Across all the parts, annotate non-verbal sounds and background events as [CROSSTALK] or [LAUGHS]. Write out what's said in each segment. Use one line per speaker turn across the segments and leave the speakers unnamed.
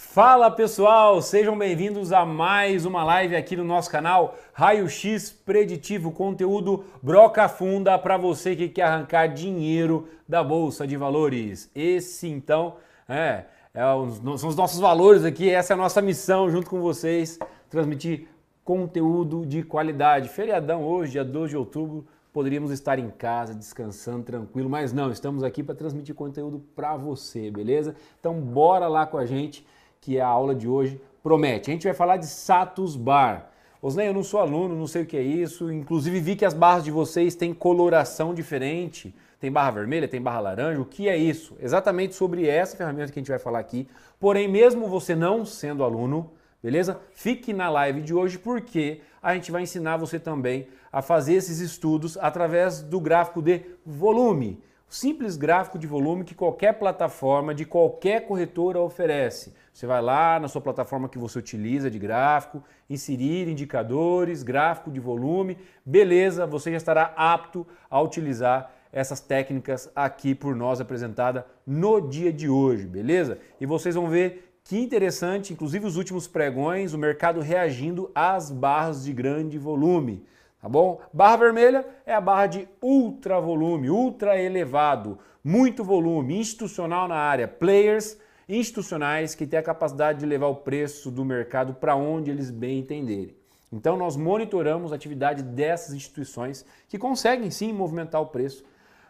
Fala pessoal, sejam bem-vindos a mais uma live aqui no nosso canal Raio X Preditivo, conteúdo broca funda para você que quer arrancar dinheiro da bolsa de valores. Esse então é, é os, são os nossos valores aqui, essa é a nossa missão junto com vocês, transmitir conteúdo de qualidade. Feriadão hoje, dia 2 de outubro, poderíamos estar em casa descansando tranquilo, mas não, estamos aqui para transmitir conteúdo para você, beleza? Então bora lá com a gente que é a aula de hoje promete. A gente vai falar de Satus Bar. Osnei, eu não sou aluno, não sei o que é isso. Inclusive vi que as barras de vocês têm coloração diferente. Tem barra vermelha, tem barra laranja. O que é isso? Exatamente sobre essa ferramenta que a gente vai falar aqui. Porém, mesmo você não sendo aluno, beleza? Fique na live de hoje porque a gente vai ensinar você também a fazer esses estudos através do gráfico de volume simples gráfico de volume que qualquer plataforma de qualquer corretora oferece. Você vai lá na sua plataforma que você utiliza de gráfico, inserir indicadores, gráfico de volume, beleza, você já estará apto a utilizar essas técnicas aqui por nós apresentada no dia de hoje, beleza? E vocês vão ver que interessante, inclusive os últimos pregões, o mercado reagindo às barras de grande volume tá bom? Barra vermelha é a barra de ultra volume, ultra elevado, muito volume, institucional na área, players institucionais que têm a capacidade de levar o preço do mercado para onde eles bem entenderem. Então nós monitoramos a atividade dessas instituições que conseguem sim movimentar o preço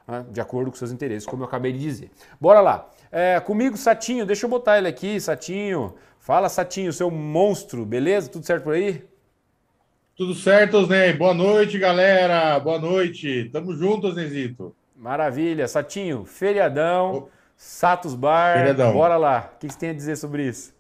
né, de acordo com seus interesses, como eu acabei de dizer. Bora lá. É, comigo, Satinho, deixa eu botar ele aqui,
Satinho. Fala, Satinho, seu monstro, beleza? Tudo certo por aí? Tudo certo, Osney? Boa noite, galera. Boa noite. Tamo junto, Osnezito. Maravilha. Satinho, feriadão, oh. Satos Bar. Feriadão. Bora lá. O que você tem a dizer sobre isso?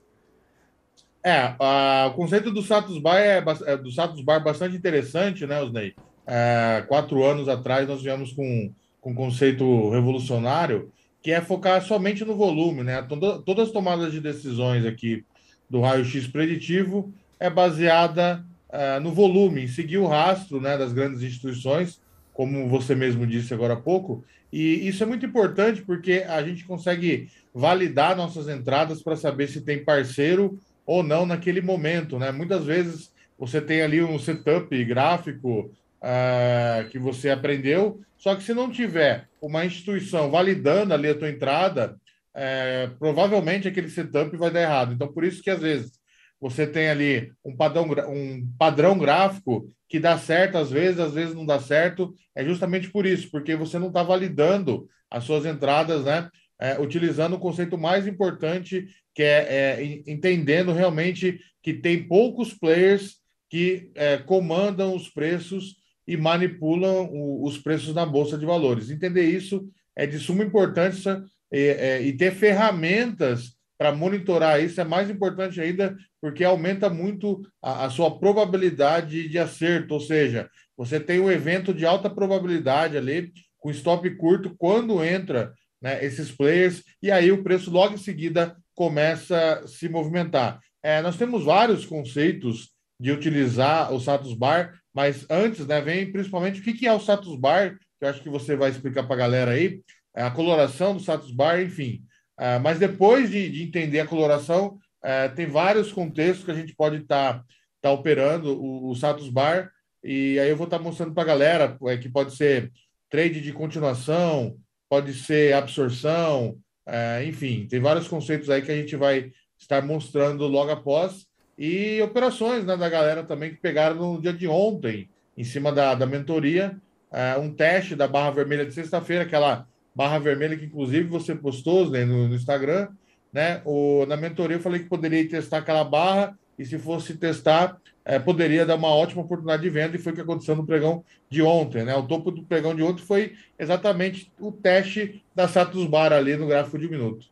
É, a, o conceito do Satos Bar é, é, do Satos Bar é bastante interessante, né, Osney? É, quatro anos atrás nós viemos com, com um conceito revolucionário que é focar somente no volume, né? todas as tomadas de decisões aqui do raio-x preditivo é baseada uh, no volume, seguir o rastro né, das grandes instituições, como você mesmo disse agora há pouco. E isso é muito importante porque a gente consegue validar nossas entradas para saber se tem parceiro ou não naquele momento. Né? Muitas vezes você tem ali um setup gráfico uh, que você aprendeu, só que se não tiver uma instituição validando ali a tua entrada, eh, provavelmente aquele setup vai dar errado. Então, por isso que às vezes você tem ali um padrão, um padrão gráfico que dá certo às vezes, às vezes não dá certo. É justamente por isso, porque você não está validando as suas entradas, né? É, utilizando o conceito mais importante, que é, é entendendo realmente que tem poucos players que é, comandam os preços e manipulam o, os preços na bolsa de valores. Entender isso é de suma importância e, é, e ter ferramentas para monitorar isso é mais importante ainda porque aumenta muito a, a, sua probabilidade de acerto, ou seja, você tem um evento de alta probabilidade ali, com stop curto, quando entra né, esses players, e aí o preço logo em seguida começa a se movimentar. É, nós temos vários conceitos de utilizar o status bar, mas antes, né, vem principalmente o que, que é o status bar, que eu acho que você vai explicar para a galera aí, é a coloração do status bar, enfim. É, mas depois de, de entender a coloração, é, tem vários contextos que a gente pode estar tá, tá operando o, o Status Bar, e aí eu vou estar tá mostrando para a galera é, que pode ser trade de continuação, pode ser absorção, é, enfim, tem vários conceitos aí que a gente vai estar mostrando logo após, e operações né, da galera também que pegaram no dia de ontem, em cima da, da mentoria, é, um teste da barra vermelha de sexta-feira, aquela barra vermelha que inclusive você postou né, no, no Instagram, né? O, na mentoria eu falei que poderia testar aquela barra e se fosse testar, é, poderia dar uma ótima oportunidade de venda e foi o que aconteceu no pregão de ontem. Né? O topo do pregão de ontem foi exatamente o teste da Satus Bar ali no gráfico de minuto.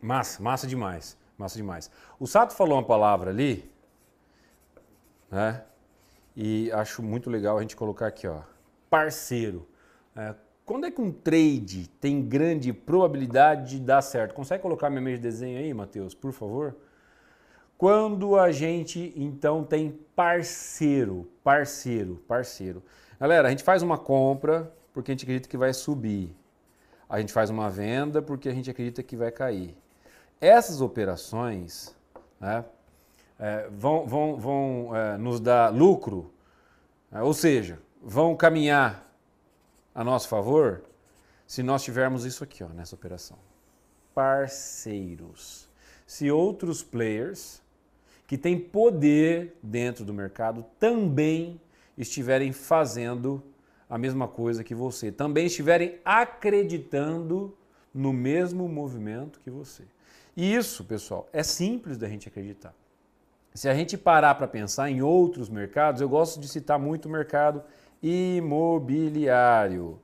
Massa, massa demais, massa demais. O Sato falou uma palavra ali, né? E acho muito legal a gente colocar aqui, ó, parceiro. É, quando é que um trade tem grande probabilidade de dar certo? Consegue colocar minha mesa de desenho aí, Matheus, por favor? Quando a gente então tem parceiro, parceiro, parceiro. Galera, a gente faz uma compra porque a gente acredita que vai subir. A gente faz uma venda porque a gente acredita que vai cair. Essas operações né, é, vão, vão, vão é, nos dar lucro, é, ou seja, vão caminhar a nosso favor se nós tivermos isso aqui ó, nessa operação. Parceiros. Se outros players que têm poder dentro do mercado também estiverem fazendo a mesma coisa que você, também estiverem acreditando no mesmo movimento que você. E isso, pessoal, é simples da gente acreditar. Se a gente parar para pensar em outros mercados, eu gosto de citar muito o mercado imobiliário.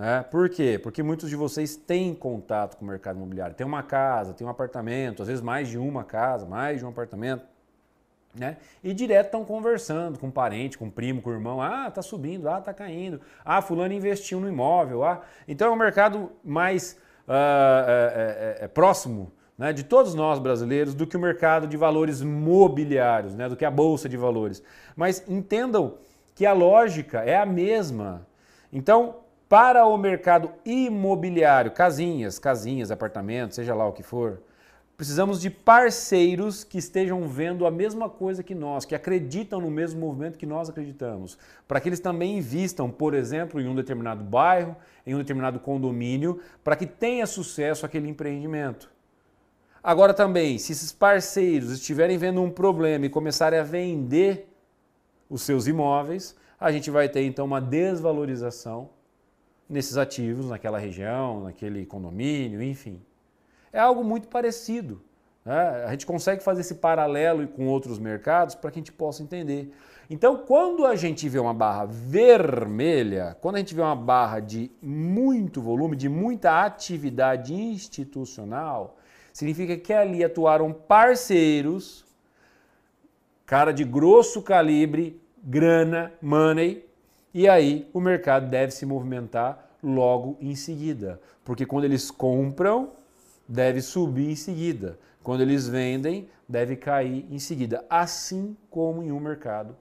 É, por quê? Porque muitos de vocês têm contato com o mercado imobiliário. Tem uma casa, tem um apartamento, às vezes mais de uma casa, mais de um apartamento. Né? E direto estão conversando com parente, com primo, com irmão. Ah, tá subindo, ah, tá caindo. Ah, fulano investiu no imóvel. Ah. Então é um mercado mais ah, é, é, é, é, próximo né, de todos nós brasileiros do que o mercado de valores mobiliários, né, do que a bolsa de valores. Mas entendam que a lógica é a mesma. Então, para o mercado imobiliário, casinhas, casinhas, apartamentos, seja lá o que for, precisamos de parceiros que estejam vendo a mesma coisa que nós, que acreditam no mesmo movimento que nós acreditamos, para que eles também investam, por exemplo, em um determinado bairro, em um determinado condomínio, para que tenha sucesso aquele empreendimento. Agora também, se esses parceiros estiverem vendo um problema e começarem a vender os seus imóveis, a gente vai ter então uma desvalorização nesses ativos, naquela região, naquele condomínio, enfim. É algo muito parecido. Né? A gente consegue fazer esse paralelo com outros mercados para que a gente possa entender. Então, quando a gente vê uma barra vermelha, quando a gente vê uma barra de muito volume, de muita atividade institucional, significa que ali atuaram parceiros cara de grosso calibre, grana, money, e aí o mercado deve se movimentar logo em seguida, porque quando eles compram, deve subir em seguida, quando eles vendem, deve cair em seguida, assim como em um mercado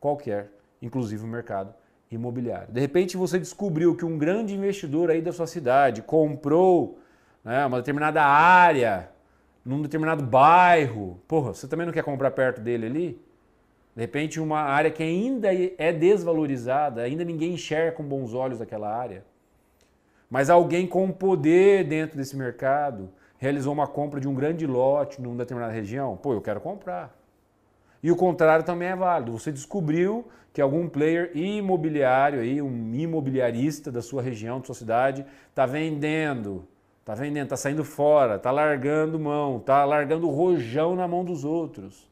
qualquer, inclusive o um mercado imobiliário. De repente você descobriu que um grande investidor aí da sua cidade comprou né, uma determinada área num determinado bairro. Porra, você também não quer comprar perto dele ali? De repente, uma área que ainda é desvalorizada, ainda ninguém enxerga com bons olhos aquela área. Mas alguém com poder dentro desse mercado realizou uma compra de um grande lote numa determinada região. Pô, eu quero comprar. E o contrário também é válido. Você descobriu que algum player imobiliário aí, um imobiliarista da sua região, da sua cidade, está vendendo Tá vendendo, tá saindo fora, tá largando mão, tá largando rojão na mão dos outros.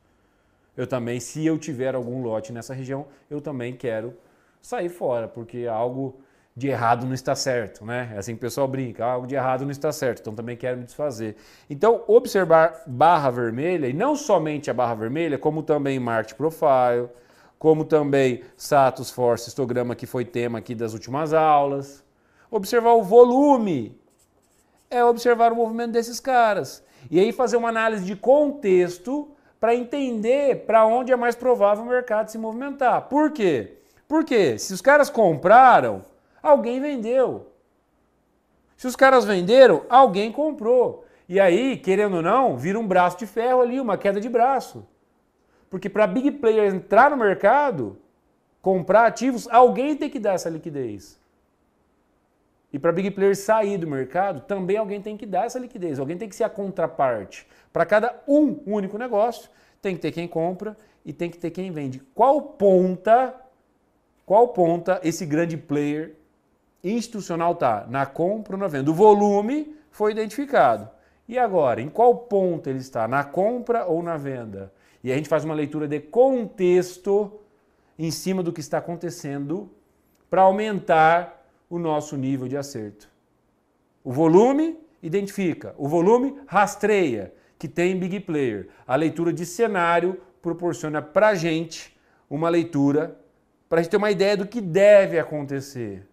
Eu também, se eu tiver algum lote nessa região, eu também quero sair fora, porque algo de errado não está certo, né? É assim que o pessoal brinca, ah, algo de errado não está certo, então também quero me desfazer. Então, observar barra vermelha, e não somente a barra vermelha, como também Marte Profile, como também Satus Force Histograma, que foi tema aqui das últimas aulas. Observar o volume é observar o movimento desses caras. E aí fazer uma análise de contexto para entender para onde é mais provável o mercado se movimentar. Por quê? Porque se os caras compraram, alguém vendeu. Se os caras venderam, alguém comprou. E aí, querendo ou não, vira um braço de ferro ali, uma queda de braço. Porque para big player entrar no mercado, comprar ativos, alguém tem que dar essa liquidez. E para Big Player sair do mercado, também alguém tem que dar essa liquidez, alguém tem que ser a contraparte. Para cada um único negócio, tem que ter quem compra e tem que ter quem vende. Qual ponta, qual ponta esse grande player institucional tá? Na compra ou na venda? O volume foi identificado. E agora, em qual ponta ele está? Na compra ou na venda? E a gente faz uma leitura de contexto em cima do que está acontecendo para aumentar o nosso nível de acerto. O volume identifica, o volume rastreia que tem big player. A leitura de cenário proporciona para gente uma leitura para a gente ter uma ideia do que deve acontecer.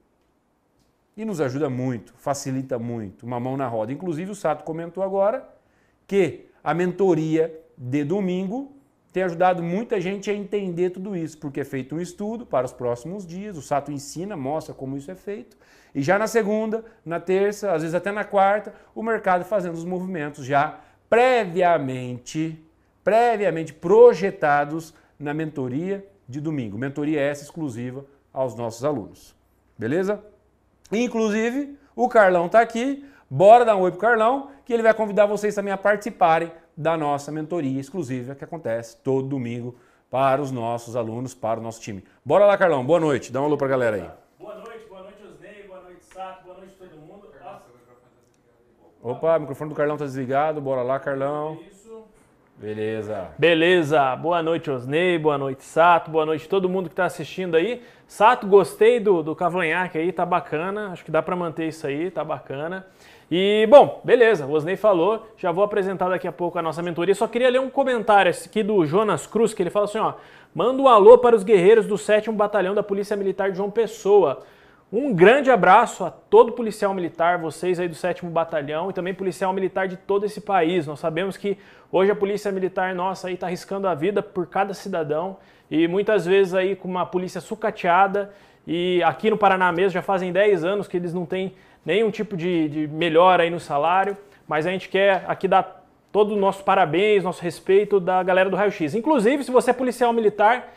E nos ajuda muito, facilita muito, uma mão na roda. Inclusive o Sato comentou agora que a mentoria de domingo tem ajudado muita gente a entender tudo isso, porque é feito um estudo para os próximos dias, o Sato ensina, mostra como isso é feito, e já na segunda, na terça, às vezes até na quarta, o mercado fazendo os movimentos já previamente, previamente projetados na mentoria de domingo. Mentoria essa exclusiva aos nossos alunos. Beleza? Inclusive, o Carlão está aqui, bora dar um oi pro Carlão, que ele vai convidar vocês também a participarem da nossa mentoria exclusiva que acontece todo domingo para os nossos alunos, para o nosso time. Bora lá, Carlão. Boa noite. Dá um alô para a galera aí.
Boa noite, boa noite, Osnei. Boa noite, Sato. Boa noite, todo mundo. Tá
Opa, o microfone do Carlão tá desligado. Bora lá, Carlão. Beleza.
Beleza. Boa noite, Osnei. Boa noite, Sato. Boa noite todo mundo que está assistindo aí. Sato, gostei do, do cavanhaque aí, tá bacana. Acho que dá para manter isso aí, tá bacana. E, bom, beleza, o Osney falou, já vou apresentar daqui a pouco a nossa mentoria. Só queria ler um comentário aqui do Jonas Cruz, que ele fala assim, ó, manda um alô para os guerreiros do 7 Batalhão da Polícia Militar de João Pessoa. Um grande abraço a todo policial militar, vocês aí do 7 Batalhão e também policial militar de todo esse país. Nós sabemos que hoje a polícia militar nossa aí está arriscando a vida por cada cidadão e muitas vezes aí com uma polícia sucateada e aqui no Paraná mesmo já fazem 10 anos que eles não têm nenhum tipo de, de melhora aí no salário, mas a gente quer aqui dar todo o nosso parabéns, nosso respeito da galera do Raio X. Inclusive, se você é policial militar,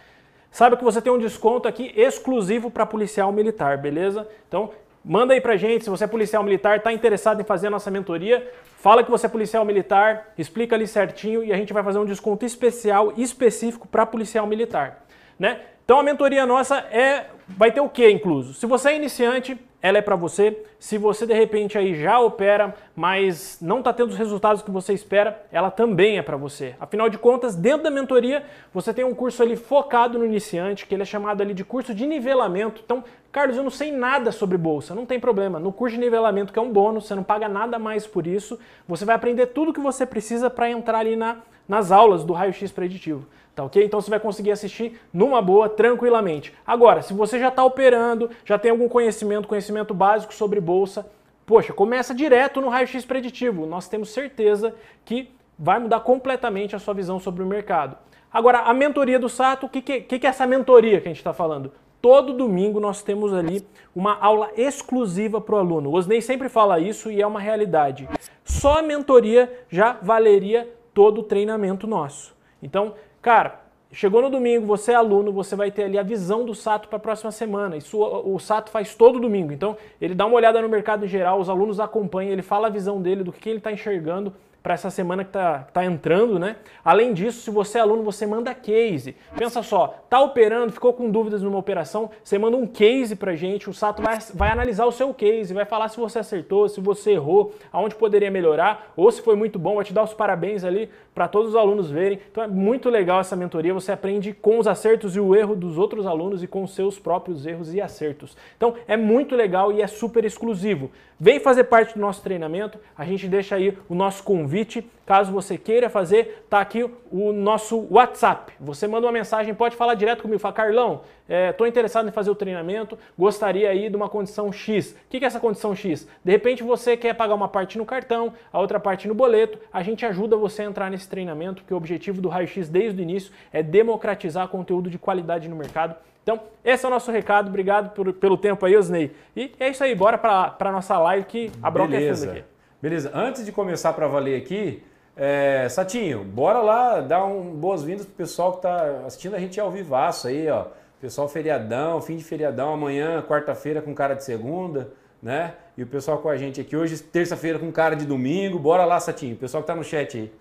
sabe que você tem um desconto aqui exclusivo para policial militar, beleza? Então, manda aí pra gente, se você é policial militar, está interessado em fazer a nossa mentoria, fala que você é policial militar, explica ali certinho e a gente vai fazer um desconto especial específico para policial militar, né? Então a mentoria nossa é vai ter o que incluso? Se você é iniciante, ela é para você. Se você de repente aí já opera, mas não está tendo os resultados que você espera, ela também é para você. Afinal de contas, dentro da mentoria, você tem um curso ali focado no iniciante, que ele é chamado ali de curso de nivelamento. Então, Carlos, eu não sei nada sobre bolsa, não tem problema. No curso de nivelamento, que é um bônus, você não paga nada mais por isso, você vai aprender tudo o que você precisa para entrar ali na, nas aulas do raio-x preditivo tá ok? Então você vai conseguir assistir numa boa, tranquilamente. Agora, se você já está operando, já tem algum conhecimento, conhecimento básico sobre bolsa, poxa, começa direto no raio-x preditivo. Nós temos certeza que vai mudar completamente a sua visão sobre o mercado. Agora, a mentoria do Sato, o que, que, que é essa mentoria que a gente está falando? Todo domingo nós temos ali uma aula exclusiva para o aluno. O Osney sempre fala isso e é uma realidade. Só a mentoria já valeria todo o treinamento nosso. Então, Cara, chegou no domingo, você é aluno, você vai ter ali a visão do Sato para a próxima semana. Isso o Sato faz todo domingo. Então, ele dá uma olhada no mercado em geral, os alunos acompanham, ele fala a visão dele, do que, que ele está enxergando para essa semana que está tá entrando, né? Além disso, se você é aluno, você manda case. Pensa só, tá operando, ficou com dúvidas numa operação, você manda um case para gente, o Sato vai, vai analisar o seu case, vai falar se você acertou, se você errou, aonde poderia melhorar, ou se foi muito bom, vai te dar os parabéns ali para todos os alunos verem. Então é muito legal essa mentoria, você aprende com os acertos e o erro dos outros alunos e com os seus próprios erros e acertos. Então é muito legal e é super exclusivo. Vem fazer parte do nosso treinamento, a gente deixa aí o nosso convite convite. Caso você queira fazer, tá aqui o nosso WhatsApp. Você manda uma mensagem, pode falar direto comigo. Fala, Carlão, estou é, interessado em fazer o treinamento, gostaria aí de uma condição X. O que, que é essa condição X? De repente você quer pagar uma parte no cartão, a outra parte no boleto. A gente ajuda você a entrar nesse treinamento, porque o objetivo do Raio X desde o início é democratizar conteúdo de qualidade no mercado. Então, esse é o nosso recado. Obrigado por, pelo tempo aí, Osney. E é isso aí, bora para a nossa live
que a bronca é aqui. Beleza, antes de começar para valer aqui, é, Satinho, bora lá dar um boas-vindas pro pessoal que tá assistindo a gente ao vivaço aí, ó. Pessoal feriadão, fim de feriadão, amanhã, quarta-feira com cara de segunda, né? E o pessoal com a gente aqui hoje, terça-feira com cara de domingo. Bora lá, Satinho, pessoal que tá no chat aí.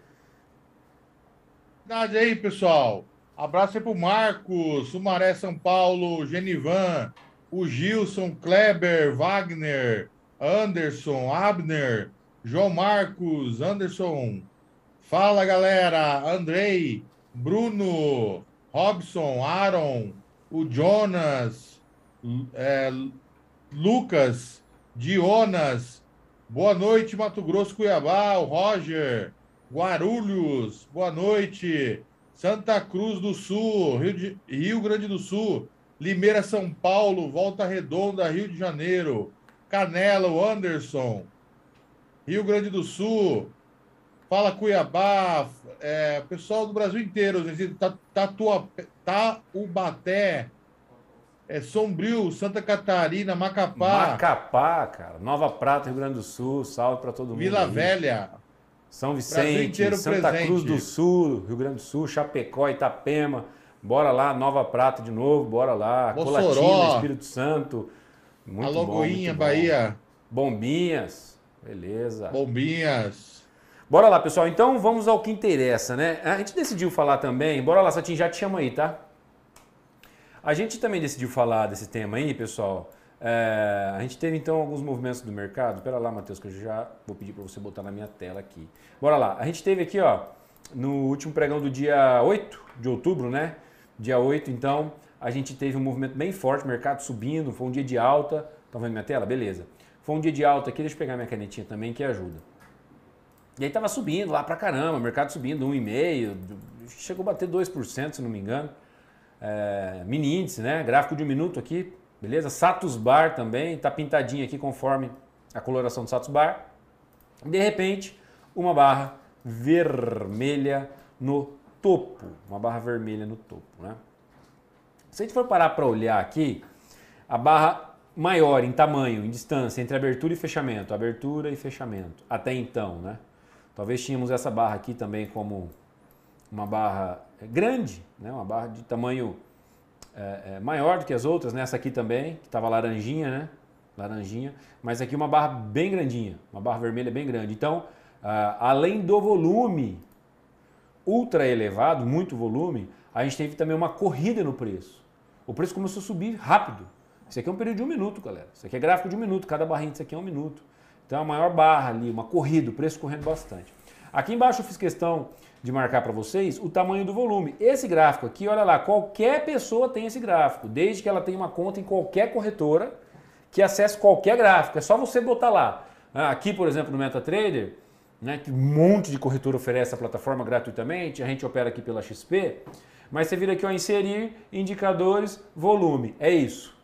Verdade aí, pessoal. Abraço aí pro Marcos, Sumaré São Paulo, Genivan, o Gilson, Kleber, Wagner, Anderson, Abner, João Marcos, Anderson. Fala, galera. Andrei, Bruno, Robson, Aaron, o Jonas, é, Lucas, Dionas. Boa noite, Mato Grosso, Cuiabá. O Roger, Guarulhos. Boa noite. Santa Cruz do Sul, Rio, de, Rio Grande do Sul, Limeira, São Paulo, Volta Redonda, Rio de Janeiro, Canela, o Anderson, Rio Grande do Sul, fala Cuiabá, é, pessoal do Brasil inteiro, Tatuaté, é, Sombrio, Santa Catarina, Macapá.
Macapá,
cara. Nova Prata,
Rio Grande do Sul, salve para todo mundo. Vila aí. Velha. São Vicente, Santa presente. Cruz do Sul, Rio Grande do Sul, Chapecó, Itapema. Bora lá, Nova Prata de novo, bora lá. Mossoró, Colatina, Espírito Santo. Muito bom, Bahia. Bombinhas. Beleza. Bombinhas. Bora lá, pessoal. Então vamos ao que interessa, né? A gente decidiu falar também. Bora lá, Satin, já te chama aí, tá? A gente também decidiu falar desse tema aí, pessoal. É, a gente teve então alguns movimentos do mercado. Pera lá, Matheus, que eu já vou pedir para você botar na minha tela aqui. Bora lá. A gente teve aqui, ó, no último pregão do dia 8 de outubro, né? Dia 8, então, a gente teve um movimento bem forte, mercado subindo, foi um dia de alta. Estão tá vendo minha tela? Beleza. Foi um dia de alta aqui, deixa eu pegar minha canetinha também que ajuda. E aí tava subindo lá pra caramba, mercado subindo 1,5%, chegou a bater 2%, se não me engano. É, mini índice, né? Gráfico de um minuto aqui, beleza? Satos Bar também, tá pintadinho aqui conforme a coloração do Satos Bar. De repente, uma barra vermelha no topo, uma barra vermelha no topo, né? Se a gente for parar para olhar aqui, a barra maior em tamanho, em distância entre abertura e fechamento, abertura e fechamento, até então, né? Talvez tínhamos essa barra aqui também como uma barra é, grande, né? Uma barra de tamanho é, é, maior do que as outras, né? Essa aqui também, que estava laranjinha, né? Laranjinha, mas aqui uma barra bem grandinha, uma barra vermelha bem grande. Então, ah, além do volume ultra elevado, muito volume, a gente teve também uma corrida no preço. O preço começou a subir rápido isso aqui é um período de um minuto, galera. Isso aqui é gráfico de um minuto, cada barrinha disso aqui é um minuto. Então é a maior barra ali, uma corrida, o preço correndo bastante. Aqui embaixo eu fiz questão de marcar para vocês o tamanho do volume. Esse gráfico aqui, olha lá, qualquer pessoa tem esse gráfico, desde que ela tenha uma conta em qualquer corretora que acesse qualquer gráfico. É só você botar lá. Ah, aqui, por exemplo, no MetaTrader, né, que um monte de corretora oferece a plataforma gratuitamente, a gente opera aqui pela XP, mas você vira aqui ó, inserir indicadores volume. É isso.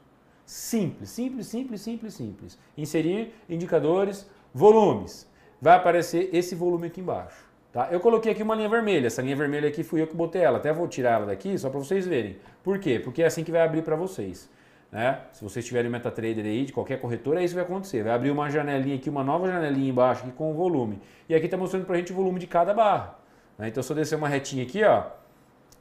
Simples, simples, simples, simples, simples. Inserir indicadores, volumes. Vai aparecer esse volume aqui embaixo. Tá? Eu coloquei aqui uma linha vermelha. Essa linha vermelha aqui fui eu que botei ela. Até vou tirar ela daqui só para vocês verem. Por quê? Porque é assim que vai abrir para vocês. Né? Se vocês tiverem MetaTrader aí, de qualquer corretora, é isso que vai acontecer. Vai abrir uma janelinha aqui, uma nova janelinha embaixo aqui com o volume. E aqui está mostrando para a gente o volume de cada barra. Né? Então, se eu descer uma retinha aqui, ó,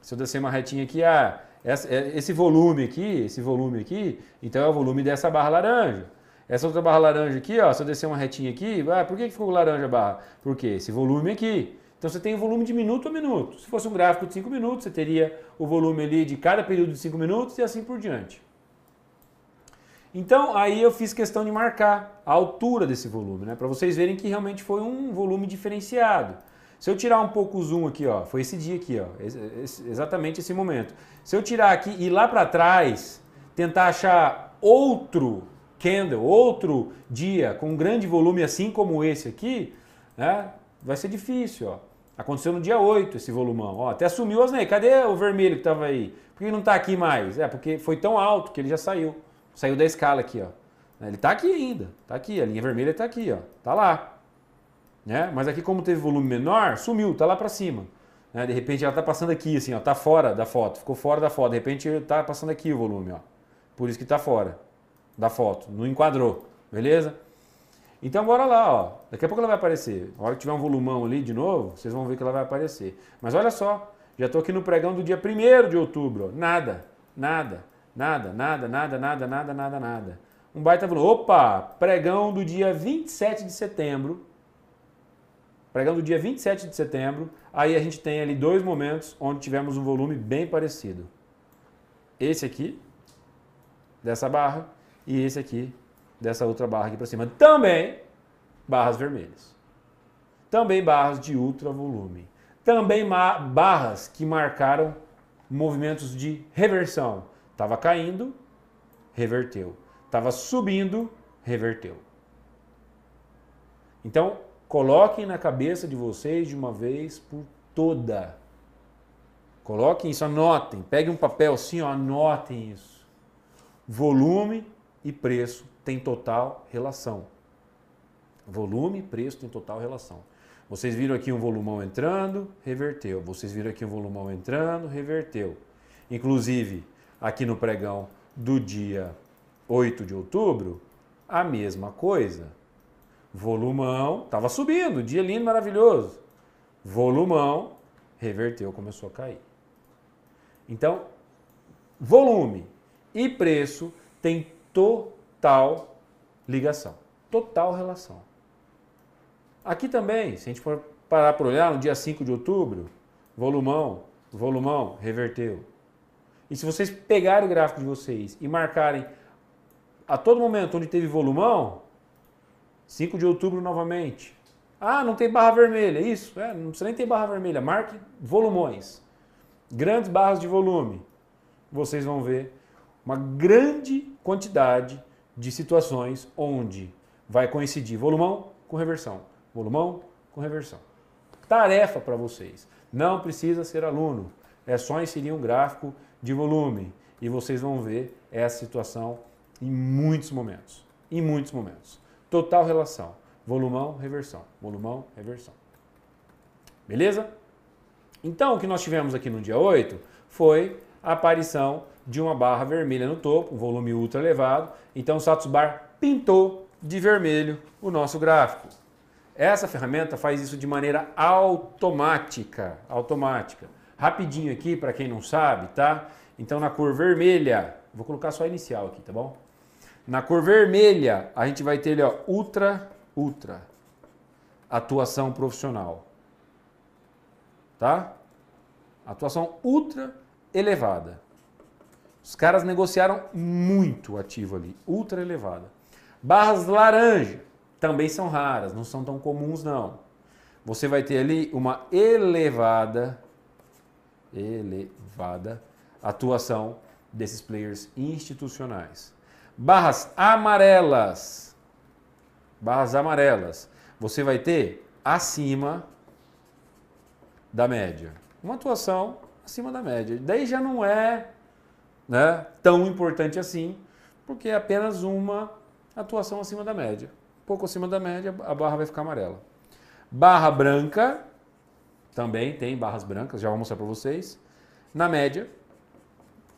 se eu descer uma retinha aqui, ah, é, esse volume aqui, esse volume aqui, então é o volume dessa barra laranja. Essa outra barra laranja aqui, ó, se eu descer uma retinha aqui, ah, por que ficou laranja a barra? Porque esse volume aqui. Então você tem o volume de minuto a minuto. Se fosse um gráfico de 5 minutos, você teria o volume ali de cada período de 5 minutos e assim por diante. Então aí eu fiz questão de marcar a altura desse volume, né, para vocês verem que realmente foi um volume diferenciado. Se eu tirar um pouco o zoom aqui, ó, foi esse dia aqui, ó, exatamente esse momento. Se eu tirar aqui e ir lá para trás, tentar achar outro candle, outro dia com um grande volume assim como esse aqui, né, vai ser difícil, ó. Aconteceu no dia 8 esse volumão, ó, até sumiu as né? Cadê o vermelho que estava aí? Por que não está aqui mais? É porque foi tão alto que ele já saiu. Saiu da escala aqui, ó. Ele está aqui ainda, está aqui, a linha vermelha está aqui, ó. Tá lá. Né? Mas aqui como teve volume menor, sumiu, tá lá para cima. Né? De repente ela tá passando aqui, assim, ó, tá fora da foto, ficou fora da foto. De repente tá passando aqui o volume, ó. Por isso que tá fora da foto, não enquadrou, beleza? Então bora lá, ó. Daqui a pouco ela vai aparecer. A hora que tiver um volumão ali de novo, vocês vão ver que ela vai aparecer. Mas olha só, já estou aqui no pregão do dia 1 de outubro. Ó. Nada, nada, nada, nada, nada, nada, nada, nada, nada. Um baita volume. Opa! Pregão do dia 27 de setembro Pegando o dia 27 de setembro, aí a gente tem ali dois momentos onde tivemos um volume bem parecido. Esse aqui, dessa barra, e esse aqui, dessa outra barra aqui para cima. Também barras vermelhas. Também barras de ultra volume. Também barras que marcaram movimentos de reversão. Estava caindo, reverteu. Estava subindo, reverteu. Então, Coloquem na cabeça de vocês de uma vez por toda. Coloquem isso, anotem. Peguem um papel assim, ó, anotem isso. Volume e preço têm total relação. Volume e preço têm total relação. Vocês viram aqui um volumão entrando, reverteu. Vocês viram aqui um volumão entrando, reverteu. Inclusive, aqui no pregão do dia 8 de outubro, a mesma coisa. Volumão, estava subindo, dia lindo, maravilhoso. Volumão, reverteu, começou a cair. Então, volume e preço têm total ligação, total relação. Aqui também, se a gente for parar para olhar, no dia 5 de outubro, volumão, volumão, reverteu. E se vocês pegarem o gráfico de vocês e marcarem a todo momento onde teve volumão, 5 de outubro novamente. Ah, não tem barra vermelha. Isso, é, não precisa nem ter barra vermelha. Marque volumões. Grandes barras de volume. Vocês vão ver uma grande quantidade de situações onde vai coincidir volumão com reversão. Volumão com reversão. Tarefa para vocês. Não precisa ser aluno. É só inserir um gráfico de volume. E vocês vão ver essa situação em muitos momentos. Em muitos momentos. Total relação. Volumão, reversão. Volumão, reversão. Beleza? Então, o que nós tivemos aqui no dia 8 foi a aparição de uma barra vermelha no topo, um volume ultra elevado. Então, o bar pintou de vermelho o nosso gráfico. Essa ferramenta faz isso de maneira automática, automática. Rapidinho aqui, para quem não sabe, tá? Então, na cor vermelha, vou colocar só a inicial aqui, tá bom? Na cor vermelha, a gente vai ter ali ó, ultra, ultra. Atuação profissional. Tá? Atuação ultra elevada. Os caras negociaram
muito
ativo ali, ultra elevada. Barras laranja também são raras, não são tão comuns não. Você vai ter ali uma elevada, elevada atuação desses players institucionais. Barras amarelas. Barras amarelas. Você vai ter acima da média. Uma atuação acima da média. Daí já não é né, tão importante assim, porque é apenas uma atuação acima da média. Um pouco acima da média, a barra vai ficar amarela. Barra branca, também tem barras brancas, já vou mostrar para vocês. Na média,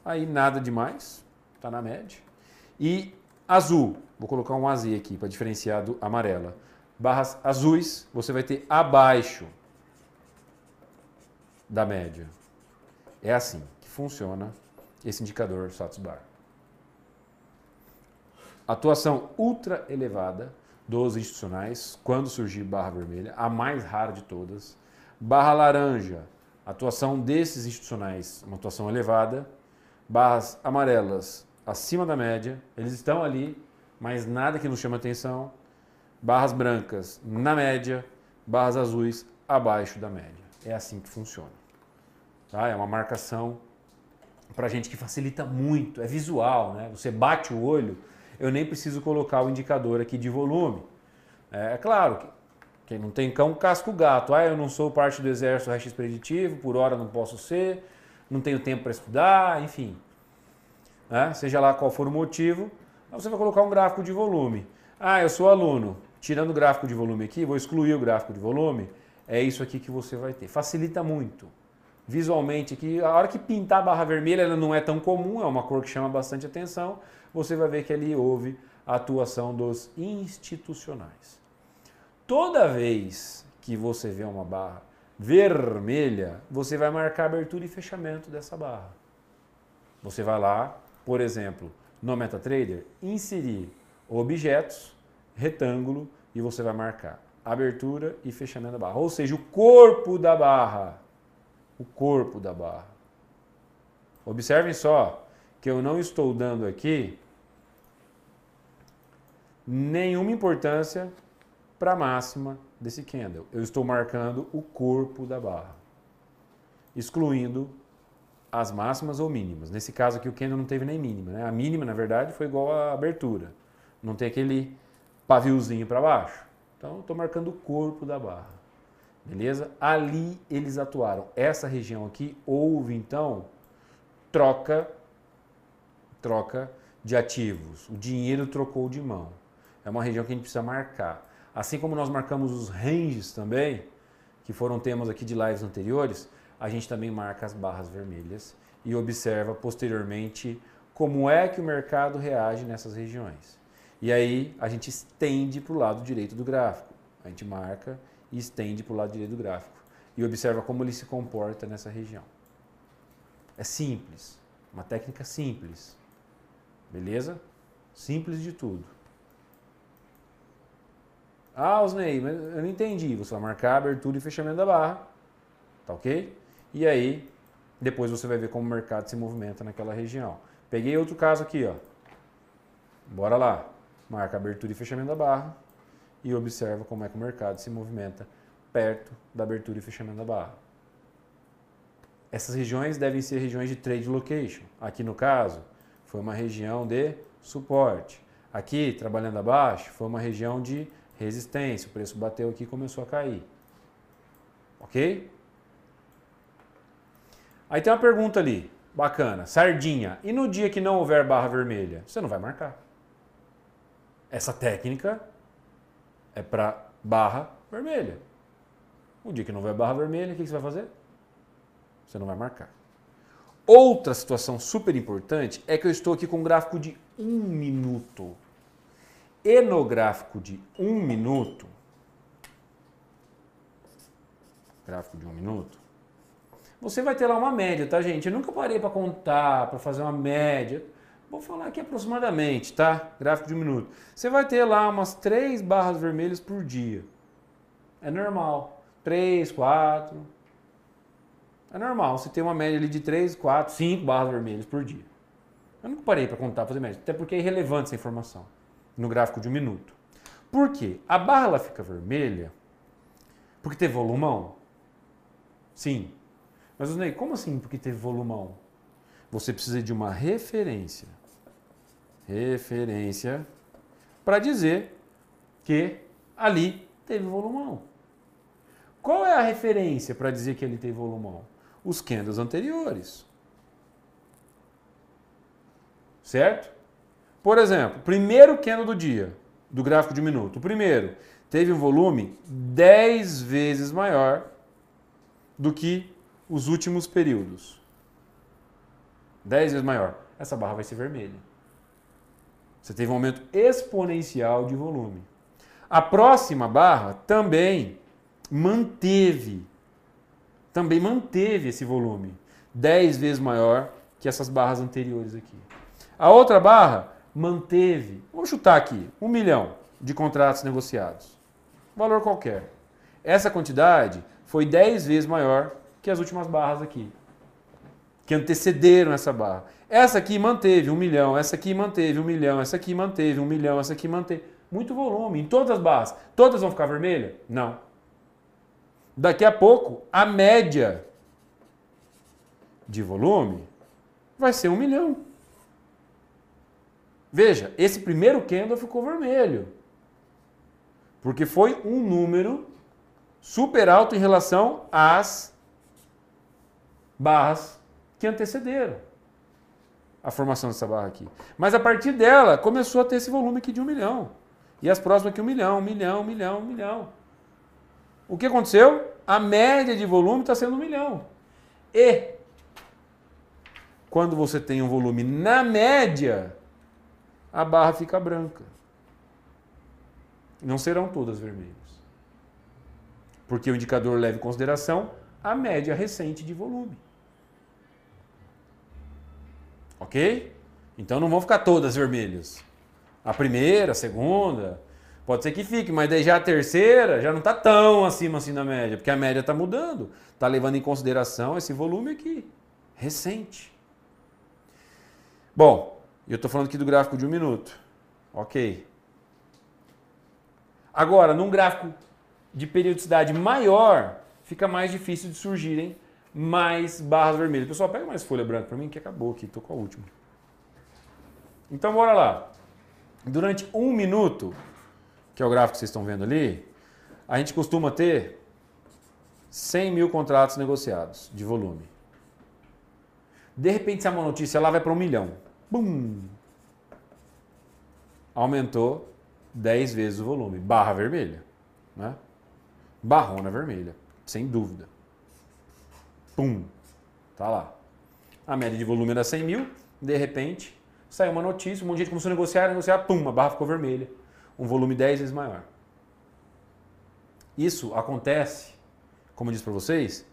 aí nada demais, está na média. E azul, vou colocar um AZ aqui para diferenciar do amarela. Barras azuis você vai ter abaixo da média. É assim que funciona esse indicador status bar. Atuação ultra elevada dos institucionais quando surgir barra vermelha, a mais rara de todas. Barra laranja, atuação desses institucionais, uma atuação elevada. Barras amarelas, acima da média, eles estão ali, mas nada que nos chama atenção. Barras brancas na média, barras azuis abaixo da média. É assim que funciona. Tá? É uma marcação para gente que facilita muito, é visual, né? Você bate o olho, eu nem preciso colocar o indicador aqui de volume. É, é claro que quem não tem cão casca o gato. Ah, eu não sou parte do exército raio preditivo, por hora não posso ser, não tenho tempo para estudar, enfim né? seja lá qual for o motivo, você vai colocar um gráfico de volume. Ah, eu sou aluno. Tirando o gráfico de volume aqui, vou excluir o gráfico de volume. É isso aqui que você vai ter. Facilita muito. Visualmente aqui, a hora que pintar a barra vermelha, ela não é tão comum, é uma cor que chama bastante atenção. Você vai ver que ali houve a atuação dos institucionais. Toda vez que você vê uma barra vermelha, você vai marcar abertura e fechamento dessa barra. Você vai lá, por exemplo, no MetaTrader, inserir objetos, retângulo e você vai marcar abertura e fechamento da barra. Ou seja, o corpo da barra. O corpo da barra. Observem só que eu não estou dando aqui nenhuma importância para a máxima desse candle. Eu estou marcando o corpo da barra, excluindo as máximas ou mínimas. Nesse caso aqui, o candle não teve nem mínima. Né? A mínima, na verdade, foi igual à abertura. Não tem aquele paviozinho para baixo. Então, estou marcando o corpo da barra. Beleza? Ali eles atuaram. Essa região aqui houve, então, troca, troca de ativos. O dinheiro trocou de mão. É uma região que a gente precisa marcar. Assim como nós marcamos os ranges também, que foram temas aqui de lives anteriores, a gente também marca as barras vermelhas e observa posteriormente como é que o mercado reage nessas regiões. E aí a gente estende para o lado direito do gráfico. A gente marca e estende para o lado direito do gráfico e observa como ele se comporta nessa região. É simples, uma técnica simples. Beleza? Simples de tudo. Ah, Osney, eu não entendi. Você vai marcar abertura e fechamento da barra. Tá ok? E aí, depois você vai ver como o mercado se movimenta naquela região. Peguei outro caso aqui, ó. Bora lá. Marca abertura e fechamento da barra e observa como é que o mercado se movimenta perto da abertura e fechamento da barra. Essas regiões devem ser regiões de trade location. Aqui no caso, foi uma região de suporte. Aqui, trabalhando abaixo, foi uma região de resistência. O preço bateu aqui e começou a cair. Ok? Aí tem uma pergunta ali, bacana, sardinha. E no dia que não houver barra vermelha, você não vai marcar. Essa técnica é para barra vermelha. O dia que não houver barra vermelha, o que você vai fazer? Você não vai marcar. Outra situação super importante é que eu estou aqui com um gráfico de um minuto. E no gráfico de um minuto, gráfico de um minuto, você vai ter lá uma média, tá, gente? Eu nunca parei para contar, para fazer uma média. Vou falar aqui aproximadamente, tá? Gráfico de um minuto. Você vai ter lá umas três barras vermelhas por dia. É normal. Três, quatro. É normal. Você tem uma média ali de três, quatro, cinco barras vermelhas por dia. Eu nunca parei para contar, fazer média. Até porque é irrelevante essa informação no gráfico de um minuto. Por quê? A barra ela fica vermelha porque teve volumão? Sim. Mas, Ney, como assim porque teve volumão? Você precisa de uma referência. Referência para dizer que ali teve volumão. Qual é a referência para dizer que ele teve volumão? Os candles anteriores. Certo? Por exemplo, primeiro candle do dia, do gráfico de minuto. O primeiro teve um volume 10 vezes maior do que os últimos períodos. 10 vezes maior. Essa barra vai ser vermelha. Você teve um aumento exponencial de volume. A próxima barra também manteve também manteve esse volume 10 vezes maior que essas barras anteriores aqui. A outra barra manteve, vamos chutar aqui, um milhão de contratos negociados. Valor qualquer. Essa quantidade foi 10 vezes maior que as últimas barras aqui, que antecederam essa barra. Essa aqui manteve um milhão, essa aqui manteve um milhão, essa aqui manteve um milhão, essa aqui manteve. Muito volume em todas as barras. Todas vão ficar vermelhas? Não. Daqui a pouco, a média de volume vai ser um milhão. Veja, esse primeiro candle ficou vermelho. Porque foi um número super alto em relação às barras que antecederam a formação dessa barra aqui. Mas a partir dela começou a ter esse volume aqui de um milhão. E as próximas aqui um milhão, um milhão, um milhão, um milhão. O que aconteceu? A média de volume está sendo um milhão. E quando você tem um volume na média, a barra fica branca. Não serão todas vermelhas. Porque o indicador leva em consideração a média recente de volume. Ok? Então não vão ficar todas vermelhas. A primeira, a segunda, pode ser que fique, mas daí já a terceira já não está tão acima assim da média, porque a média está mudando, está levando em consideração esse volume aqui, recente. Bom, eu estou falando aqui do gráfico de um minuto. Ok. Agora, num gráfico de periodicidade maior, fica mais difícil de surgirem mais barras vermelhas. Pessoal, pega mais folha branca para mim que acabou aqui, estou com a última. Então bora lá. Durante um minuto, que é o gráfico que vocês estão vendo ali, a gente costuma ter 100 mil contratos negociados de volume. De repente, se é uma notícia lá vai para um milhão. Bum! Aumentou 10 vezes o volume. Barra vermelha. Né? Barrona vermelha. Sem dúvida. Pum. Tá lá. A média de volume era 100 mil, de repente saiu uma notícia, um monte de gente começou a negociar, a negociar, pum, a barra ficou vermelha. Um volume 10 vezes maior. Isso acontece, como eu disse para vocês,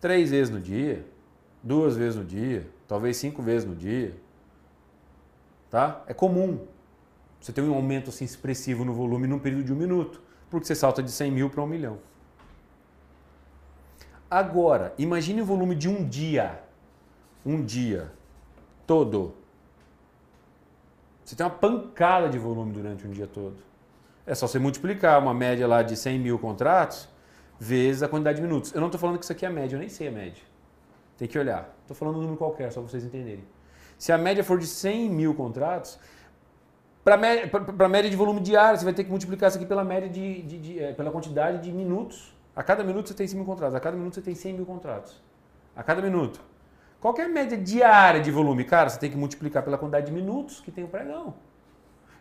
três vezes no dia, duas vezes no dia, talvez cinco vezes no dia. Tá? É comum você ter um aumento assim, expressivo no volume num período de um minuto, porque você salta de 100 mil para um milhão. Agora, imagine o volume de um dia. Um dia todo. Você tem uma pancada de volume durante um dia todo. É só você multiplicar uma média lá de 100 mil contratos vezes a quantidade de minutos. Eu não estou falando que isso aqui é a média, eu nem sei a média. Tem que olhar. Estou falando um número qualquer, só vocês entenderem. Se a média for de 100 mil contratos, para a média de volume diário, você vai ter que multiplicar isso aqui pela média de, de, de é, pela quantidade de minutos a cada minuto você tem 100 mil contratos, a cada minuto você tem 100 mil contratos. A cada minuto. Qual é a média diária de volume? Cara, você tem que multiplicar pela quantidade de minutos que tem o pregão.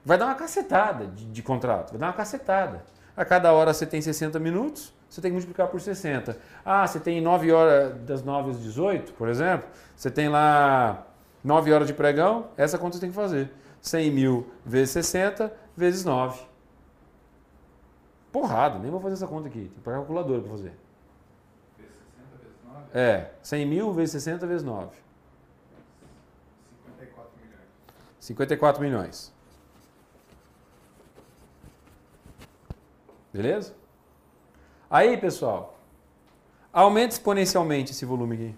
Vai dar uma cacetada de, de contrato, vai dar uma cacetada. A cada hora você tem 60 minutos, você tem que multiplicar por 60. Ah, você tem 9 horas, das 9 às 18, por exemplo, você tem lá 9 horas de pregão, essa conta você tem que fazer. 100 mil vezes 60, vezes 9 porrada, nem vou fazer essa conta aqui, tem que pegar a calculadora para fazer.
Vezes 60 vezes 9? É,
100 mil vezes 60 vezes 9.
54 milhões.
54 milhões. Beleza? Aí, pessoal, aumenta exponencialmente esse volume aqui.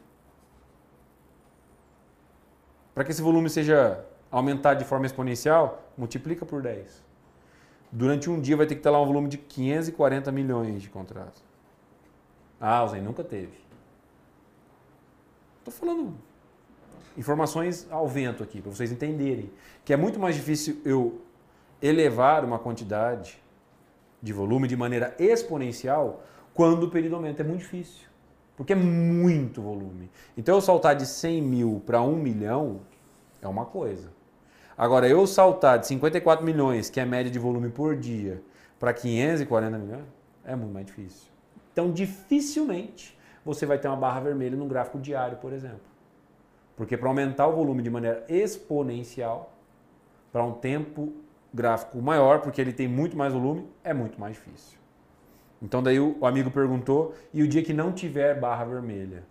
Para que esse volume seja aumentado de forma exponencial, multiplica por 10 durante um dia vai ter que estar lá um volume de 540 milhões de contratos. A Alzen nunca teve. Estou falando informações ao vento aqui, para vocês entenderem. Que é muito mais difícil eu elevar uma quantidade de volume de maneira exponencial quando o período aumenta. É muito difícil, porque é muito volume. Então, eu saltar de 100 mil para 1 milhão é uma coisa. Agora, eu saltar de 54 milhões, que é a média de volume por dia, para 540 milhões, é muito mais difícil. Então, dificilmente você vai ter uma barra vermelha num gráfico diário, por exemplo. Porque para aumentar o volume de maneira exponencial, para um tempo gráfico maior, porque ele tem muito mais volume, é muito mais difícil. Então daí o amigo perguntou, e o dia que não tiver barra vermelha?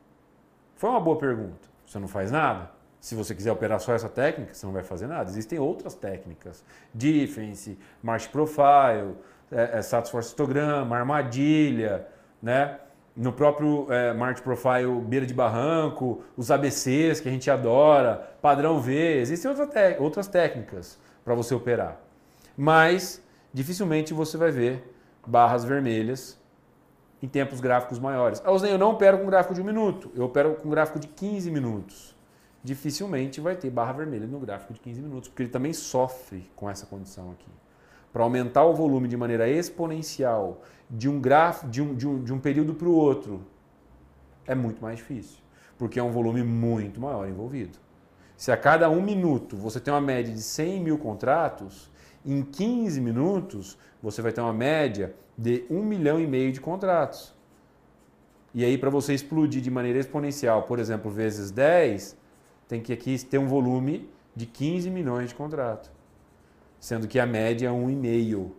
Foi uma boa pergunta. Você não faz nada? Se você quiser operar só essa técnica, você não vai fazer nada. Existem outras técnicas. Defense, March Profile, é, é, status force histograma, armadilha, né? No próprio é, March Profile, beira de barranco, os ABCs que a gente adora, padrão V, existem outra outras técnicas para você operar. Mas dificilmente você vai ver barras vermelhas em tempos gráficos maiores. Eu não opero com gráfico de um minuto, eu opero com gráfico de 15 minutos dificilmente vai ter barra vermelha no gráfico de 15 minutos, porque ele também sofre com essa condição aqui. Para aumentar o volume de maneira exponencial de um, graf, de um, de um, de um período para o outro, é muito mais difícil, porque é um volume muito maior envolvido. Se a cada um minuto você tem uma média de 100 mil contratos, em 15 minutos você vai ter uma média de 1 milhão e meio de contratos. E aí, para você explodir de maneira exponencial, por exemplo, vezes 10, tem que aqui ter um volume de 15 milhões de contrato, sendo que a média é 1,5.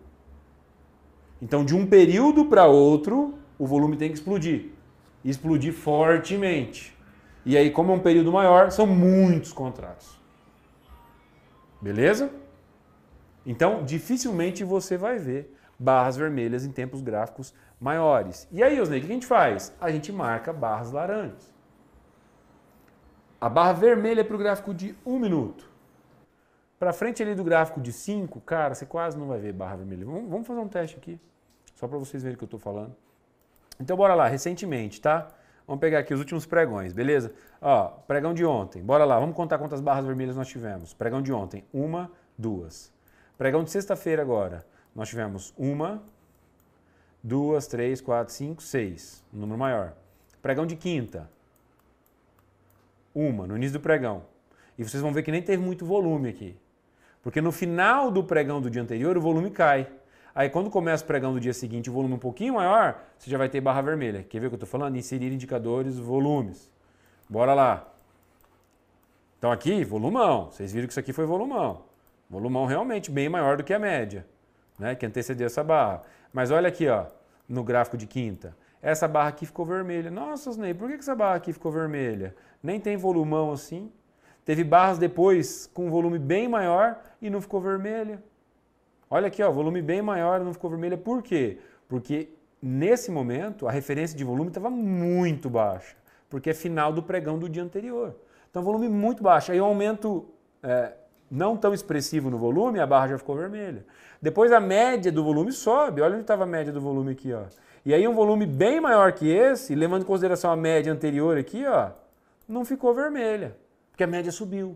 Então, de um período para outro, o volume tem que explodir. Explodir fortemente. E aí, como é um período maior, são muitos contratos. Beleza? Então, dificilmente você vai ver barras vermelhas em tempos gráficos maiores. E aí, Osney, o que a gente faz? A gente marca barras laranjas. A barra vermelha é para o gráfico de 1 um minuto. Para frente ali do gráfico de 5, cara, você quase não vai ver barra vermelha. Vamos fazer um teste aqui, só para vocês verem o que eu estou falando. Então bora lá, recentemente, tá? Vamos pegar aqui os últimos pregões, beleza? Ó, pregão de ontem, bora lá, vamos contar quantas barras vermelhas nós tivemos. Pregão de ontem, uma, duas. Pregão de sexta-feira agora, nós tivemos uma, duas, três, quatro, cinco, seis, um número maior. Pregão de quinta, uma, no início do pregão. E vocês vão ver que nem teve muito volume aqui. Porque no final do pregão do dia anterior, o volume cai. Aí quando começa o pregão do dia seguinte, o volume um pouquinho maior, você já vai ter barra vermelha. Quer ver o que eu estou falando? Inserir indicadores, volumes. Bora lá. Então aqui, volumão. Vocês viram que isso aqui foi volumão. Volumão realmente bem maior do que a média, né? que antecedeu essa barra. Mas olha aqui, ó, no gráfico de quinta. Essa barra aqui ficou vermelha. Nossa, Ney, por que essa barra aqui ficou vermelha? Nem tem volumão assim. Teve barras depois com um volume bem maior e não ficou vermelha. Olha aqui, ó, volume bem maior, não ficou vermelha. Por quê? Porque nesse momento a referência de volume estava muito baixa, porque é final do pregão do dia anterior. Então, volume muito baixo. Aí o aumento é, não tão expressivo no volume, a barra já ficou vermelha. Depois a média do volume sobe. Olha onde estava a média do volume aqui, ó. E aí um volume bem maior que esse, levando em consideração a média anterior aqui, ó, não ficou vermelha, porque a média subiu.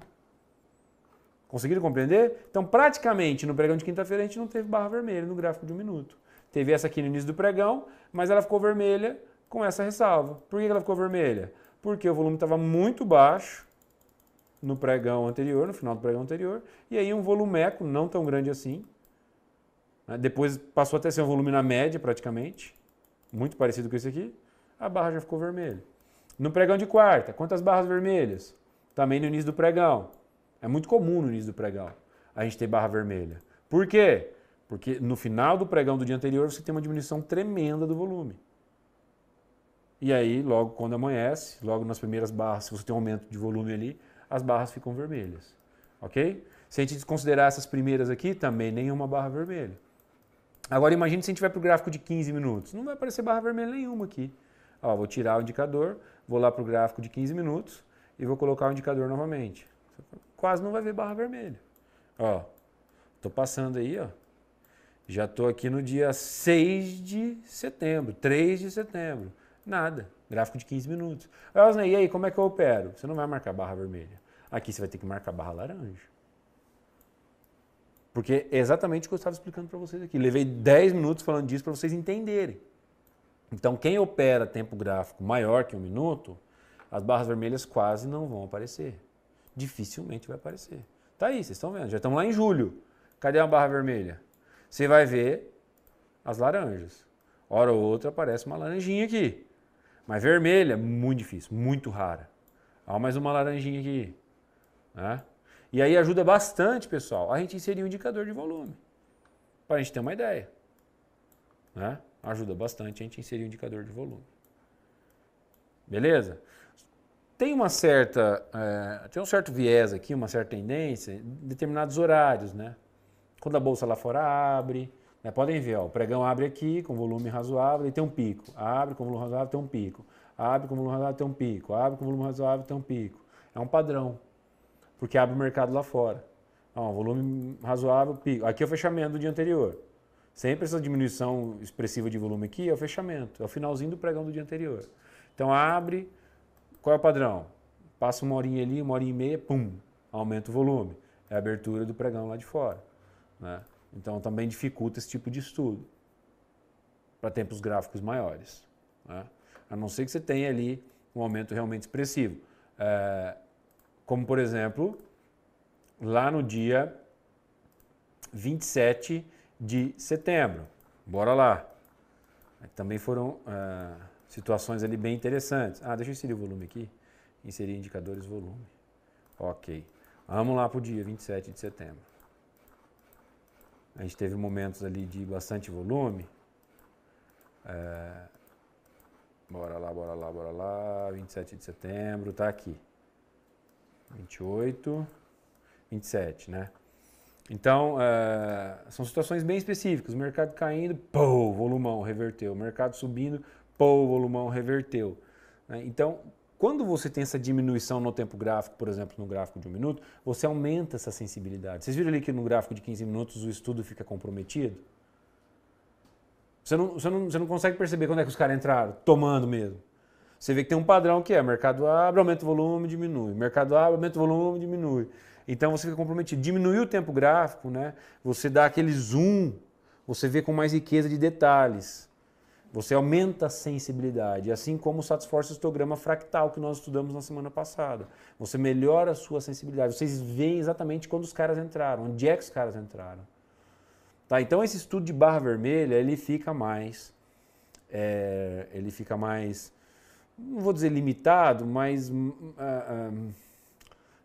Conseguiram compreender? Então, praticamente, no pregão de quinta-feira, a gente não teve barra vermelha no gráfico de um minuto. Teve essa aqui no início do pregão, mas ela ficou vermelha com essa ressalva. Por que ela ficou vermelha? Porque o volume estava muito baixo no pregão anterior, no final do pregão anterior, e aí um volumeco não tão grande assim. Né? Depois passou até a ser um volume na média, praticamente muito parecido com esse aqui, a barra já ficou vermelha. No pregão de quarta, quantas barras vermelhas? Também no início do pregão. É muito comum no início do pregão a gente ter barra vermelha. Por quê? Porque no final do pregão do dia anterior você tem uma diminuição tremenda do volume. E aí, logo quando amanhece, logo nas primeiras barras, se você tem um aumento de volume ali, as barras ficam vermelhas. Ok? Se a gente desconsiderar essas primeiras aqui, também nenhuma barra vermelha. Agora imagine se a gente vai para o gráfico de 15 minutos. Não vai aparecer barra vermelha nenhuma aqui. Ó, vou tirar o indicador, vou lá para o gráfico de 15 minutos e vou colocar o indicador novamente. Quase não vai ver barra vermelha. Ó, tô passando aí, ó. Já tô aqui no dia 6 de setembro, 3 de setembro. Nada. Gráfico de 15 minutos. Osney, e aí, como é que eu opero? Você não vai marcar barra vermelha. Aqui você vai ter que marcar barra laranja. Porque é exatamente o que eu estava explicando para vocês aqui. Levei 10 minutos falando disso para vocês entenderem. Então, quem opera tempo gráfico maior que um minuto, as barras vermelhas quase não vão aparecer. Dificilmente vai aparecer. Tá aí, vocês estão vendo. Já estamos lá em julho. Cadê a barra vermelha? Você vai ver as laranjas. Hora ou outra aparece uma laranjinha aqui. Mas vermelha, muito difícil, muito rara. Há mais uma laranjinha aqui. Né? E aí ajuda bastante, pessoal, a gente inserir um indicador de volume, para a gente ter uma ideia. Né? Ajuda bastante a gente inserir um indicador de volume. Beleza? Tem uma certa, é, tem um certo viés aqui, uma certa tendência, em determinados horários, né? Quando a bolsa lá fora abre, né? podem ver, ó, o pregão abre aqui com volume razoável e tem um pico. Abre com volume razoável, tem um pico. Abre com volume razoável, tem um pico. Abre com volume razoável, tem um pico. É um padrão porque abre o mercado lá fora. um volume razoável, pico. Aqui é o fechamento do dia anterior. Sempre essa diminuição expressiva de volume aqui é o fechamento, é o finalzinho do pregão do dia anterior. Então abre, qual é o padrão? Passa uma horinha ali, uma horinha e meia, pum, aumenta o volume. É a abertura do pregão lá de fora. Né? Então também dificulta esse tipo de estudo para tempos gráficos maiores. Né? A não ser que você tenha ali um aumento realmente expressivo. É, como, por exemplo, lá no dia 27 de setembro. Bora lá. Também foram ah, situações ali bem interessantes. Ah, deixa eu inserir o volume aqui. Inserir indicadores volume. Ok. Vamos lá para o dia 27 de setembro. A gente teve momentos ali de bastante volume. É... Bora lá, bora lá, bora lá. 27 de setembro, tá aqui. 28, 27, né? Então, é, são situações bem específicas. O mercado caindo, pô, volumão reverteu. O mercado subindo, pô, volumão reverteu. Né? Então, quando você tem essa diminuição no tempo gráfico, por exemplo, no gráfico de um minuto, você aumenta essa sensibilidade. Vocês viram ali que no gráfico de 15 minutos o estudo fica comprometido? Você não, você não, você não consegue perceber quando é que os caras entraram, tomando mesmo. Você vê que tem um padrão que é mercado abre, aumenta o volume, diminui. Mercado abre, aumenta o volume, diminui. Então você fica comprometido. Diminuiu o tempo gráfico, né? Você dá aquele zoom, você vê com mais riqueza de detalhes. Você aumenta a sensibilidade, assim como o satisforce histograma fractal que nós estudamos na semana passada. Você melhora a sua sensibilidade. Vocês veem exatamente quando os caras entraram, onde é que os caras entraram. Tá? Então esse estudo de barra vermelha ele fica mais, é, ele fica mais não vou dizer limitado, mas hum, ah, ah,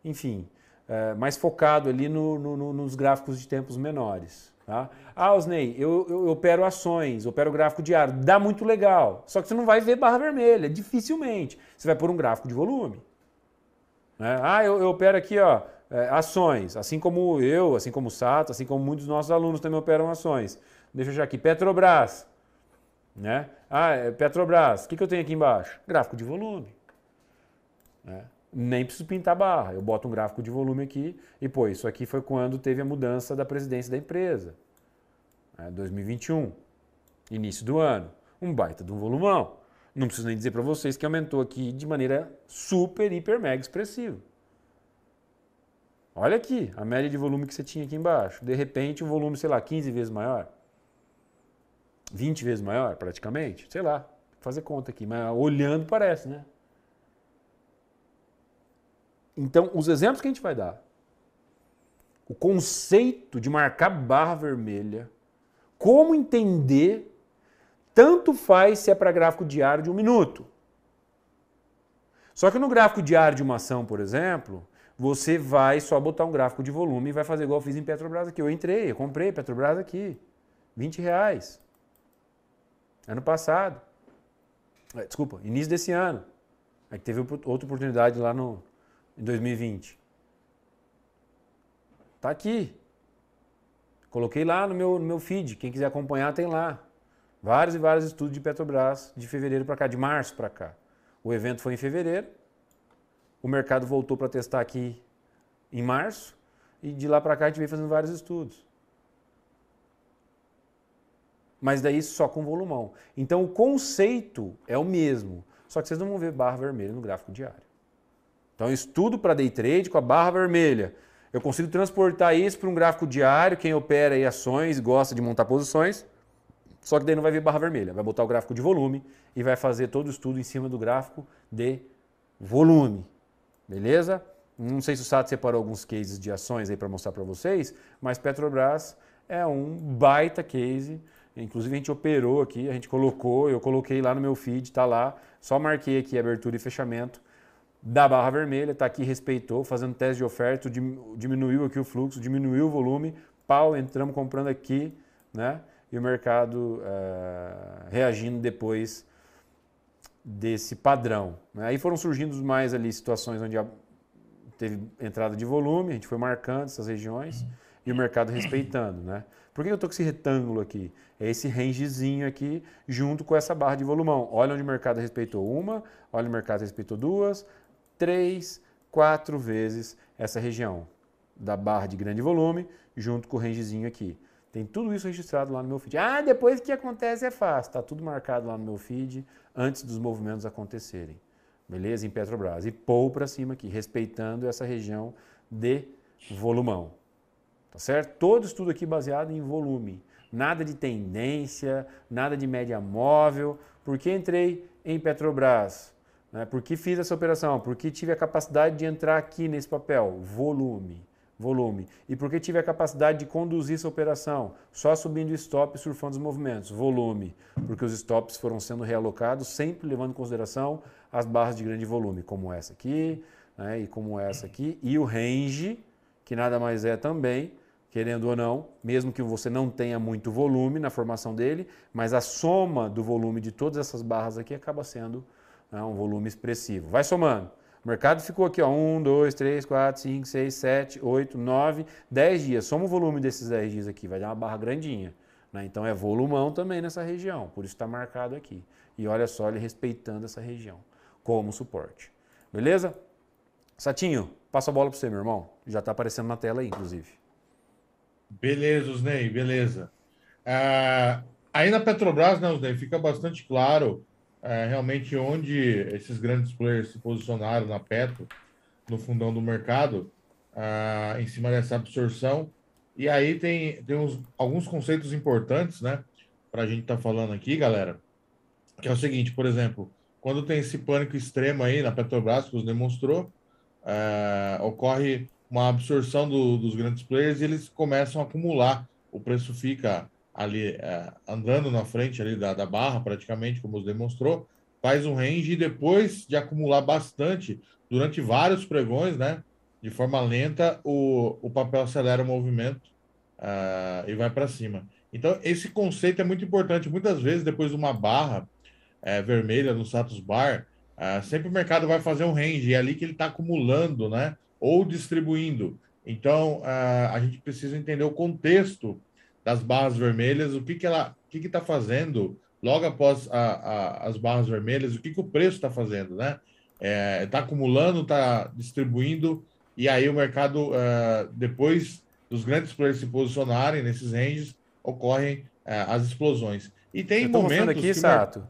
enfim, ah, mais focado ali no, no, nos gráficos de tempos menores. Tá? Ah, Osney, eu, eu, opero ações, opero gráfico diário, dá muito legal. Só que você não vai ver barra vermelha, dificilmente. Você vai pôr um gráfico de volume. Né? Ah, eu, eu opero aqui ó, é, ações, assim como eu, assim como o Sato, assim como muitos dos nossos alunos também operam ações. Deixa eu achar aqui, Petrobras. Né? Ah, é Petrobras, o que, que eu tenho aqui embaixo? Gráfico de volume. Né? Nem preciso pintar a barra. Eu boto um gráfico de volume aqui e, pô, isso aqui foi quando teve a mudança da presidência da empresa. Né? 2021, início do ano. Um baita de um volumão. Não preciso nem dizer para vocês que aumentou aqui de maneira super, hiper, mega expressiva. Olha aqui a média de volume que você tinha aqui embaixo. De repente, o um volume, sei lá, 15 vezes maior. 20 vezes maior, praticamente, sei lá, fazer conta aqui, mas olhando parece, né? Então, os exemplos que a gente vai dar, o conceito de marcar barra vermelha, como entender, tanto faz se é para gráfico diário de um minuto. Só que no gráfico diário de uma ação, por exemplo, você vai só botar um gráfico de volume e vai fazer igual eu fiz em Petrobras aqui. Eu entrei, eu comprei Petrobras aqui, 20 reais ano passado. É, desculpa, início desse ano. Aí teve outra oportunidade lá no, em 2020. Tá aqui. Coloquei lá no meu, no meu feed. Quem quiser acompanhar, tem lá. Vários e vários estudos de Petrobras de fevereiro para cá, de março para cá. O evento foi em fevereiro. O mercado voltou para testar aqui em março. E de lá para cá a gente vem fazendo vários estudos mas daí só com volumão. Então o conceito é o mesmo, só que vocês não vão ver barra vermelha no gráfico diário. Então eu estudo para day trade com a barra vermelha. Eu consigo transportar isso para um gráfico diário, quem opera aí ações, gosta de montar posições, só que daí não vai ver barra vermelha, vai botar o gráfico de volume e vai fazer todo o estudo em cima do gráfico de volume. Beleza? Não sei se o Sato separou alguns cases de ações aí para mostrar para vocês, mas Petrobras é um baita case Inclusive a gente operou aqui, a gente colocou, eu coloquei lá no meu feed, tá lá. Só marquei aqui abertura e fechamento da barra vermelha, tá aqui, respeitou, fazendo teste de oferta, diminuiu aqui o fluxo, diminuiu o volume, pau, entramos comprando aqui, né? E o mercado uh, reagindo depois desse padrão. Né? Aí foram surgindo mais ali situações onde teve entrada de volume, a gente foi marcando essas regiões e o mercado respeitando, né? Por que eu estou com esse retângulo aqui? É esse rangezinho aqui junto com essa barra de volumão. Olha onde o mercado respeitou uma, olha o mercado respeitou duas, três, quatro vezes essa região da barra de grande volume junto com o rangezinho aqui. Tem tudo isso registrado lá no meu feed. Ah, depois que acontece é fácil. Está tudo marcado lá no meu feed antes dos movimentos acontecerem. Beleza? Em Petrobras. E pou para cima aqui, respeitando essa região de volumão. Tá certo? Todo estudo aqui baseado em volume. Nada de tendência, nada de média móvel. Por que entrei em Petrobras? Né? Por que fiz essa operação? Por que tive a capacidade de entrar aqui nesse papel? Volume. Volume. E por que tive a capacidade de conduzir essa operação? Só subindo stop e surfando os movimentos. Volume. Porque os stops foram sendo realocados, sempre levando em consideração as barras de grande volume, como essa aqui, né? e como essa aqui, e o range que nada mais é também, querendo ou não, mesmo que você não tenha muito volume na formação dele, mas a soma do volume de todas essas barras aqui acaba sendo né, um volume expressivo. Vai somando. O mercado ficou aqui, ó, 1, 2, 3, 4, 5, 6, 7, 8, 9, 10 dias. Soma o volume desses 10 dias aqui, vai dar uma barra grandinha. Né? Então é volumão também nessa região, por isso está marcado aqui. E olha só ele respeitando essa região como suporte. Beleza? Satinho, passo a bola para você, meu irmão. Já está aparecendo na tela aí, inclusive.
Beleza, Osney, beleza. Ah, aí na Petrobras, né, Osney, fica bastante claro é, realmente onde esses grandes players se posicionaram na Petro, no fundão do mercado, ah, em cima dessa absorção. E aí tem, tem uns, alguns conceitos importantes, né, para a gente estar tá falando aqui, galera, que é o seguinte, por exemplo, quando tem esse pânico extremo aí na Petrobras, que os demonstrou, ah, ocorre uma absorção do, dos grandes players e eles começam a acumular. O preço fica ali é, andando na frente ali da, da barra, praticamente, como os demonstrou, faz um range e depois de acumular bastante, durante vários pregões, né? De forma lenta, o, o papel acelera o movimento uh, e vai para cima. Então, esse conceito é muito importante. Muitas vezes, depois de uma barra é, vermelha no Status Bar, é, sempre o mercado vai fazer um range, é ali que ele está acumulando, né? ou distribuindo. Então, a gente precisa entender o contexto das barras vermelhas, o que, que ela o que está fazendo logo após a, a, as barras vermelhas, o que, que o preço está fazendo, né? Está é, tá acumulando, está distribuindo, e aí o mercado, é, depois dos grandes players se posicionarem nesses ranges, ocorrem é, as explosões. E tem momentos. Aqui, que Sato.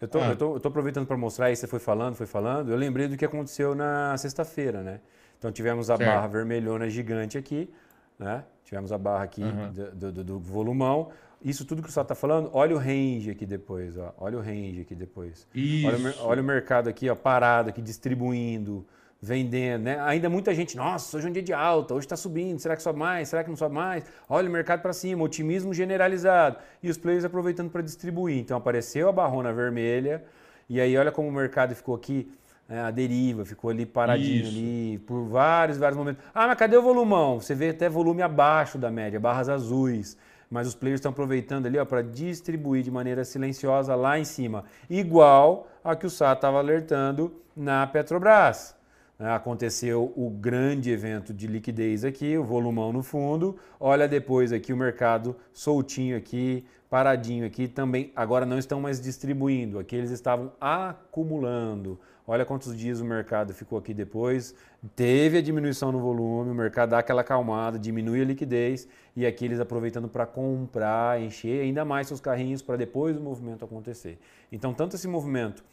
Eu tô, ah. eu, tô, eu tô aproveitando para mostrar aí, você foi falando, foi falando. Eu lembrei do que aconteceu na sexta-feira, né? Então tivemos a certo. barra vermelhona gigante aqui, né? Tivemos a barra aqui uhum. do, do, do, volumão. Isso tudo que o Sato está falando, olha o range aqui depois, ó. Olha o range aqui depois. Olha, olha, o mercado aqui, ó, parado aqui, distribuindo vendendo, né? Ainda muita gente, nossa, hoje é um dia de alta, hoje está subindo, será que sobe mais? Será que não sobe mais? Olha o mercado para cima, otimismo generalizado. E os players aproveitando para distribuir. Então apareceu a barrona vermelha, e aí olha como o mercado ficou aqui né, a deriva, ficou ali paradinho Isso. ali por vários, vários momentos. Ah, mas cadê o volumão? Você vê até volume abaixo da média, barras azuis. Mas os players estão aproveitando ali para distribuir de maneira silenciosa lá em cima. Igual a que o SAT estava alertando na Petrobras. Né, aconteceu o grande evento de liquidez aqui, o volumão no fundo. Olha depois aqui o mercado soltinho aqui, paradinho aqui também. Agora não estão mais distribuindo, aqui eles estavam acumulando. Olha quantos dias o mercado ficou aqui depois. Teve a diminuição no volume, o mercado dá aquela acalmada, diminui a liquidez e aqui eles aproveitando para comprar, encher ainda mais seus carrinhos para depois o movimento acontecer. Então, tanto esse movimento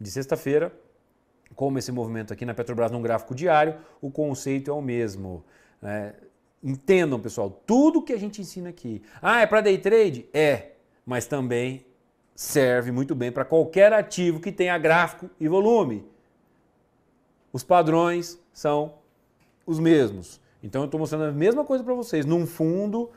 de sexta-feira como esse movimento aqui na Petrobras num gráfico diário, o conceito é o mesmo. Né? Entendam, pessoal, tudo que a gente ensina aqui. Ah, é para day trade? É, mas também serve muito bem para qualquer ativo que tenha gráfico e volume. Os padrões são os mesmos. Então eu estou mostrando a mesma coisa para vocês. Num fundo,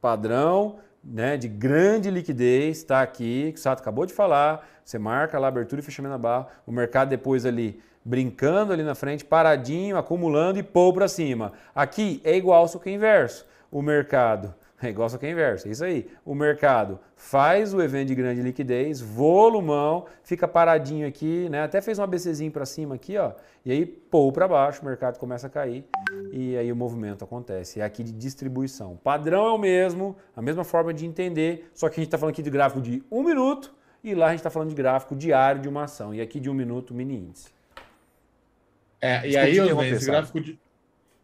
padrão, né, de grande liquidez, está aqui, que o Sato acabou de falar, você marca lá abertura e fechamento na barra, o mercado depois ali brincando ali na frente, paradinho, acumulando e pôr para cima. Aqui é igual, só que é inverso. O mercado é igual só que é inverso, é isso aí. O mercado faz o evento de grande liquidez, volumão, fica paradinho aqui, né? Até fez um ABCzinho para cima aqui, ó. E aí pô para baixo, o mercado começa a cair e aí o movimento acontece. É aqui de distribuição. O padrão é o mesmo, a mesma forma de entender, só que a gente está falando aqui de gráfico de um minuto e lá a gente está falando de gráfico diário de uma ação. E aqui de um minuto, mini índice.
É, e aí, esse gráfico de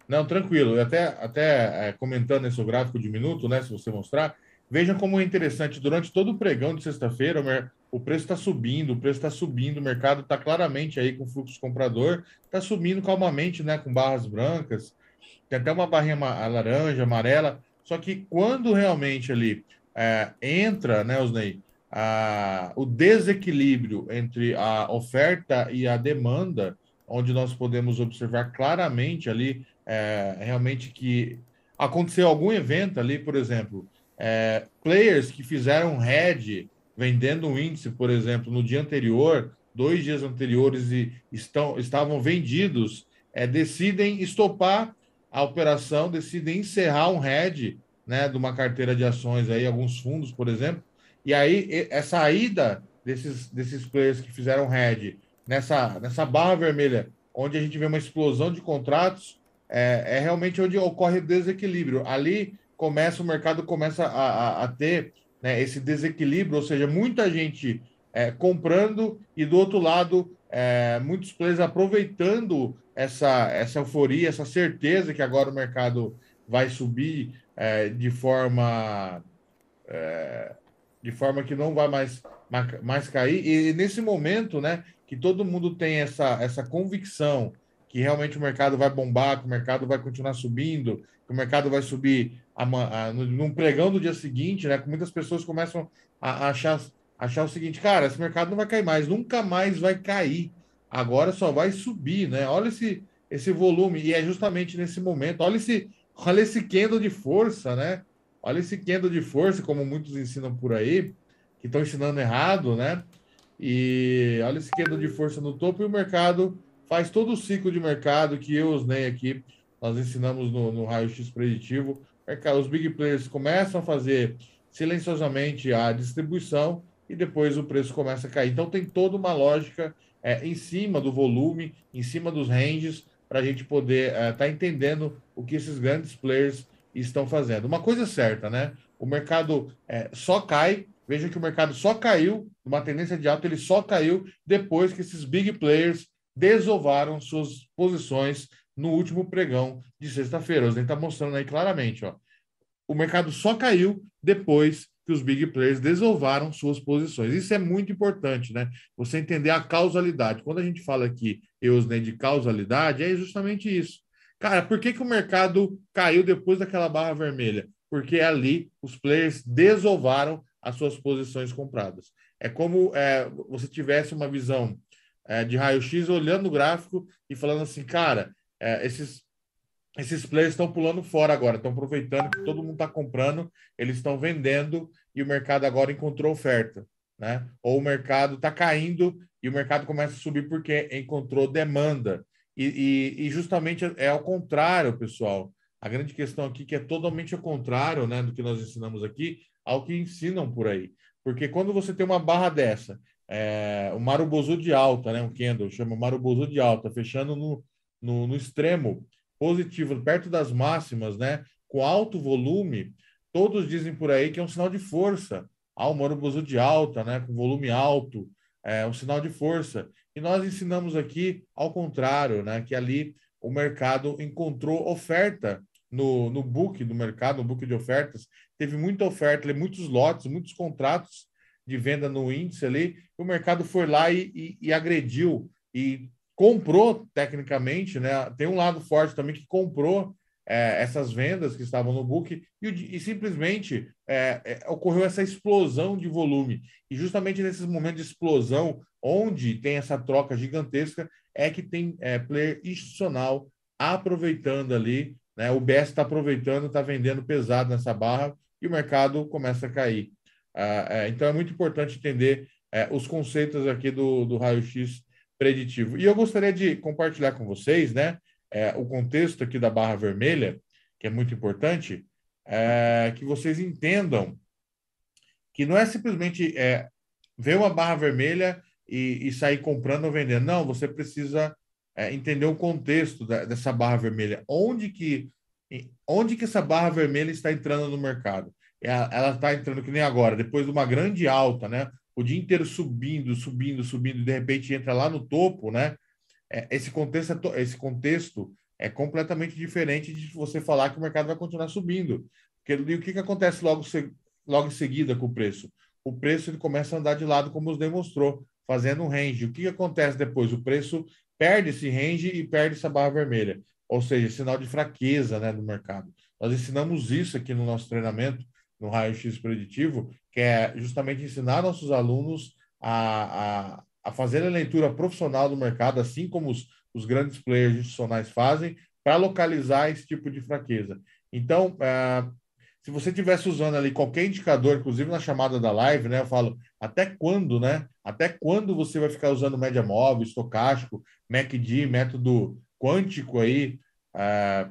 não, tranquilo. E até, até é, comentando esse gráfico de minuto, né? Se você mostrar, vejam como é interessante. Durante todo o pregão de sexta-feira, o, mer... o, preço está subindo, o preço está subindo, o mercado está claramente aí com fluxo comprador, está subindo calmamente, né? Com barras brancas, tem até uma barrinha laranja, amarela. Só que quando realmente ali é, entra, né, Osney, a, o desequilíbrio entre a oferta e a demanda, onde nós podemos observar claramente ali é, realmente que aconteceu algum evento ali, por exemplo, é, players que fizeram head vendendo um índice, por exemplo, no dia anterior, dois dias anteriores e estão, estavam vendidos, é, decidem estopar a operação, decidem encerrar um head né, de uma carteira de ações aí, alguns fundos, por exemplo, e aí a saída desses, desses players que fizeram head nessa, nessa barra vermelha, onde a gente vê uma explosão de contratos, é, é realmente onde ocorre desequilíbrio. Ali começa o mercado começa a, a, a ter né, esse desequilíbrio, ou seja, muita gente é, comprando e do outro lado é, muitos players aproveitando essa, essa euforia, essa certeza que agora o mercado vai subir é, de forma é, de forma que não vai mais, mais cair. E nesse momento, né, que todo mundo tem essa, essa convicção que realmente o mercado vai bombar, que o mercado vai continuar subindo, que o mercado vai subir num pregão do dia seguinte, né? Que muitas pessoas começam a, a achar, achar o seguinte, cara, esse mercado não vai cair mais, nunca mais vai cair. Agora só vai subir, né? Olha esse, esse volume, e é justamente nesse momento, olha esse, olha esse candle de força, né? Olha esse candle de força, como muitos ensinam por aí, que estão ensinando errado, né? E olha esse candle de força no topo e o mercado faz todo o ciclo de mercado que eu e os aqui, nós ensinamos no, no raio-x preditivo. Os big players começam a fazer silenciosamente a distribuição e depois o preço começa a cair. Então tem toda uma lógica é, em cima do volume, em cima dos ranges, para a gente poder estar é, tá entendendo o que esses grandes players estão fazendo. Uma coisa é certa, né? O mercado é, só cai. Veja que o mercado só caiu, uma tendência de alta, ele só caiu depois que esses big players desovaram suas posições no último pregão de sexta-feira. O Zen está mostrando aí claramente. Ó. O mercado só caiu depois que os big players desovaram suas posições. Isso é muito importante, né? Você entender a causalidade. Quando a gente fala aqui, nem de causalidade, é justamente isso. Cara, por que, que o mercado caiu depois daquela barra vermelha? Porque ali os players desovaram as suas posições compradas. É como é, você tivesse uma visão é, de raio-x olhando o gráfico e falando assim, cara, é, esses, esses players estão pulando fora agora, estão aproveitando que todo mundo está comprando, eles estão vendendo e o mercado agora encontrou oferta. Né? Ou o mercado está caindo e o mercado começa a subir porque encontrou demanda. E, e, e, justamente é, é ao contrário, pessoal. A grande questão aqui que é totalmente ao contrário né, do que nós ensinamos aqui ao que ensinam por aí. Porque quando você tem uma barra dessa é, o Marubozu de alta, né? Um candle, chama Marubozu de alta, fechando no, no, no, extremo positivo, perto das máximas, né? Com alto volume, todos dizem por aí que é um sinal de força. Ah, o Marubozu de alta, né? Com volume alto, é um sinal de força. E nós ensinamos aqui ao contrário, né? Que ali o mercado encontrou oferta no, no book do mercado, no book de ofertas, teve muita oferta, muitos lotes, muitos contratos de venda no índice ali, o mercado foi lá e, e, e agrediu e comprou tecnicamente, né? Tem um lado forte também que comprou é, essas vendas que estavam no book e, e simplesmente é, é, ocorreu essa explosão de volume. E justamente nesses momentos de explosão, onde tem essa troca gigantesca, é que tem é, player institucional aproveitando ali, né? O BS está aproveitando, está vendendo pesado nessa barra e o mercado começa a cair. Ah, é, então, é muito importante entender é, os conceitos aqui do, do raio-x preditivo. E eu gostaria de compartilhar com vocês né, é, o contexto aqui da barra vermelha, que é muito importante, é, que vocês entendam que não é simplesmente é, ver uma barra vermelha e, e, sair comprando ou vendendo. Não, você precisa é, entender o contexto da, dessa barra vermelha. Onde que, onde que essa barra vermelha está entrando no mercado? É, ela está entrando que nem agora, depois de uma grande alta, né? O dia inteiro subindo, subindo, subindo, e de repente entra lá no topo, né? É, esse contexto, é esse contexto é completamente diferente de você falar que o mercado vai continuar subindo. Porque e o que, que acontece logo, logo em seguida com o preço? O preço ele começa a andar de lado, como nos demonstrou, fazendo um range. O que, que acontece depois? O preço perde esse range e perde essa barra vermelha, ou seja, sinal de fraqueza né, do mercado. Nós ensinamos isso aqui no nosso treinamento no raio-x preditivo, que é justamente ensinar nossos alunos a, a, a fazer a leitura profissional do mercado, assim como os, os grandes players institucionais fazem, para localizar esse tipo de fraqueza. Então, é, se você estivesse usando ali qualquer indicador, inclusive na chamada da live, né, eu falo até quando, né? Até quando você vai ficar usando média móvel, estocástico, MACD, método quântico aí, uh, é,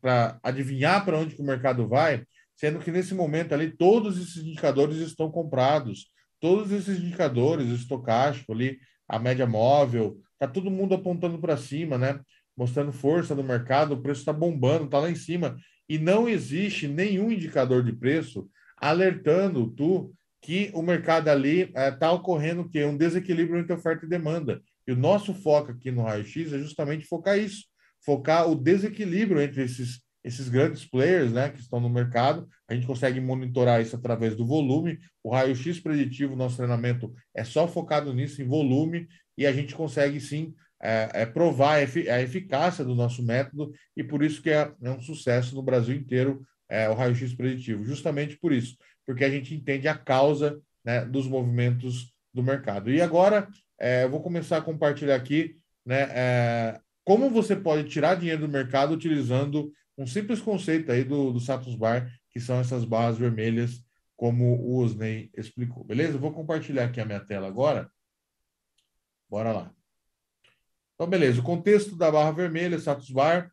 para adivinhar para onde o mercado vai, sendo que nesse momento ali todos esses indicadores estão comprados, todos esses indicadores, o estocástico ali, a média móvel, tá todo mundo apontando para cima, né? Mostrando força no mercado, o preço está bombando, tá lá em cima e não existe nenhum indicador de preço alertando tu que o mercado ali está é, tá ocorrendo que um desequilíbrio entre oferta e demanda. E o nosso foco aqui no raio-x é justamente focar isso, focar o desequilíbrio entre esses esses grandes players né, que estão no mercado. A gente consegue monitorar isso através do volume. O raio-x preditivo, nosso treinamento é só focado nisso, em volume, e a gente consegue sim é, é provar a eficácia do nosso método, e por isso que é, é um sucesso no Brasil inteiro é, o raio-x preditivo. Justamente por isso, porque a gente entende a causa né, dos movimentos do mercado. E agora é, eu vou começar a compartilhar aqui né, é, como você pode tirar dinheiro do mercado utilizando um simples conceito aí do, do Satos Bar, que são essas barras vermelhas, como o Osney explicou. Beleza? Vou compartilhar aqui a minha tela agora. Bora lá. Então, beleza. O contexto da barra vermelha, Satos Bar.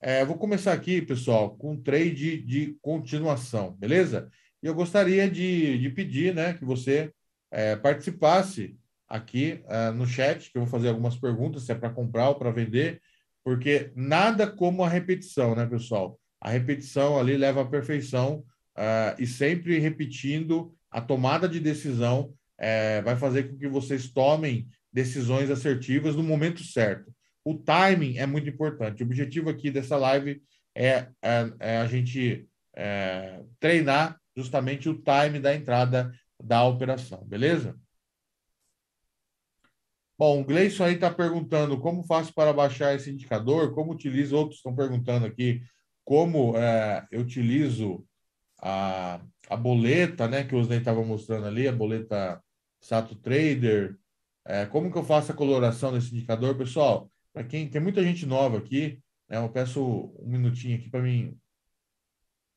É, vou começar aqui, pessoal, com um trade de continuação, beleza? E eu gostaria de, de pedir né, que você é, participasse aqui uh, no chat, que eu vou fazer algumas perguntas, se é para comprar ou para vender. Porque nada como a repetição, né, pessoal? A repetição ali leva à perfeição uh, e sempre repetindo a tomada de decisão uh, vai fazer com que vocês tomem decisões assertivas no momento certo. O timing é muito importante. O objetivo aqui dessa live é, é, é a gente é, treinar justamente o time da entrada da operação, beleza? Bom, o Gleison aí está perguntando como faço para baixar esse indicador, como utilizo, outros estão perguntando aqui, como é, eu utilizo a, a boleta, né, que o Osney estava mostrando ali, a boleta Sato Trader, é, como que eu faço a coloração desse indicador? Pessoal, para quem tem muita gente nova aqui, né, eu peço um minutinho aqui para mim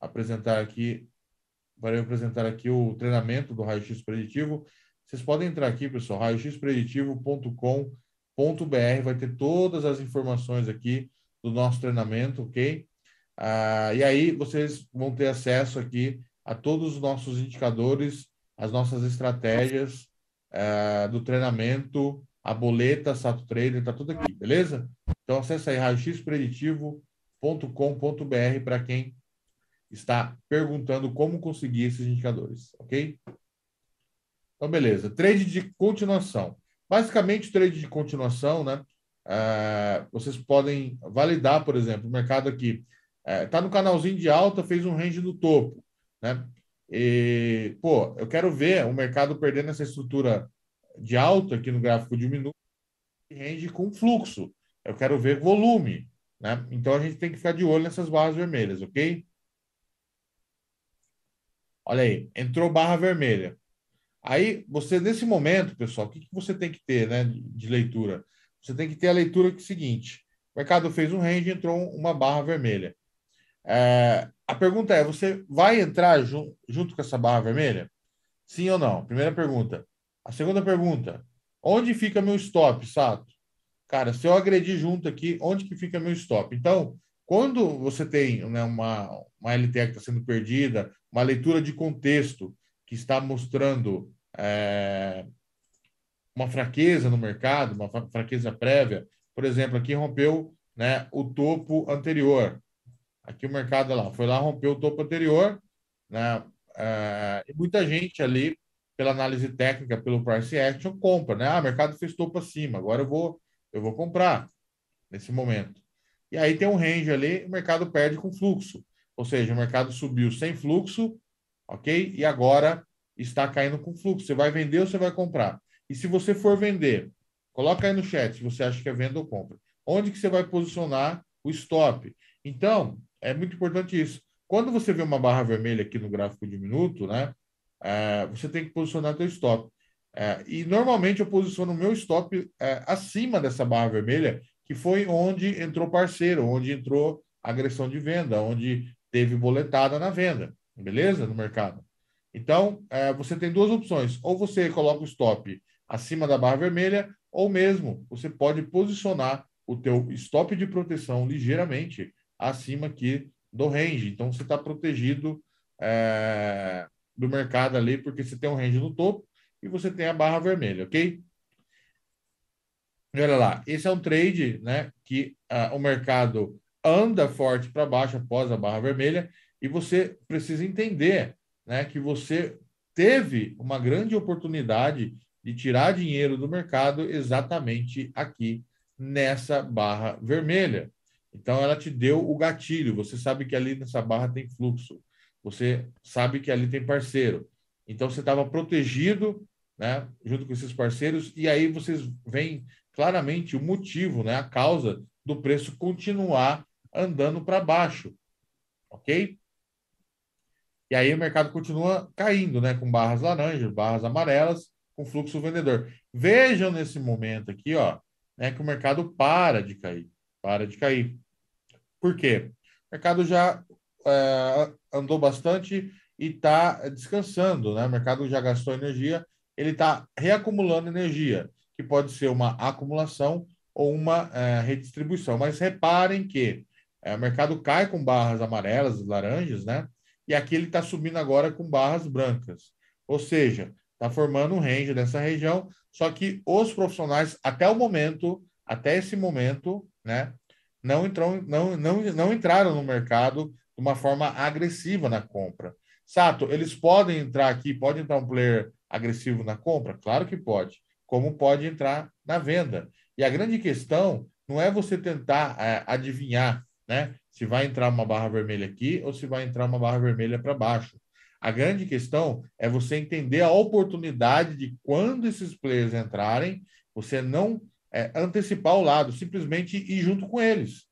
apresentar aqui, para eu apresentar aqui o treinamento do raio-x preditivo. Vocês podem entrar aqui, pessoal, raioxpreditivo.com.br, vai ter todas as informações aqui do nosso treinamento, ok? Ah, e aí vocês vão ter acesso aqui a todos os nossos indicadores, as nossas estratégias ah, do treinamento, a boleta, Sato Trader, tá tudo aqui, beleza? Então acessa aí raioxpreditivo.com.br para quem está perguntando como conseguir esses indicadores, ok? Então, beleza. Trade de continuação. Basicamente, o trade de continuação, né? É, vocês podem validar, por exemplo, o mercado aqui está é, tá no canalzinho de alta, fez um range no topo, né? E, pô, eu quero ver o mercado perdendo essa estrutura de alta aqui no gráfico de um minuto, range com fluxo. Eu quero ver volume, né? Então a gente tem que ficar de olho nessas barras vermelhas, ok? Olha aí, entrou barra vermelha. Aí, você, nesse momento, pessoal, o que, que você tem que ter né, de leitura? Você tem que ter a leitura que é o seguinte: o mercado fez um range, entrou uma barra vermelha. É, a pergunta é: você vai entrar jun junto com essa barra vermelha? Sim ou não? Primeira pergunta. A segunda pergunta: onde fica meu stop, Sato? Cara, se eu agredir junto aqui, onde que fica meu stop? Então, quando você tem né, uma, uma lte que está sendo perdida, uma leitura de contexto, que está mostrando é, uma fraqueza no mercado, uma fraqueza prévia. Por exemplo, aqui rompeu né, o topo anterior. Aqui o mercado lá foi lá, rompeu o topo anterior. Né, é, e muita gente ali, pela análise técnica, pelo price action, compra. Né? Ah, o mercado fez topo acima, agora eu vou, eu vou comprar nesse momento. E aí tem um range ali, o mercado perde com fluxo. Ou seja, o mercado subiu sem fluxo ok? E agora está caindo com fluxo. Você vai vender ou você vai comprar? E se você for vender, coloca aí no chat se você acha que é venda ou compra. Onde que você vai posicionar o stop? Então, é muito importante isso. Quando você vê uma barra vermelha aqui no gráfico de minuto, né? É, você tem que posicionar o stop. É, e normalmente eu posiciono o meu stop é, acima dessa barra vermelha, que foi onde entrou parceiro, onde entrou agressão de venda, onde teve boletada na venda beleza? No mercado. Então, é, você tem duas opções. Ou você coloca o stop acima da barra vermelha, ou mesmo você pode posicionar o teu stop de proteção ligeiramente acima aqui do range. Então, você está protegido é, do mercado ali, porque você tem um range no topo e você tem a barra vermelha, ok? E olha lá, esse é um trade né, que uh, o mercado anda forte para baixo após a barra vermelha e você precisa entender né, que você teve uma grande oportunidade de tirar dinheiro do mercado exatamente aqui nessa barra vermelha. Então ela te deu o gatilho, você sabe que ali nessa barra tem fluxo, você sabe que ali tem parceiro. Então você estava protegido, né, junto com esses parceiros e aí vocês veem claramente o motivo, né, a causa do preço continuar andando para baixo. OK? E aí o mercado continua caindo, né? Com barras laranjas, barras amarelas, com fluxo vendedor. Vejam nesse momento aqui, ó, né, que o mercado para de cair, para de cair. Por quê? O mercado já é, andou bastante e está descansando, né? O mercado já gastou energia, ele está reacumulando energia, que pode ser uma acumulação ou uma é, redistribuição. Mas reparem que é, o mercado cai com barras amarelas, laranjas, né? E aqui ele está subindo agora com barras brancas. Ou seja, está formando um range dessa região, só que os profissionais, até o momento, até esse momento, né, não, entrou, não, não, não entraram no mercado de uma forma agressiva na compra. Sato, eles podem entrar aqui, pode entrar um player agressivo na compra? Claro que pode, como pode entrar na venda. E a grande questão não é você tentar é, adivinhar, né? se vai entrar uma barra vermelha aqui ou se vai entrar uma barra vermelha para baixo. A grande questão é você entender a oportunidade de quando esses players entrarem, você não é, antecipar o lado, simplesmente ir junto com eles.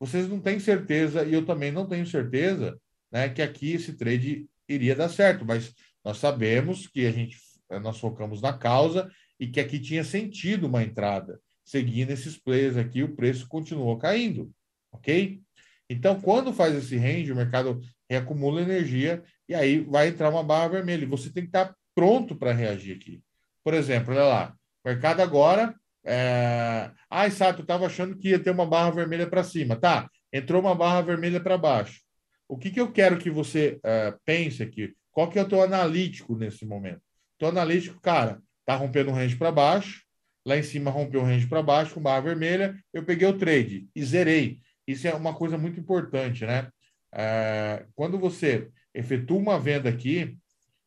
Vocês não têm certeza, e eu também não tenho certeza, né, que aqui esse trade iria dar certo, mas nós sabemos que a gente eh, nós focamos na causa e que aqui tinha sentido uma entrada. Seguindo esses players aqui, o preço continuou caindo, ok? Então, quando faz esse range, o mercado reacumula energia e aí vai entrar uma barra vermelha. E você tem que estar pronto para reagir aqui. Por exemplo, olha lá, o mercado agora. É... Ah, Sato, eu estava achando que ia ter uma barra vermelha para cima. Tá, entrou uma barra vermelha para baixo. O que, que eu quero que você uh, pense aqui? Qual que é o teu analítico nesse momento? Teu analítico, cara, tá rompendo um range para baixo, lá em cima rompeu um range para baixo, com barra vermelha, eu peguei o trade e zerei. Isso é uma coisa muito importante, né? É, quando você efetua uma venda aqui,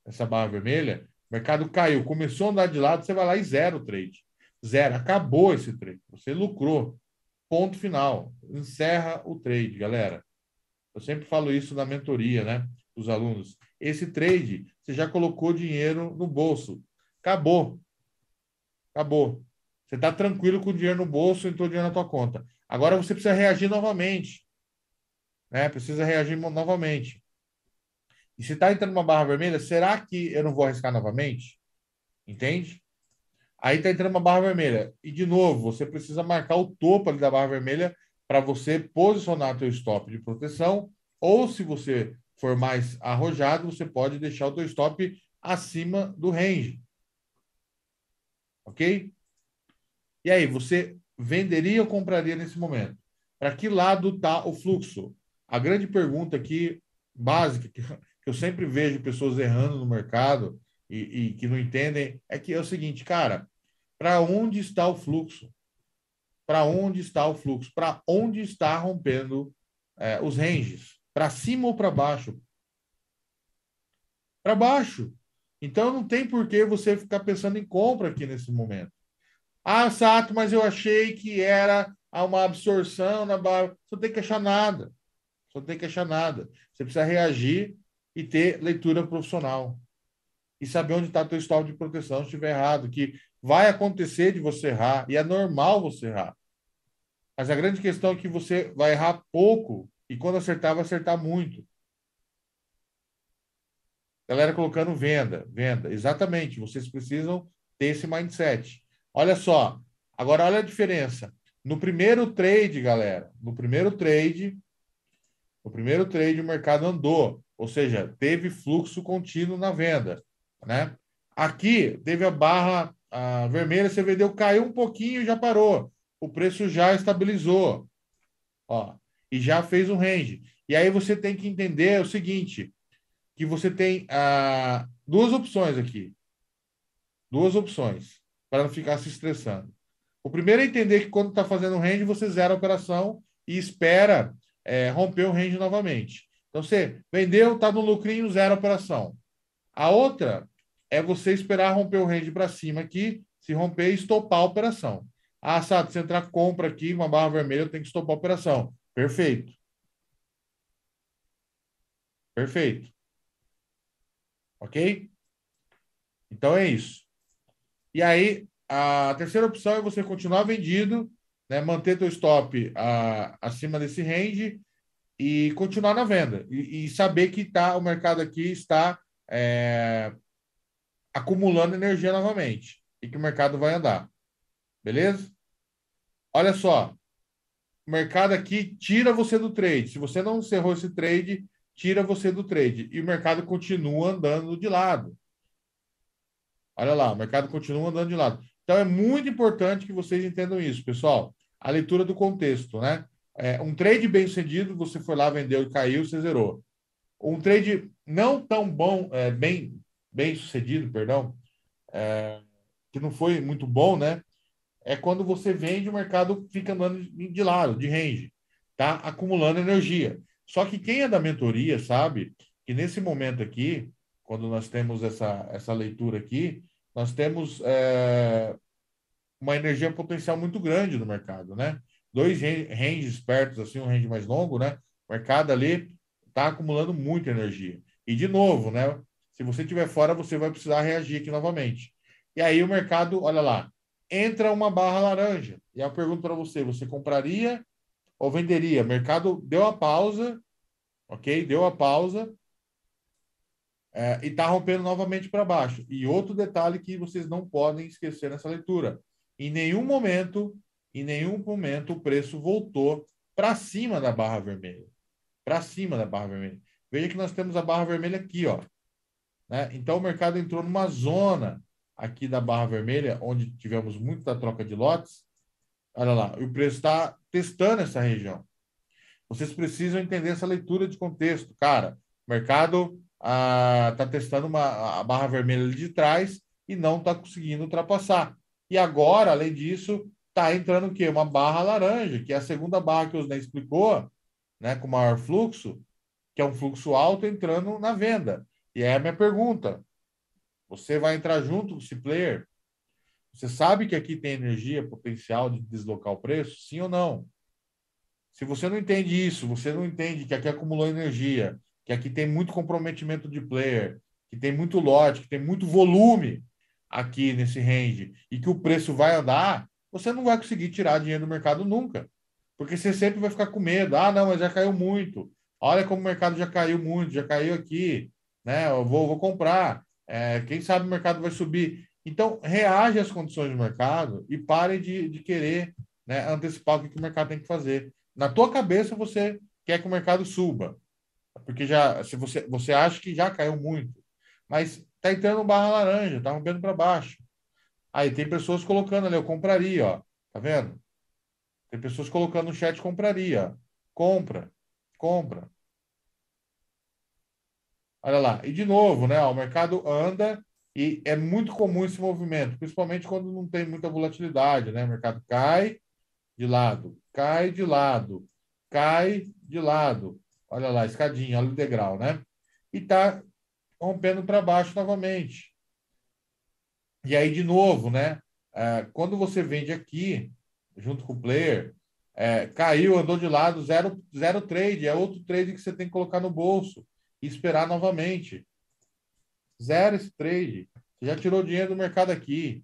essa barra vermelha, o mercado caiu, começou a andar de lado, você vai lá e zero o trade. Zero, acabou esse trade. Você lucrou. Ponto final. Encerra o trade, galera. Eu sempre falo isso na mentoria, né? Os alunos. Esse trade, você já colocou dinheiro no bolso. Acabou. Acabou. Você está tranquilo com o dinheiro no bolso, e entrou dinheiro na tua conta. Agora você precisa reagir novamente. Né? Precisa reagir novamente. E se está entrando uma barra vermelha, será que eu não vou arriscar novamente? Entende? Aí está entrando uma barra vermelha. E, de novo, você precisa marcar o topo ali da barra vermelha para você posicionar teu stop de proteção. Ou, se você for mais arrojado, você pode deixar o teu stop acima do range. Ok? E aí, você venderia ou compraria nesse momento? Para que lado está o fluxo? A grande pergunta aqui, básica, que [LAUGHS] eu sempre vejo pessoas errando no mercado e, e que não entendem, é que é o seguinte, cara, para onde está o fluxo? Para onde está o fluxo? Para onde está rompendo é, os ranges? Para cima ou para baixo? Para baixo. Então não tem por que você ficar pensando em compra aqui nesse momento. Ah, Sato, mas eu achei que era uma absorção na barba. Você não tem que achar nada. Você não tem que achar nada. Você precisa reagir e ter leitura profissional. E saber onde está o seu estado de proteção se estiver errado, que vai acontecer de você errar, e é normal você errar. Mas a grande questão é que você vai errar pouco, e quando acertar, vai acertar muito. Galera colocando venda, venda. Exatamente, vocês precisam ter esse mindset. Olha só, agora olha a diferença. No primeiro trade, galera, no primeiro trade, no primeiro trade o mercado andou, ou seja, teve fluxo contínuo na venda, né? Aqui teve a barra a vermelha, você vendeu, caiu um pouquinho, já parou. O preço já estabilizou, ó, e já fez um range. E aí você tem que entender o seguinte, que você tem ah, duas opções aqui, duas opções para não ficar se estressando. O primeiro é entender que quando está fazendo um range, você zera a operação e espera é, romper o range novamente. Então, você vendeu, está no lucrinho, zero a operação. A outra é você esperar romper o range para cima aqui, se romper, estopar a operação. Ah, Sato, se entrar compra aqui, uma barra vermelha, eu tenho que estopar a operação. Perfeito. Perfeito. Ok? Então é isso. E aí, a terceira opção é você continuar vendido, né, manter teu stop a, acima desse range e continuar na venda. E, e saber que tá, o mercado aqui está é, acumulando energia novamente e que o mercado vai andar. Beleza? Olha só, o mercado aqui tira você do trade. Se você não encerrou esse trade, tira você do trade. E o mercado continua andando de lado. Olha lá, o mercado continua andando de lado. Então é muito importante que vocês entendam isso, pessoal. A leitura do contexto, né? É, um trade bem sucedido, você foi lá, vendeu e caiu, você zerou. Um trade não tão bom, é, bem, bem sucedido, perdão, é, que não foi muito bom, né? É quando você vende o mercado fica andando de lado, de range, tá? Acumulando energia. Só que quem é da mentoria sabe que nesse momento aqui, quando nós temos essa, essa leitura aqui, nós temos é, uma energia potencial muito grande no mercado, né? Dois ranges perto, assim, um range mais longo, né? O mercado ali está acumulando muita energia. E, de novo, né? Se você estiver fora, você vai precisar reagir aqui novamente. E aí o mercado, olha lá, entra uma barra laranja. E eu pergunto para você, você compraria ou venderia? O mercado deu a pausa, ok? Deu a pausa, é, e está rompendo novamente para baixo. E outro detalhe que vocês não podem esquecer nessa leitura: em nenhum momento, em nenhum momento, o preço voltou para cima da barra vermelha. Para cima da barra vermelha. Veja que nós temos a barra vermelha aqui, ó. Né? Então o mercado entrou numa zona aqui da barra vermelha, onde tivemos muita troca de lotes. Olha lá, o preço está testando essa região. Vocês precisam entender essa leitura de contexto, cara. Mercado está testando uma, a barra vermelha de trás e não está conseguindo ultrapassar. E agora, além disso, está entrando o quê? Uma barra laranja, que é a segunda barra que o Osné explicou, né, com maior fluxo, que é um fluxo alto entrando na venda. E é a minha pergunta. Você vai entrar junto com esse player? Você sabe que aqui tem energia potencial de deslocar o preço? Sim ou não? Se você não entende isso, você não entende que aqui acumulou energia, que aqui tem muito comprometimento de player, que tem muito lote, que tem muito volume aqui nesse range e que o preço vai andar, você não vai conseguir tirar dinheiro do mercado nunca. Porque você sempre vai ficar com medo. Ah, não, mas já caiu muito. Olha como o mercado já caiu muito, já caiu aqui. Né? Eu vou, vou comprar. É, quem sabe o mercado vai subir. Então, reaja às condições do mercado e pare de, de querer né, antecipar o que, que o mercado tem que fazer. Na tua cabeça, você quer que o mercado suba porque já se você, você acha que já caiu muito, mas tá entrando barra laranja, tá rompendo para baixo. Aí tem pessoas colocando ali, eu compraria, ó. Tá vendo? Tem pessoas colocando no chat compraria. Compra, compra. Olha lá. E de novo, né? o mercado anda e é muito comum esse movimento, principalmente quando não tem muita volatilidade, né? O mercado cai de lado, cai de lado, cai de lado, Olha lá, escadinha, olha o degrau, né? E tá rompendo para baixo novamente. E aí, de novo, né? É, quando você vende aqui, junto com o player, é, caiu, andou de lado, zero, zero trade, é outro trade que você tem que colocar no bolso e esperar novamente. Zero esse trade. Você já tirou dinheiro do mercado aqui.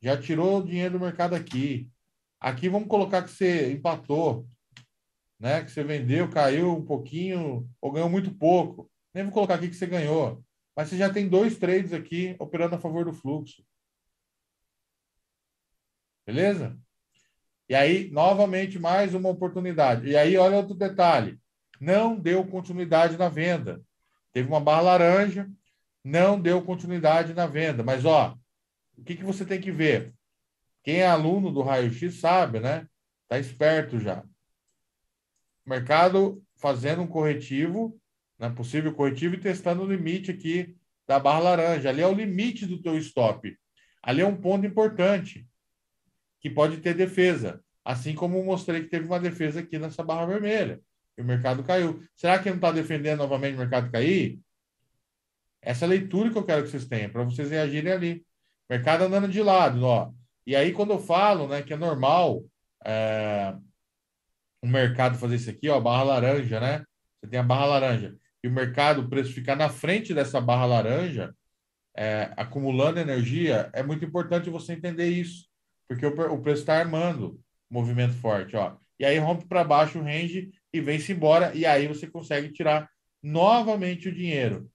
Já tirou dinheiro do mercado aqui. Aqui vamos colocar que você empatou né? Que você vendeu, caiu um pouquinho ou ganhou muito pouco. Nem vou colocar aqui que você ganhou, mas você já tem dois trades aqui operando a favor do fluxo. Beleza? E aí, novamente, mais uma oportunidade. E aí, olha outro detalhe: não deu continuidade na venda. Teve uma barra laranja, não deu continuidade na venda. Mas, ó, o que, que você tem que ver? Quem é aluno do Raio X sabe, né? Tá esperto já mercado fazendo um corretivo, né, possível corretivo, e testando o limite aqui da barra laranja. Ali é o limite do teu stop. Ali é um ponto importante, que pode ter defesa. Assim como mostrei que teve uma defesa aqui nessa barra vermelha, e o mercado caiu. Será que não está defendendo novamente o mercado cair? Essa é leitura que eu quero que vocês tenham, para vocês reagirem ali. Mercado andando de lado, ó. E aí, quando eu falo né, que é normal é, o mercado fazer isso aqui, ó, barra laranja, né? Você tem a barra laranja. E o mercado, o preço ficar na frente dessa barra laranja, é, acumulando energia, é muito importante você entender isso. Porque o, o preço está armando movimento forte, ó. E aí rompe para baixo o range e vem-se embora. E aí você consegue tirar novamente o dinheiro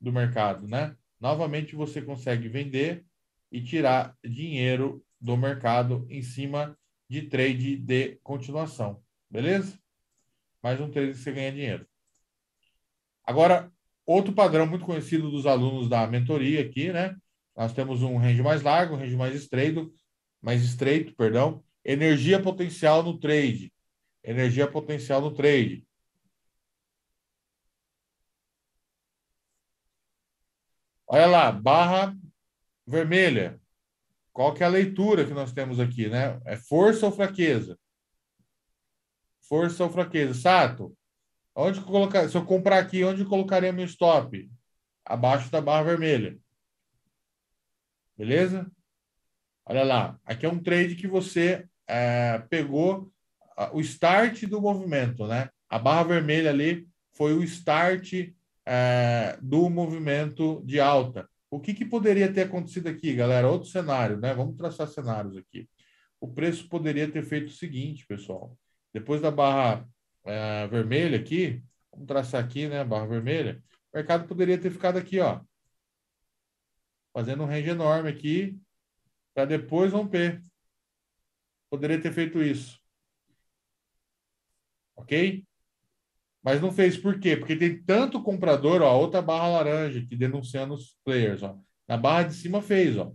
do mercado, né? Novamente você consegue vender e tirar dinheiro do mercado em cima de trade de continuação. Beleza? Mais um trade que você ganha dinheiro. Agora, outro padrão muito conhecido dos alunos da mentoria aqui, né? Nós temos um range mais largo, um range mais estreito, mais estreito, perdão. Energia potencial no trade. Energia potencial no trade. Olha lá, barra vermelha. Qual que é a leitura que nós temos aqui, né? É força ou fraqueza? Força ou fraqueza? Sato, onde colocar, se eu comprar aqui, onde colocaria meu stop? Abaixo da barra vermelha. Beleza? Olha lá. Aqui é um trade que você é, pegou o start do movimento, né? A barra vermelha ali foi o start é, do movimento de alta. O que, que poderia ter acontecido aqui, galera? Outro cenário, né? Vamos traçar cenários aqui. O preço poderia ter feito o seguinte, pessoal. Depois da barra é, vermelha aqui, vamos traçar aqui, né? Barra vermelha. O mercado poderia ter ficado aqui, ó. Fazendo um range enorme aqui, para depois romper. Poderia ter feito isso. Ok? Mas não fez. Por quê? Porque tem tanto comprador, ó, outra barra laranja aqui denunciando os players, ó. Na barra de cima fez, ó.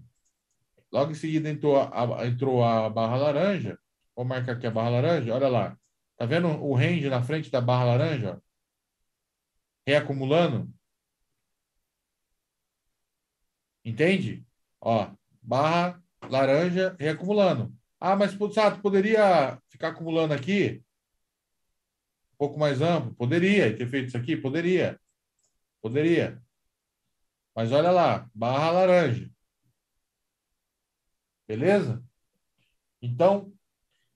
Logo em seguida entrou a entrou a barra laranja. Vou marcar aqui a barra laranja. Olha lá. Tá vendo o range na frente da barra laranja? Reacumulando. Entende? Ó, barra laranja reacumulando. Ah, mas ah, poderia ficar acumulando aqui? Um pouco mais amplo? Poderia ter feito isso aqui? Poderia. Poderia. Mas olha lá, barra laranja. Beleza? Então,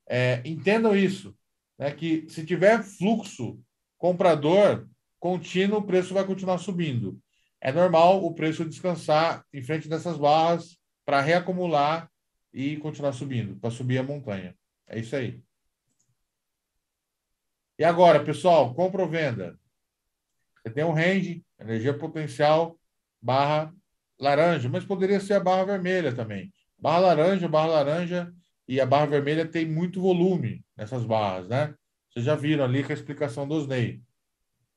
é, entendam isso, né, que se tiver fluxo comprador contínuo, o preço vai continuar subindo. É normal o preço descansar em frente dessas barras para reacumular e continuar subindo, para subir a montanha. É isso aí. E agora, pessoal, compra ou venda? Você tem um range, energia potencial, barra laranja, mas poderia ser a barra vermelha também. Barra laranja, barra laranja e a barra vermelha tem muito volume nessas barras, né? Vocês já viram ali com a explicação dos NEI.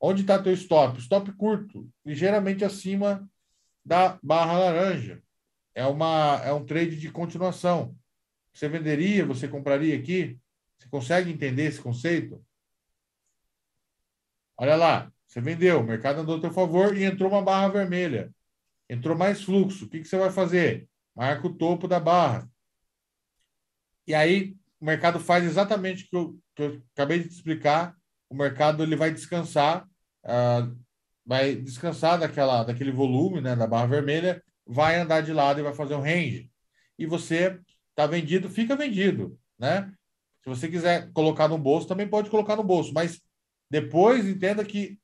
Onde está teu stop? Stop curto, ligeiramente acima da barra laranja. É, uma, é um trade de continuação. Você venderia, você compraria aqui? Você consegue entender esse conceito? Olha lá, você vendeu, o mercado andou a teu favor e entrou uma barra vermelha. Entrou mais fluxo. O que, que você vai fazer? Marca o topo da barra. E aí o mercado faz exatamente o que eu, que eu acabei de te explicar. O mercado ele vai descansar, uh, vai descansar daquela, daquele volume né, da barra vermelha, vai andar de lado e vai fazer um range. E você está vendido, fica vendido. Né? Se você quiser colocar no bolso, também pode colocar no bolso. Mas depois entenda que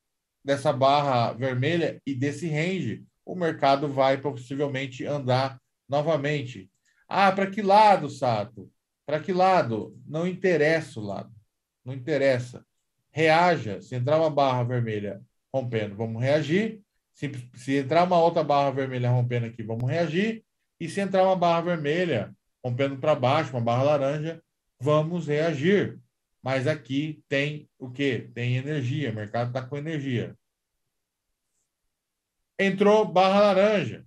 dessa barra vermelha e desse range, o mercado vai possivelmente andar novamente. Ah, para que lado, Sato? Para que lado? Não interessa o lado. Não interessa. Reaja. Se entrar uma barra vermelha rompendo, vamos reagir. Se, se entrar uma outra barra vermelha rompendo aqui, vamos reagir. E se entrar uma barra vermelha rompendo para baixo, uma barra laranja, vamos reagir. Mas aqui tem o quê? Tem energia. O mercado está com energia. Entrou barra laranja.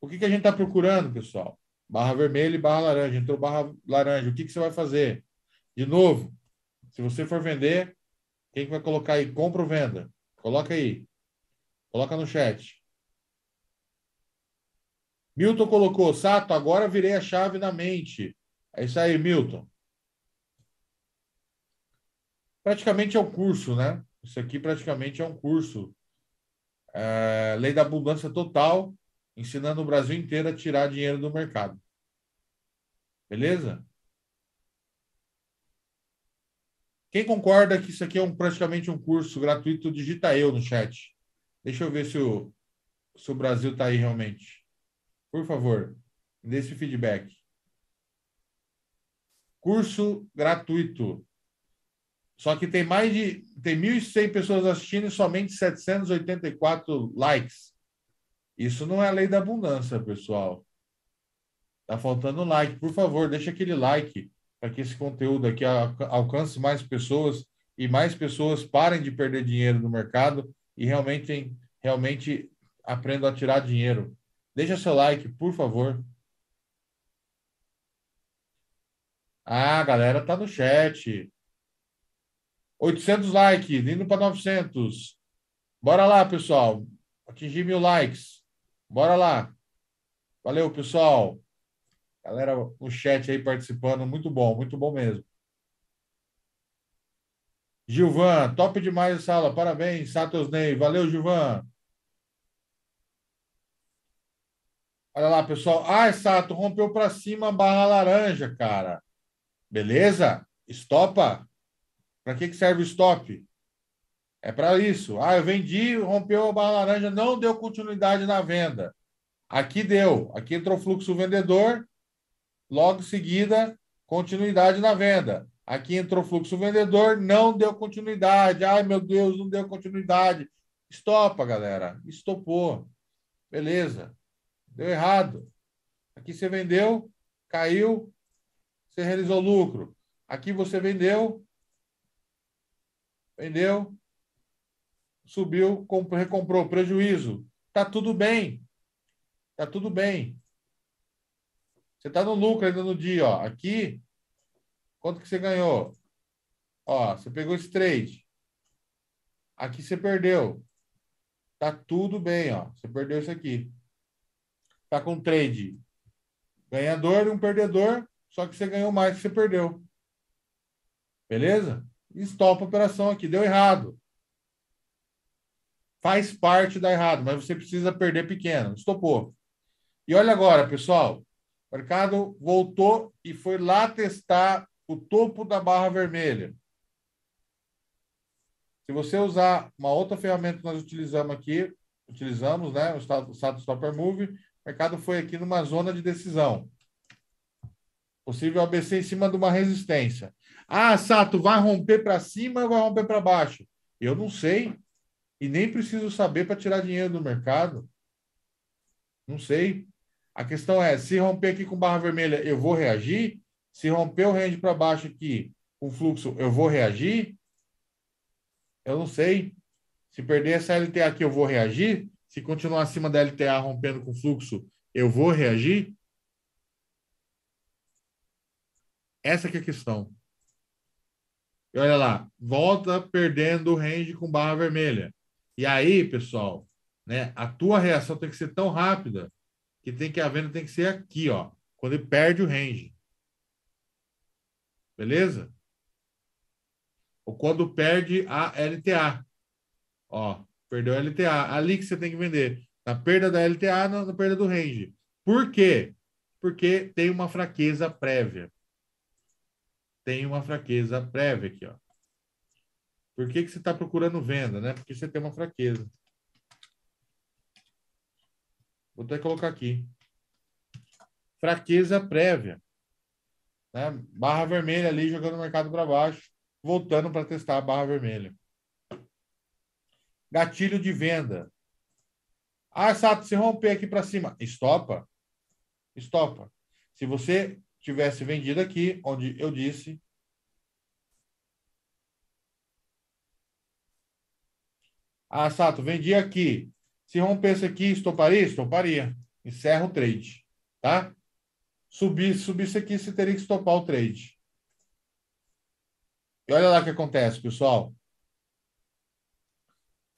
O que, que a gente está procurando, pessoal? barra vermelha e barra laranja. Entrou barra laranja. O que, que você vai fazer? De novo, se você for vender, quem que vai colocar aí? Compra ou venda? Coloca aí. Coloca no chat. Milton colocou, Sato, agora virei a chave na mente. É isso aí, Milton. Praticamente é um curso, né? Isso aqui praticamente é um curso. É, lei da abundância total, ensinando o Brasil inteiro a tirar dinheiro do mercado. Beleza? Quem concorda que isso aqui é um, praticamente um curso gratuito, digita eu no chat. Deixa eu ver se o, se o Brasil está aí realmente. Por favor, dê esse feedback. Curso gratuito. Só que tem mais de tem 1.100 pessoas assistindo e somente 784 likes. Isso não é a lei da abundância, pessoal. Tá faltando like. Por favor, deixa aquele like para que esse conteúdo aqui alcance mais pessoas e mais pessoas parem de perder dinheiro no mercado e realmente, realmente aprendam a tirar dinheiro. Deixa seu like, por favor. Ah, a galera tá no chat. 800 likes, indo para 900. Bora lá, pessoal. Atingir mil likes. Bora lá. Valeu, pessoal. Galera, o chat aí participando, muito bom, muito bom mesmo. Gilvan, top demais a sala, parabéns, Satos Ney. Valeu, Gilvan. Olha lá, pessoal. Ah, Sato, rompeu para cima a barra laranja, cara. Beleza? Estopa? Para que, que serve o stop? É para isso. Ah, eu vendi, rompeu a barra laranja, não deu continuidade na venda. Aqui deu. Aqui entrou fluxo vendedor, Logo em seguida, continuidade na venda. Aqui entrou fluxo vendedor, não deu continuidade. Ai, meu Deus, não deu continuidade. Estopa, galera. Estopou. Beleza. Deu errado. Aqui você vendeu, caiu, você realizou lucro. Aqui você vendeu, vendeu, subiu, comprou, recomprou prejuízo. Tá tudo bem. Tá tudo bem. Você está no lucro ainda no dia, ó. Aqui, quanto que você ganhou? Ó, você pegou esse trade. Aqui você perdeu. Tá tudo bem, ó. Você perdeu isso aqui. Tá com trade ganhador e um perdedor, só que você ganhou mais que você perdeu. Beleza? Stop a operação aqui. Deu errado. Faz parte da errado, mas você precisa perder pequeno. Estopou. E olha agora, pessoal mercado voltou e foi lá testar o topo da barra vermelha. Se você usar uma outra ferramenta que nós utilizamos aqui, utilizamos, né, o status stopper move, o mercado foi aqui numa zona de decisão. Possível ABC em cima de uma resistência. Ah, Sato, vai romper para cima ou vai romper para baixo? Eu não sei. E nem preciso saber para tirar dinheiro do mercado. Não sei. A questão é, se romper aqui com barra vermelha, eu vou reagir? Se romper o range para baixo aqui com fluxo, eu vou reagir? Eu não sei. Se perder essa LTA aqui, eu vou reagir? Se continuar acima da LTA rompendo com fluxo, eu vou reagir? Essa que é a questão. E olha lá, volta perdendo o range com barra vermelha. E aí, pessoal, né, a tua reação tem que ser tão rápida que tem que a venda tem que ser aqui, ó, quando ele perde o range. Beleza? Ou quando perde a LTA. Ó, perdeu a LTA, ali que você tem que vender, na perda da LTA, na, na perda do range. Por quê? Porque tem uma fraqueza prévia. Tem uma fraqueza prévia aqui, ó. Por que, que você está procurando venda, né? Porque você tem uma fraqueza. Vou até colocar aqui. Fraqueza prévia. Né? Barra vermelha ali jogando o mercado para baixo, voltando para testar a barra vermelha. Gatilho de venda. Ah, Sato, se romper aqui para cima, estopa. Estopa. Se você tivesse vendido aqui, onde eu disse, Ah, Sato, vendi aqui. Se rompesse aqui, estoparia? Estoparia. Encerra o trade, tá? Subir, subisse aqui, você teria que estopar o trade. E olha lá o que acontece, pessoal.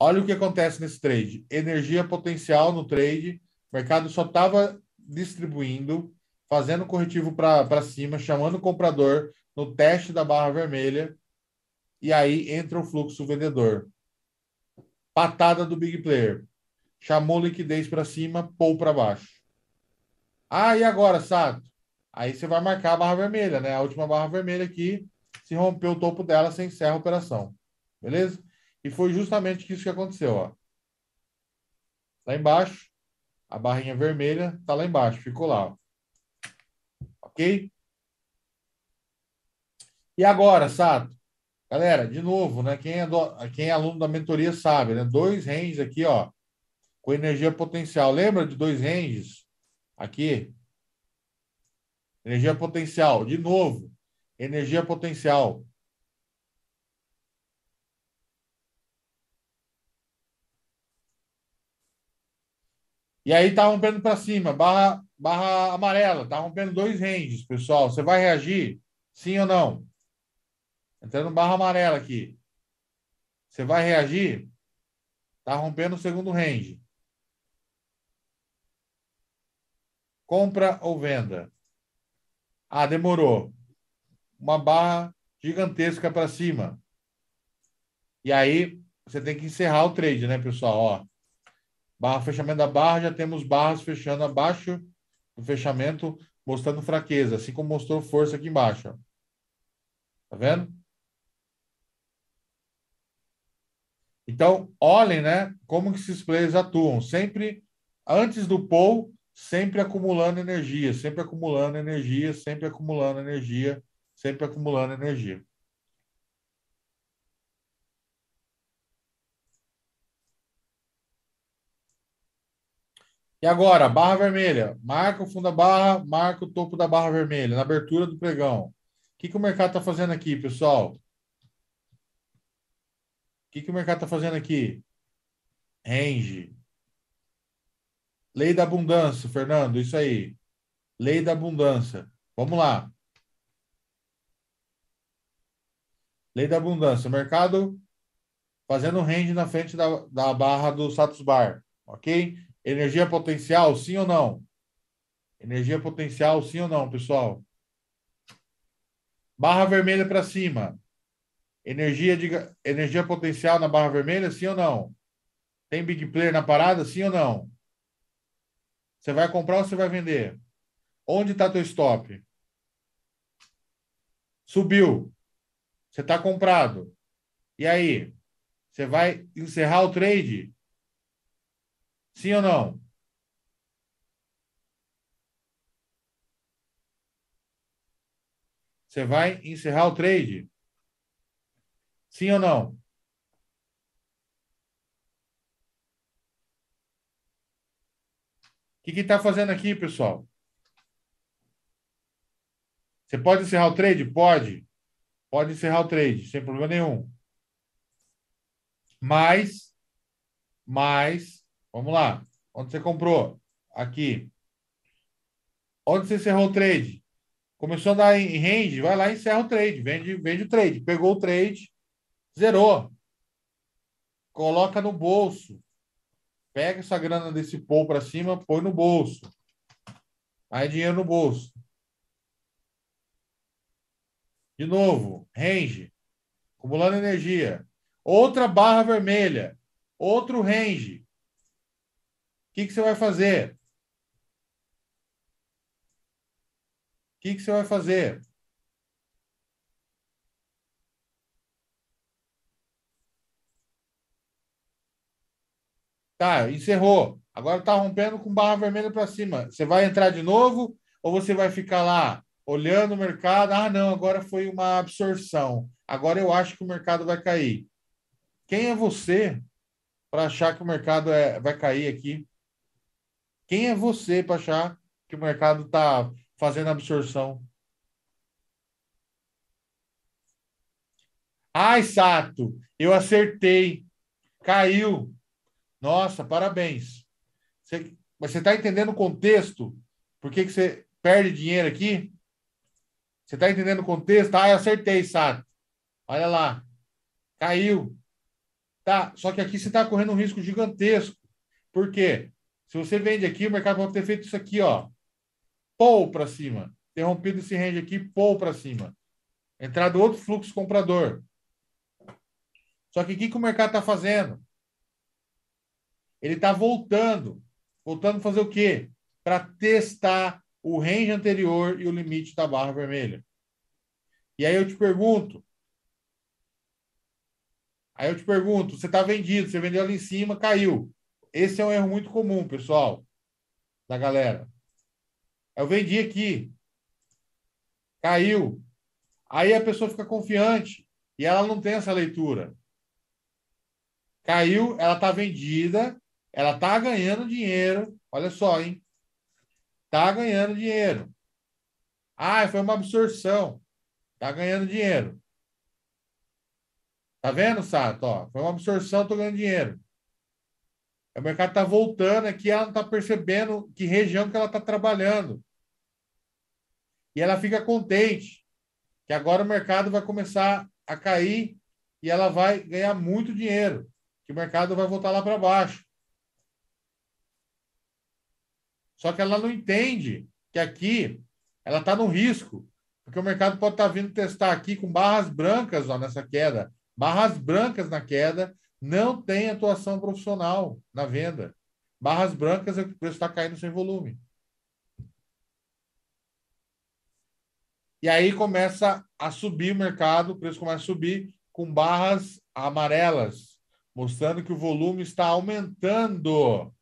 Olha o que acontece nesse trade. Energia potencial no trade. O mercado só estava distribuindo, fazendo corretivo para cima, chamando o comprador no teste da barra vermelha. E aí entra o fluxo vendedor. Patada do big player chamou liquidez para cima, pou para baixo. Ah, e agora, Sato? Aí você vai marcar a barra vermelha, né? A última barra vermelha aqui, se rompeu o topo dela, você encerra a operação. Beleza? E foi justamente isso que aconteceu, ó. Lá tá embaixo, a barrinha vermelha tá lá embaixo, ficou lá. Ó. Ok? E agora, Sato? Galera, de novo, né? Quem é, do... Quem é aluno da mentoria sabe, né? Dois ranges aqui, ó com energia potencial. Lembra de dois ranges? Aqui. Energia potencial. De novo, energia potencial. E aí tá rompendo para cima, barra, barra amarela, tá rompendo dois ranges, pessoal. Você vai reagir? Sim ou não? Entrando barra amarela aqui. Você vai reagir? Tá rompendo o segundo range. compra ou venda. Ah, demorou. Uma barra gigantesca para cima. E aí você tem que encerrar o trade, né, pessoal? Ó, barra, fechamento da barra, já temos barras fechando abaixo do fechamento, mostrando fraqueza, assim como mostrou força aqui embaixo. Tá vendo? Então, olhem, né, como que esses players atuam. Sempre antes do pull, sempre acumulando energia, sempre acumulando energia, sempre acumulando energia, sempre acumulando energia. E agora, barra vermelha. Marca o fundo da barra, marca o topo da barra vermelha, na abertura do pregão. O que, que o mercado está fazendo aqui, pessoal? O que, que o mercado está fazendo aqui? Range. Lei da abundância, Fernando, isso aí. Lei da abundância. Vamos lá. Lei da abundância. Mercado fazendo range na frente da, da barra do Status Bar. Ok? Energia potencial, sim ou não? Energia potencial, sim ou não, pessoal? Barra vermelha para cima. Energia, de, energia potencial na barra vermelha, sim ou não? Tem big player na parada, sim ou não? Você vai comprar ou você vai vender? Onde está teu stop? Subiu. Você está comprado. E aí? Você vai encerrar o trade? Sim ou não? Você vai encerrar o trade? Sim ou não? que que tá fazendo aqui, pessoal? Você pode encerrar o trade? Pode. Pode encerrar o trade, sem problema nenhum. Mas, mas, vamos lá. Onde você comprou? Aqui. Onde você encerrou o trade? Começou a dar em range, vai lá e encerra o trade. Vende, vende o trade. Pegou o trade, zerou. Coloca no bolso. Pega essa grana desse pool para cima, põe no bolso. Aí dinheiro no bolso. De novo, range, acumulando energia. Outra barra vermelha, outro range. O que, que você vai fazer? O que, que você vai fazer? Tá, encerrou. Agora tá rompendo com barra vermelha para cima. Você vai entrar de novo ou você vai ficar lá olhando o mercado? Ah, não, agora foi uma absorção. Agora eu acho que o mercado vai cair. Quem é você para achar que o mercado é, vai cair aqui? Quem é você para achar que o mercado está fazendo absorção? Ai, Sato, eu acertei. Caiu. Nossa, parabéns. Você, mas você está entendendo o contexto? Por que, que você perde dinheiro aqui? Você está entendendo o contexto? Ah, eu acertei, Sato. Olha lá. Caiu. Tá, só que aqui você está correndo um risco gigantesco. Por quê? Se você vende aqui, o mercado pode ter feito isso aqui, ó. Pou para cima. Interrompido esse range aqui, pou para cima. Entrado outro fluxo comprador. Só que o que, que o mercado está fazendo? Ele está voltando. Voltando a fazer o quê? Para testar o range anterior e o limite da barra vermelha. E aí eu te pergunto. Aí eu te pergunto, você está vendido, você vendeu ali em cima, caiu. Esse é um erro muito comum, pessoal, da galera. Eu vendi aqui, caiu. Aí a pessoa fica confiante e ela não tem essa leitura. Caiu, ela está vendida, ela está ganhando dinheiro. Olha só, hein? Está ganhando dinheiro. Ah, foi uma absorção. Está ganhando dinheiro. Tá vendo, Sato? Ó, foi uma absorção, estou ganhando dinheiro. O mercado está voltando aqui, ela não está percebendo que região que ela está trabalhando. E ela fica contente que agora o mercado vai começar a cair e ela vai ganhar muito dinheiro, que o mercado vai voltar lá para baixo. Só que ela não entende que aqui ela está no risco, porque o mercado pode estar tá vindo testar aqui com barras brancas ó, nessa queda, barras brancas na queda, não tem atuação profissional na venda. Barras brancas é que o preço está caindo sem volume. E aí começa a subir o mercado, o preço começa a subir com barras amarelas, mostrando que o volume está aumentando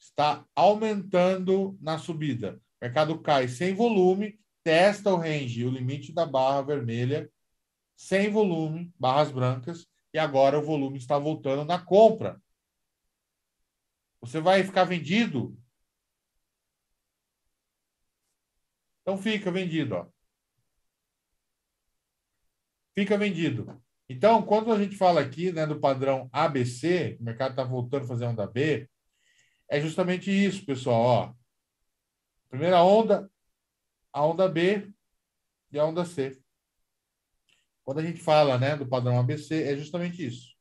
está aumentando na subida. O mercado cai sem volume, testa o range, o limite da barra vermelha, sem volume, barras brancas, e agora o volume está voltando na compra. Você vai ficar vendido? Então fica vendido, ó. Fica vendido. Então, quando a gente fala aqui né, do padrão ABC, o mercado está voltando a fazer onda B, é justamente isso, pessoal. Ó. Primeira onda, a onda B e a onda C. Quando a gente fala né, do padrão ABC, é justamente isso.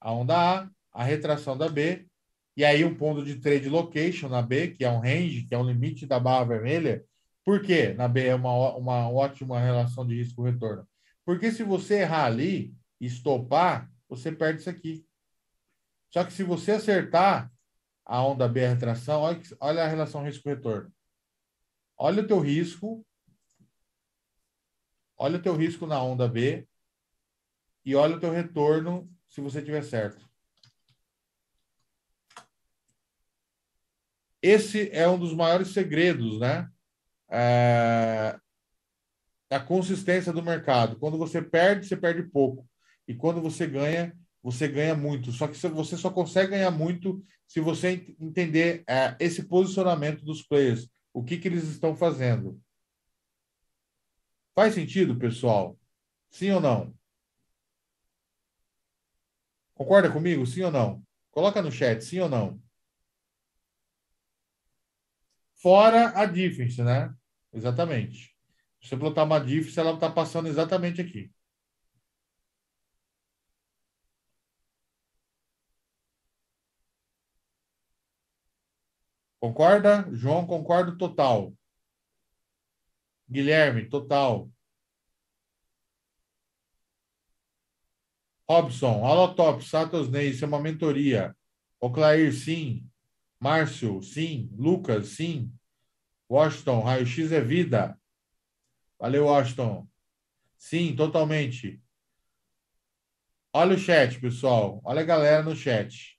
A onda A, a retração da B, e aí um ponto de trade location na B, que é um range, que é um limite da barra vermelha. Por quê? Na B é uma, uma ótima relação de risco-retorno. Porque se você errar ali, estopar, você perde isso aqui. Só que se você acertar, a onda é tração, olha, olha a relação risco-retorno. Olha o teu risco, olha o teu risco na onda B e olha o teu retorno se você tiver certo. Esse é um dos maiores segredos, né? É... A consistência do mercado. Quando você perde, você perde pouco. E quando você ganha, você ganha muito. Só que você só consegue ganhar muito se você entender é, esse posicionamento dos players, o que, que eles estão fazendo. Faz sentido, pessoal? Sim ou não? Concorda comigo? Sim ou não? Coloca no chat, sim ou não? Fora a difference, né? Exatamente. Se você plantar uma difference, ela está passando exatamente aqui. Concorda? João, concordo total. Guilherme, total. Robson, top, Satos Ney, isso é uma mentoria. Oclair, sim. Márcio, sim. Lucas, sim. Washington, raio-x é vida. Valeu, Washington. Sim, totalmente. Olha o chat, pessoal. Olha a galera no chat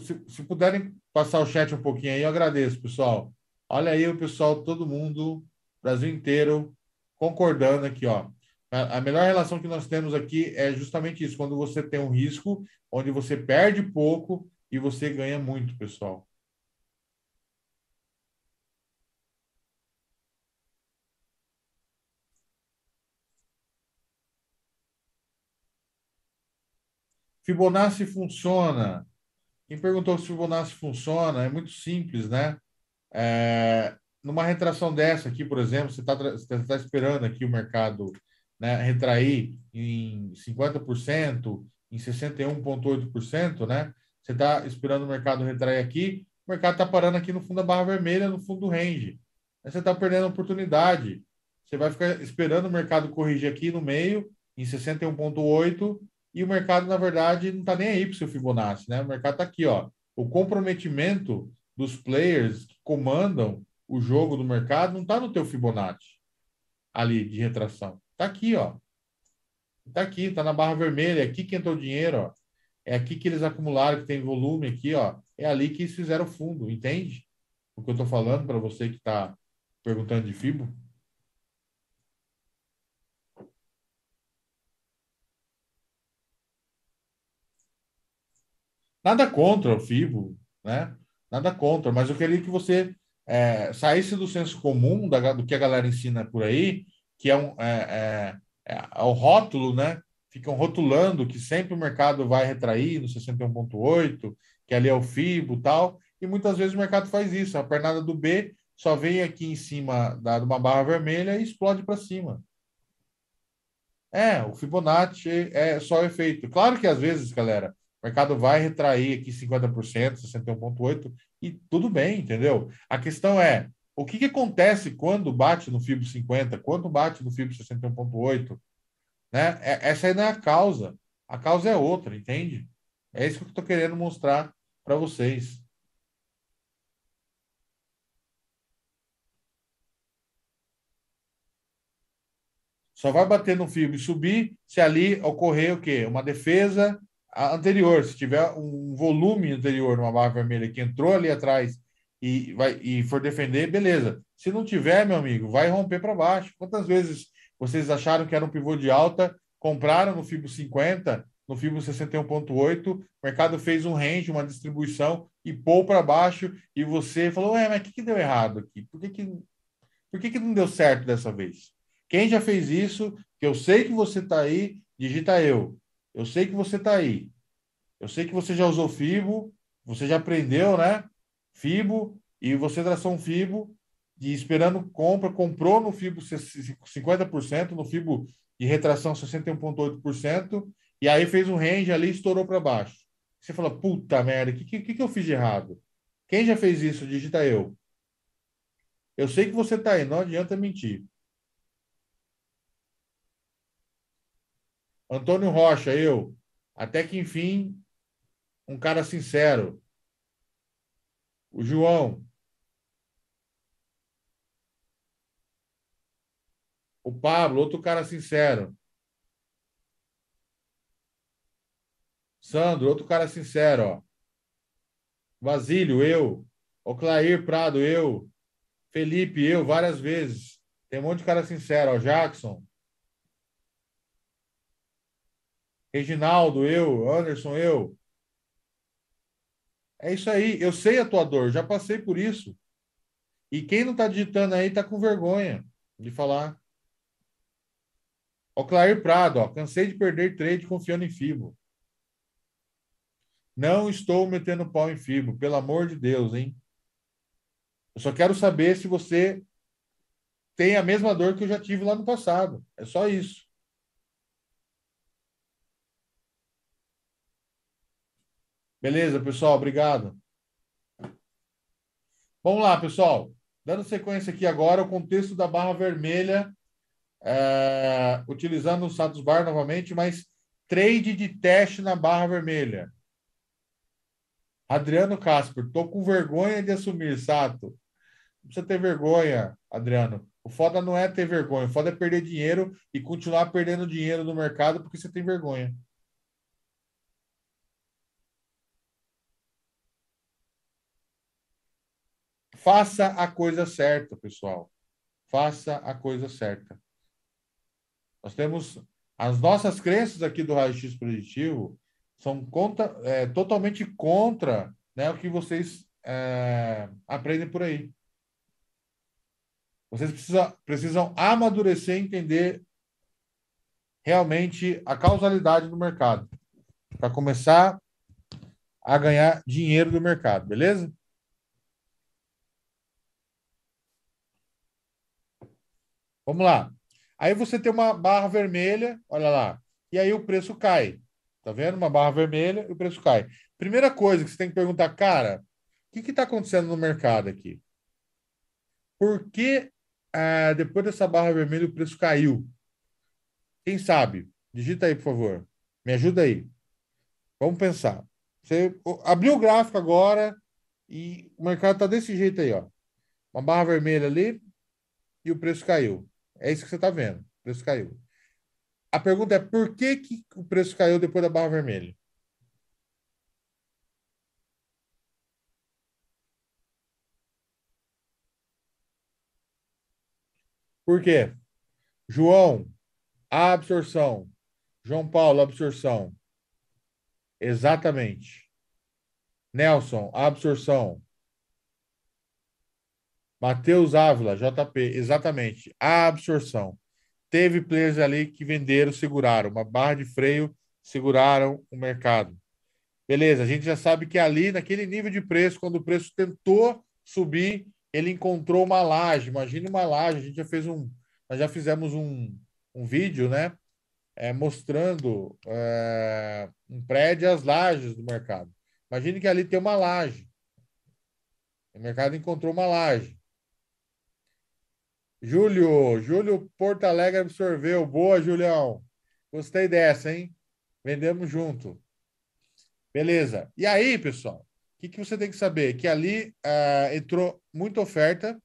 se, se puderem passar o chat um pouquinho aí, eu agradeço, pessoal. Olha aí o pessoal, todo mundo, Brasil inteiro, concordando aqui, ó. A, a melhor relação que nós temos aqui é justamente isso, quando você tem um risco, onde você perde pouco e você ganha muito, pessoal. Fibonacci funciona. Quem perguntou se o Fibonacci funciona, é muito simples, né? É, numa retração dessa aqui, por exemplo, você está tá esperando aqui o mercado né, retrair em 50%, em 61,8%, né? Você está esperando o mercado retrair aqui, o mercado está parando aqui no fundo da barra vermelha, no fundo do range. Aí você está perdendo a oportunidade. Você vai ficar esperando o mercado corrigir aqui no meio, em 61,8%, e o mercado, na verdade, não está nem aí para o seu Fibonacci, né? O mercado está aqui, ó. O comprometimento dos players que comandam o jogo do mercado não está no teu Fibonacci ali de retração. Está aqui, ó. Está aqui, está na barra vermelha. É aqui que entrou o dinheiro, ó. É aqui que eles acumularam, que tem volume aqui, ó. É ali que eles fizeram fundo, entende? O que eu estou falando para você que está perguntando de Fibo? Nada contra o FIBO, né? Nada contra, mas eu queria que você é, saísse do senso comum da, do que a galera ensina por aí, que é, um, é é, é, é o rótulo, né? Ficam rotulando que sempre o mercado vai retrair no 61,8, que ali é o FIBO tal, e muitas vezes o mercado faz isso. A pernada do B só vem aqui em cima da, de uma barra vermelha e explode para cima. É, o Fibonacci é só efeito. Claro que às vezes, galera, o mercado vai retrair aqui 50%, 61,8%, e tudo bem, entendeu? A questão é, o que, que acontece quando bate no FIBO 50, quando bate no FIBO 61,8%? Né? É, essa aí não é a causa. A causa é outra, entende? É isso que eu estou querendo mostrar para vocês. Só vai bater no FIB e subir se ali ocorrer o quê? Uma defesa anterior, se tiver um volume anterior numa barra vermelha que entrou ali atrás e vai e for defender, beleza. Se não tiver, meu amigo, vai romper para baixo. Quantas vezes vocês acharam que era um pivô de alta, compraram no FIBO 50, no FIBO 61.8, o mercado fez um range, uma distribuição e pôr para baixo e você falou, é mas o que, que deu errado aqui? Por que, que por que, que não deu certo dessa vez? Quem já fez isso, que eu sei que você está aí, digita eu. Eu sei que você está aí. Eu sei que você já usou FIBO, você já aprendeu, né? FIBO, e você traçou um FIBO, e esperando compra, comprou no FIBO 50%, no FIBO de retração 61,8%, e aí fez um range ali e estourou para baixo. Você fala, puta merda, o que, que, que eu fiz de errado? Quem já fez isso? Digita eu. Eu sei que você está aí, não adianta mentir. Antônio Rocha, eu. Até que enfim, um cara sincero. O João. O Pablo, outro cara sincero. Sandro, outro cara sincero, ó. Basílio, eu. O Clair Prado, eu. Felipe, eu, várias vezes. Tem um monte de cara sincero, ó. Jackson. Reginaldo, eu. Anderson, eu. É isso aí. Eu sei a tua dor, já passei por isso. E quem não está digitando aí está com vergonha de falar. Ó, Clair Prado, ó, cansei de perder trade confiando em Fibo. Não estou metendo pau em Fibo, pelo amor de Deus, hein? Eu só quero saber se você tem a mesma dor que eu já tive lá no passado. É só isso. Beleza, pessoal? Obrigado. Vamos lá, pessoal. Dando sequência aqui agora, o contexto da barra vermelha, é, utilizando o status bar novamente, mas trade de teste na barra vermelha. Adriano Casper, tô com vergonha de assumir, Sato. Não precisa ter vergonha, Adriano. O foda não é ter vergonha, o foda é perder dinheiro e continuar perdendo dinheiro no mercado porque você tem vergonha. Faça a coisa certa, pessoal. Faça a coisa certa. Nós temos as nossas crenças aqui do raio-x preditivo são contra, é, totalmente contra né, o que vocês é, aprendem por aí. Vocês precisa, precisam amadurecer e entender realmente a causalidade do mercado para começar a ganhar dinheiro do mercado, beleza? Vamos lá. Aí você tem uma barra vermelha, olha lá. E aí o preço cai. Tá vendo? Uma barra vermelha e o preço cai. Primeira coisa que você tem que perguntar, cara, o que está acontecendo no mercado aqui? Por que ah, depois dessa barra vermelha o preço caiu? Quem sabe? Digita aí, por favor. Me ajuda aí. Vamos pensar. Você abriu o gráfico agora e o mercado está desse jeito aí, ó. Uma barra vermelha ali e o preço caiu. É isso que você está vendo. O preço caiu. A pergunta é por que, que o preço caiu depois da barra vermelha? Por quê? João, a absorção. João Paulo, absorção. Exatamente. Nelson, absorção. Matheus Ávila, JP, exatamente. A absorção. Teve players ali que venderam, seguraram. Uma barra de freio, seguraram o mercado. Beleza, a gente já sabe que ali, naquele nível de preço, quando o preço tentou subir, ele encontrou uma laje. Imagina uma laje. A gente já fez um. Nós já fizemos um, um vídeo, né? É, mostrando é, um prédio as lajes do mercado. Imagine que ali tem uma laje. O mercado encontrou uma laje. Júlio, Júlio Porto Alegre absorveu. Boa, Julião. Gostei dessa, hein? Vendemos junto. Beleza. E aí, pessoal, o que, que você tem que saber? Que ali ah, entrou muita oferta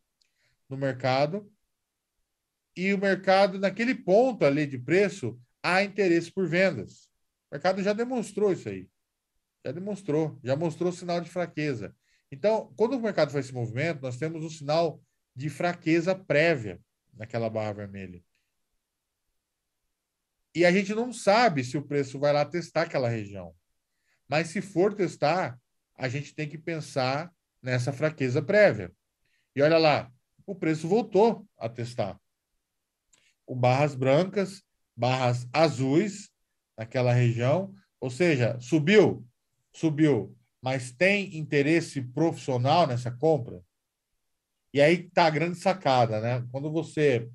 no mercado e o mercado, naquele ponto ali de preço, há interesse por vendas. O mercado já demonstrou isso aí. Já demonstrou, já mostrou sinal de fraqueza. Então, quando o mercado faz esse movimento, nós temos um sinal de fraqueza prévia naquela barra vermelha. E a gente não sabe se o preço vai lá testar aquela região. Mas se for testar, a gente tem que pensar nessa fraqueza prévia. E olha lá, o preço voltou a testar. Com barras brancas, barras azuis naquela região, ou seja, subiu, subiu, mas tem interesse profissional nessa compra? E aí tá a grande sacada, né? Quando você.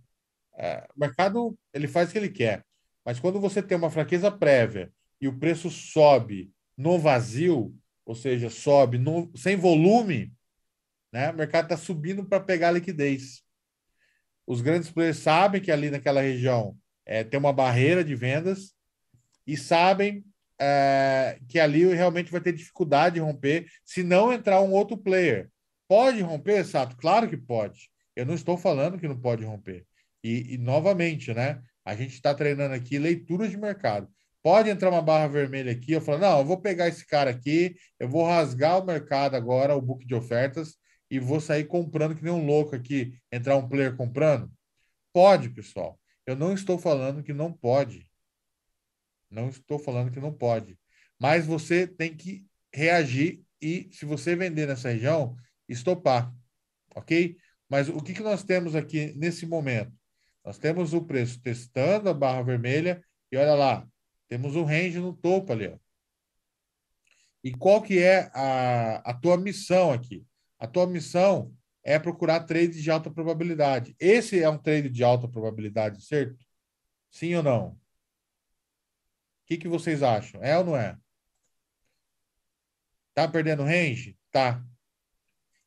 É, o mercado ele faz o que ele quer, mas quando você tem uma fraqueza prévia e o preço sobe no vazio, ou seja, sobe no, sem volume, né? O mercado está subindo para pegar liquidez. Os grandes players sabem que ali naquela região é, tem uma barreira de vendas e sabem é, que ali realmente vai ter dificuldade de romper se não entrar um outro player. Pode romper, Sato? Claro que pode. Eu não estou falando que não pode romper. E, e novamente, né? A gente está treinando aqui leituras de mercado. Pode entrar uma barra vermelha aqui, eu falo, não, eu vou pegar esse cara aqui, eu vou rasgar o mercado agora, o book de ofertas, e vou sair comprando que nem um louco aqui, entrar um player comprando? Pode, pessoal. Eu não estou falando que não pode. Não estou falando que não pode. Mas você tem que reagir e se você vender nessa região, estopar, ok? Mas o que, que nós temos aqui nesse momento? Nós temos o preço testando a barra vermelha e olha lá, temos um range no topo ali. Ó. E qual que é a, a tua missão aqui? A tua missão é procurar trades de alta probabilidade. Esse é um trade de alta probabilidade, certo? Sim ou não? O que, que vocês acham? É ou não é? Tá perdendo range? Tá.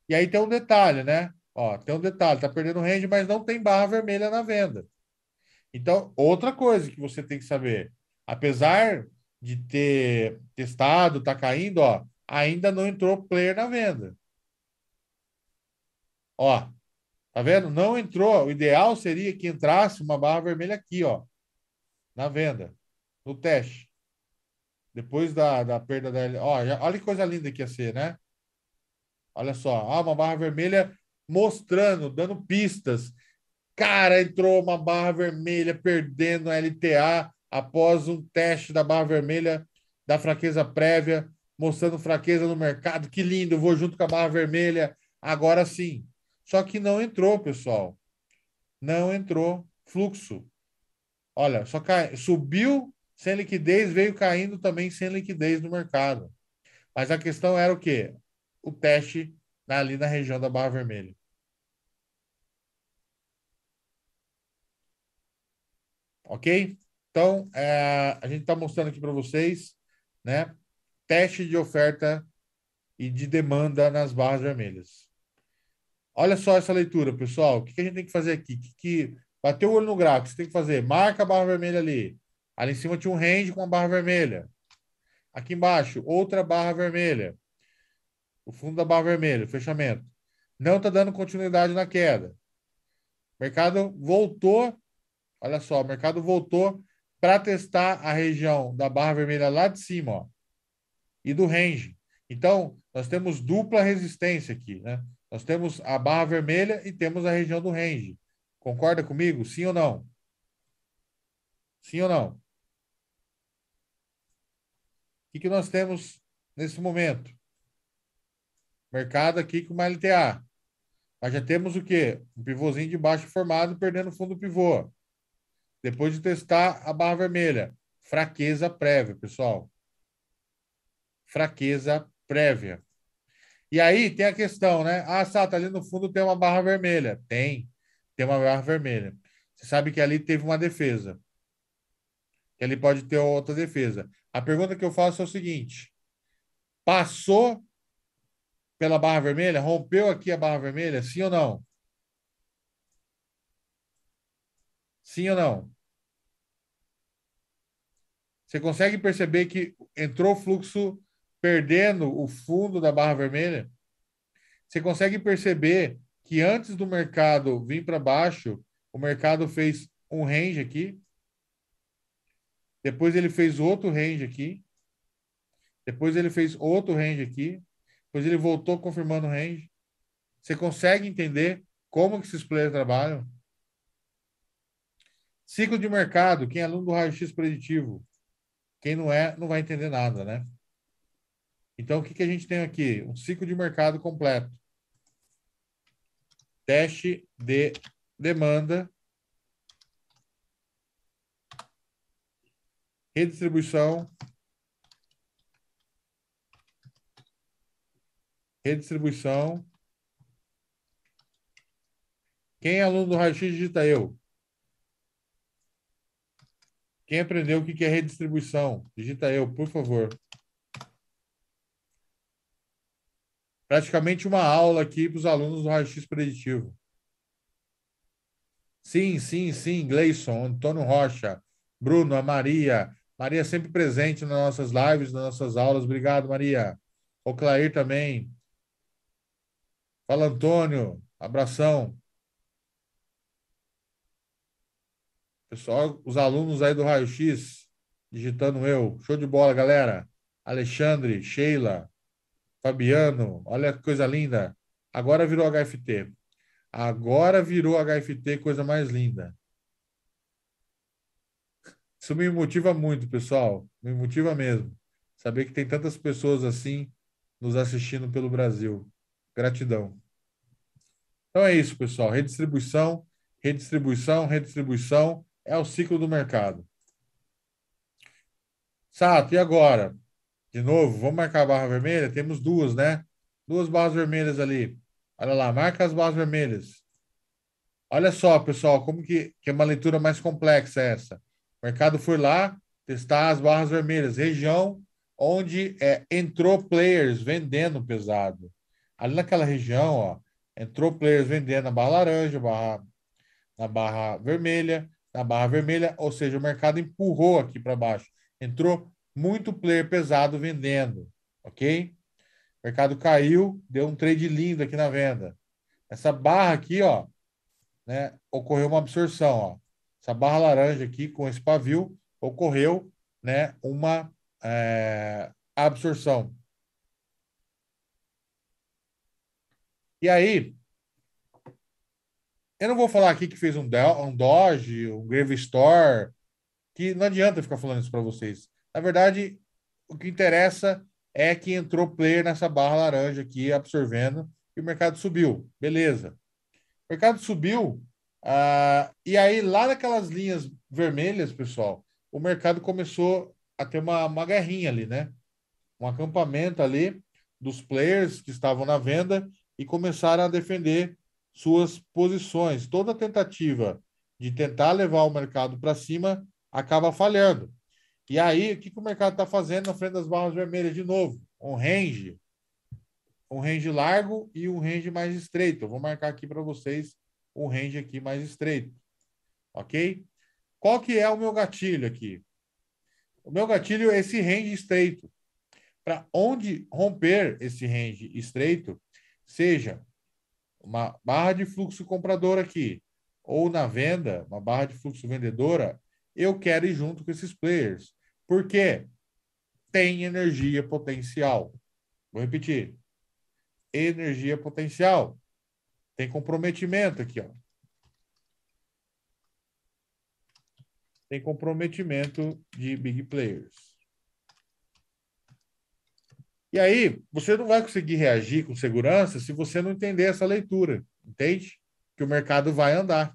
E aí tem um detalhe, né? Ó, tem um detalhe, tá perdendo range, mas não tem barra vermelha na venda. Então, outra coisa que você tem que saber, apesar de ter testado, tá caindo, ó, ainda não entrou player na venda. Ó, tá vendo? Não entrou. O ideal seria que entrasse uma barra vermelha aqui, ó, na venda, no teste. Depois da, da perda da. Ó, já, olha que coisa linda que ia ser, né? Olha só, ah, uma barra vermelha mostrando, dando pistas. Cara, entrou uma barra vermelha perdendo a LTA após um teste da barra vermelha da fraqueza prévia, mostrando fraqueza no mercado. Que lindo, vou junto com a barra vermelha. Agora sim. Só que não entrou, pessoal. Não entrou fluxo. Olha, só cai, subiu sem liquidez, veio caindo também sem liquidez no mercado. Mas a questão era o quê? o teste ali na região da barra vermelha. Ok? Então, é, a gente está mostrando aqui para vocês, né? Teste de oferta e de demanda nas barras vermelhas. Olha só essa leitura, pessoal. O que, que a gente tem que fazer aqui? Que, que bateu o olho no gráfico, você tem que fazer. Marca a barra vermelha ali. Ali em cima tinha um range com uma barra vermelha. Aqui embaixo, outra barra vermelha o fundo da barra vermelha, fechamento, não está dando continuidade na queda. O mercado voltou, olha só, o mercado voltou para testar a região da barra vermelha lá de cima, ó, e do range. Então, nós temos dupla resistência aqui, né? Nós temos a barra vermelha e temos a região do range. Concorda comigo? Sim ou não? Sim ou não? O que, que nós temos nesse momento? mercado aqui com uma LTA. Mas já temos o quê? Um pivôzinho de baixo formado perdendo fundo pivô. Depois de testar a barra vermelha. Fraqueza prévia, pessoal. Fraqueza prévia. E aí tem a questão, né? Ah, tá ali no fundo tem uma barra vermelha. Tem. Tem uma barra vermelha. Você sabe que ali teve uma defesa. Que ali pode ter outra defesa. A pergunta que eu faço é o seguinte: passou pela barra vermelha? Rompeu aqui a barra vermelha? Sim ou não? Sim ou não? Você consegue perceber que entrou fluxo perdendo o fundo da barra vermelha? Você consegue perceber que antes do mercado vir para baixo, o mercado fez um range aqui? Depois ele fez outro range aqui. Depois ele fez outro range aqui depois ele voltou confirmando o range. Você consegue entender como que esses players trabalham? Ciclo de mercado, quem é aluno do raio-x preditivo, quem não é, não vai entender nada, né? Então, o que, que a gente tem aqui? Um ciclo de mercado completo. Teste de demanda. Redistribuição Redistribuição. Quem é aluno do raio-x, digita eu. Quem aprendeu o que é redistribuição, digita eu, por favor. Praticamente uma aula aqui para os alunos do raio-x preditivo. Sim, sim, sim, Gleison, Antônio Rocha, Bruno, a Maria. Maria sempre presente nas nossas lives, nas nossas aulas. Obrigado, Maria. O Clair também. Fala, Antônio. Abração. Pessoal, os alunos aí do Raio X, digitando eu. Show de bola, galera. Alexandre, Sheila, Fabiano, olha que coisa linda. Agora virou HFT. Agora virou HFT, coisa mais linda. Isso me motiva muito, pessoal. Me motiva mesmo. Saber que tem tantas pessoas assim nos assistindo pelo Brasil. Gratidão. Então é isso, pessoal. Redistribuição, redistribuição, redistribuição é o ciclo do mercado. Sato, e agora? De novo, vamos marcar a barra vermelha? Temos duas, né? Duas barras vermelhas ali. Olha lá, marca as barras vermelhas. Olha só, pessoal, como que, que é uma leitura mais complexa essa. O mercado foi lá testar as barras vermelhas, região onde é, entrou players vendendo pesado ali naquela região, ó, entrou players vendendo na barra laranja, barra, na barra vermelha, na barra vermelha, ou seja, o mercado empurrou aqui para baixo. Entrou muito player pesado vendendo, ok? O mercado caiu, deu um trade lindo aqui na venda. Essa barra aqui, ó, né, ocorreu uma absorção, ó. Essa barra laranja aqui com esse pavio ocorreu, né, uma é, absorção. E aí, eu não vou falar aqui que fez um, um Dodge, um Grave Store, que não adianta ficar falando isso para vocês. Na verdade, o que interessa é que entrou player nessa barra laranja aqui, absorvendo, e o mercado subiu. Beleza. O mercado subiu, ah, e aí lá naquelas linhas vermelhas, pessoal, o mercado começou a ter uma, uma guerrinha ali, né? Um acampamento ali dos players que estavam na venda e começaram a defender suas posições. Toda tentativa de tentar levar o mercado para cima acaba falhando. E aí, o que, que o mercado está fazendo na frente das barras vermelhas de novo? Um range, um range largo e um range mais estreito. Eu vou marcar aqui para vocês um range aqui mais estreito, ok? Qual que é o meu gatilho aqui? O meu gatilho é esse range estreito. Para onde romper esse range estreito, seja uma barra de fluxo comprador aqui ou na venda, uma barra de fluxo vendedora, eu quero ir junto com esses players, porque tem energia potencial. Vou repetir. Energia potencial. Tem comprometimento aqui, ó. Tem comprometimento de big players. E aí, você não vai conseguir reagir com segurança se você não entender essa leitura, entende? Que o mercado vai andar.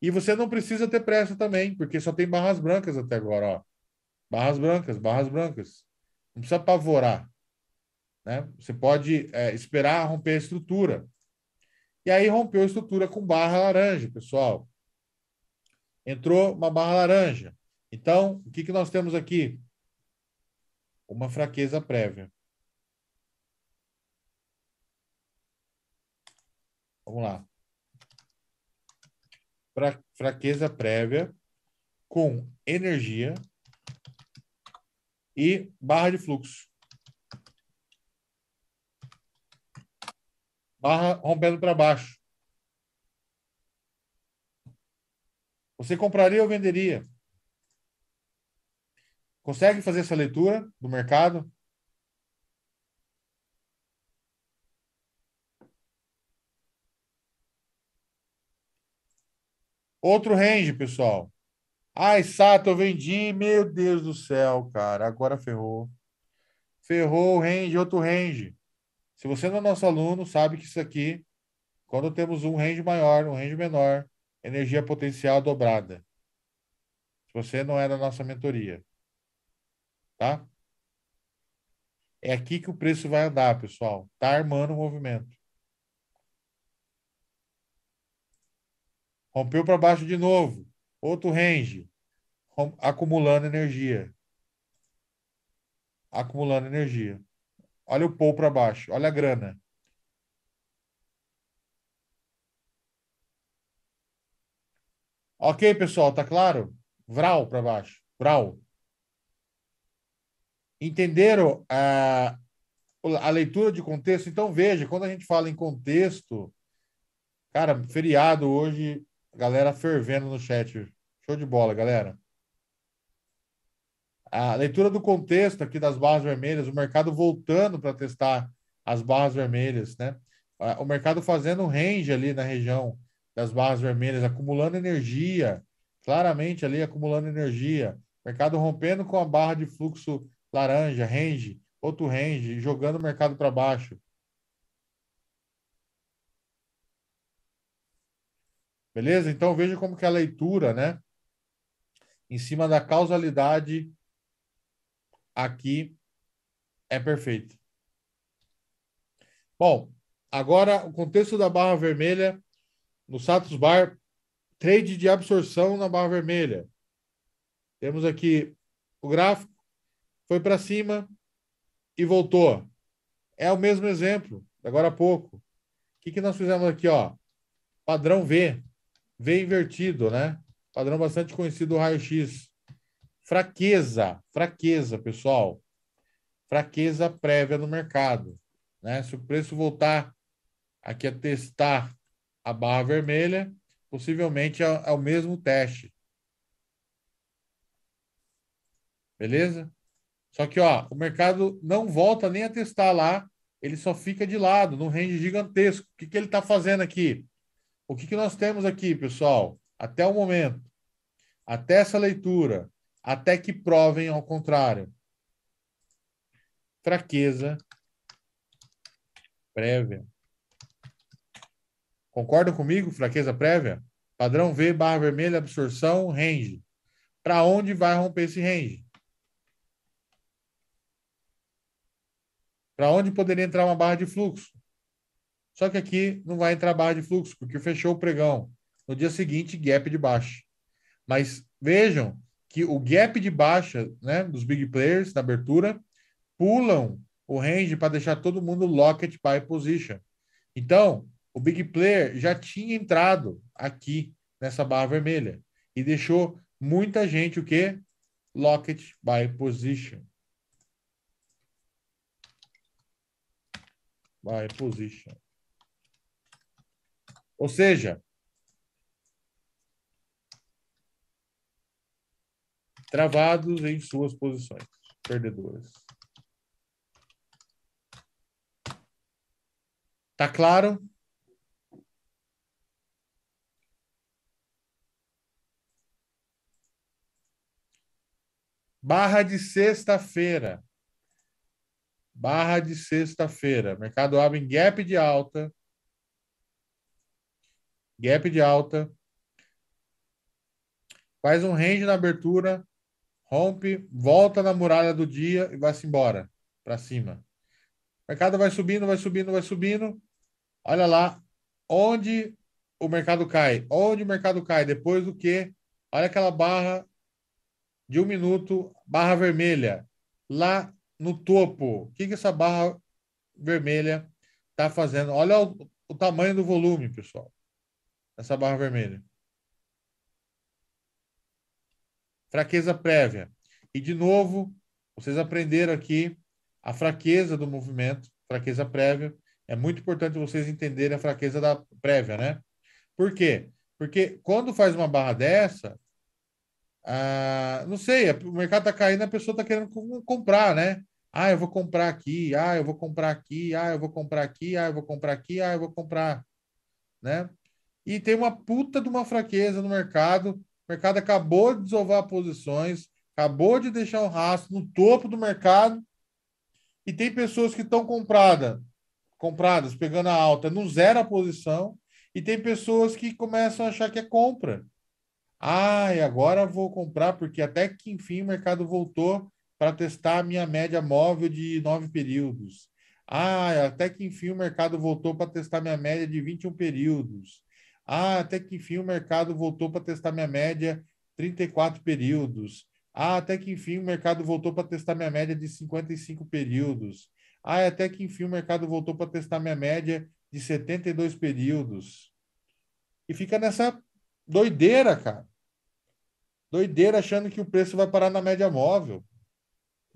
E você não precisa ter pressa também, porque só tem barras brancas até agora, ó. Barras brancas, barras brancas. Não precisa apavorar. Né? Você pode é, esperar romper a estrutura. E aí rompeu a estrutura com barra laranja, pessoal. Entrou uma barra laranja. Então, o que, que nós temos aqui? uma fraqueza prévia. Vamos lá. Pra, fraqueza prévia com energia e barra de fluxo. Barra rompendo para baixo. Você compraria ou venderia? Consegue fazer essa leitura do mercado? Outro range, pessoal. Ai, Sato, eu vendi. Meu Deus do céu, cara. Agora ferrou. Ferrou o range, outro range. Se você não é nosso aluno, sabe que isso aqui, quando temos um range maior, um range menor, energia potencial dobrada. Se você não é da nossa mentoria tá? É aqui que o preço vai andar, pessoal. Tá armando o movimento. Rompeu para baixo de novo. Outro range. Acumulando energia. Acumulando energia. Olha o pull para baixo. Olha a grana. Ok, pessoal, tá claro? Vral para baixo. Vral. Entenderam a, ah, a leitura de contexto? Então, veja, quando a gente fala em contexto, cara, feriado hoje, galera fervendo no chat. Show de bola, galera. A leitura do contexto aqui das barras vermelhas, o mercado voltando para testar as barras vermelhas, né? O mercado fazendo range ali na região das barras vermelhas, acumulando energia, claramente ali acumulando energia. mercado rompendo com a barra de fluxo laranja, range, outro range, jogando o mercado para baixo. Beleza? Então veja como que é a leitura, né? Em cima da causalidade aqui é perfeita. Bom, agora o contexto da barra vermelha no Satos Bar, trade de absorção na barra vermelha. Temos aqui o gráfico foi para cima e voltou. É o mesmo exemplo, agora há pouco. O que, que nós fizemos aqui? Ó? Padrão V, V invertido, né? Padrão bastante conhecido do raio-x. Fraqueza, fraqueza, pessoal. Fraqueza prévia no mercado. Né? Se o preço voltar aqui a testar a barra vermelha, possivelmente é, é o mesmo teste. Beleza? Só que ó, o mercado não volta nem a testar lá, ele só fica de lado, num range gigantesco. O que, que ele está fazendo aqui? O que, que nós temos aqui, pessoal? Até o momento, até essa leitura, até que provem ao contrário. Fraqueza prévia. Concordam comigo? Fraqueza prévia? Padrão V, barra vermelha, absorção, range. Para onde vai romper esse range? Para onde poderia entrar uma barra de fluxo? Só que aqui não vai entrar barra de fluxo, porque fechou o pregão. No dia seguinte, gap de baixa. Mas vejam que o gap de baixa né, dos big players na abertura pulam o range para deixar todo mundo locked by position. Então, o big player já tinha entrado aqui nessa barra vermelha e deixou muita gente o quê? locked by position. by position. Ou seja, travados em suas posições perdedoras. Tá claro? Barra de sexta-feira barra de sexta-feira. Mercado abre em gap de alta. Gap de alta. Faz um range na abertura, rompe, volta na muralha do dia e vai-se embora para cima. O mercado vai subindo, vai subindo, vai subindo. Olha lá onde o mercado cai. Onde o mercado cai? Depois do que? Olha aquela barra de um minuto, barra vermelha. Lá no topo. O que, que essa barra vermelha está fazendo? Olha o, o tamanho do volume, pessoal. Essa barra vermelha. Fraqueza prévia. E, de novo, vocês aprenderam aqui a fraqueza do movimento, fraqueza prévia. É muito importante vocês entenderem a fraqueza da prévia, né? Por quê? Porque quando faz uma barra dessa, ah, não sei, o mercado está caindo, a pessoa está querendo comprar, né? Ah, eu vou comprar aqui, ah, eu vou comprar aqui, ah, eu vou comprar aqui, ah, eu vou comprar aqui, ah, eu vou comprar, né? E tem uma puta de uma fraqueza no mercado. O mercado acabou de desovar posições, acabou de deixar um rastro no topo do mercado. E tem pessoas que estão comprada, compradas, pegando a alta, não zero a posição. E tem pessoas que começam a achar que é compra. Ah, e agora vou comprar, porque até que enfim o mercado voltou para testar a minha média móvel de nove períodos. Ah, até que enfim o mercado voltou para testar minha média de 21 períodos. Ah, até que enfim o mercado voltou para testar minha média 34 períodos. Ah, até que enfim o mercado voltou para testar minha média de 55 períodos. Ah, até que enfim o mercado voltou para testar minha média de 72 períodos. E fica nessa Doideira, cara. Doideira achando que o preço vai parar na média móvel.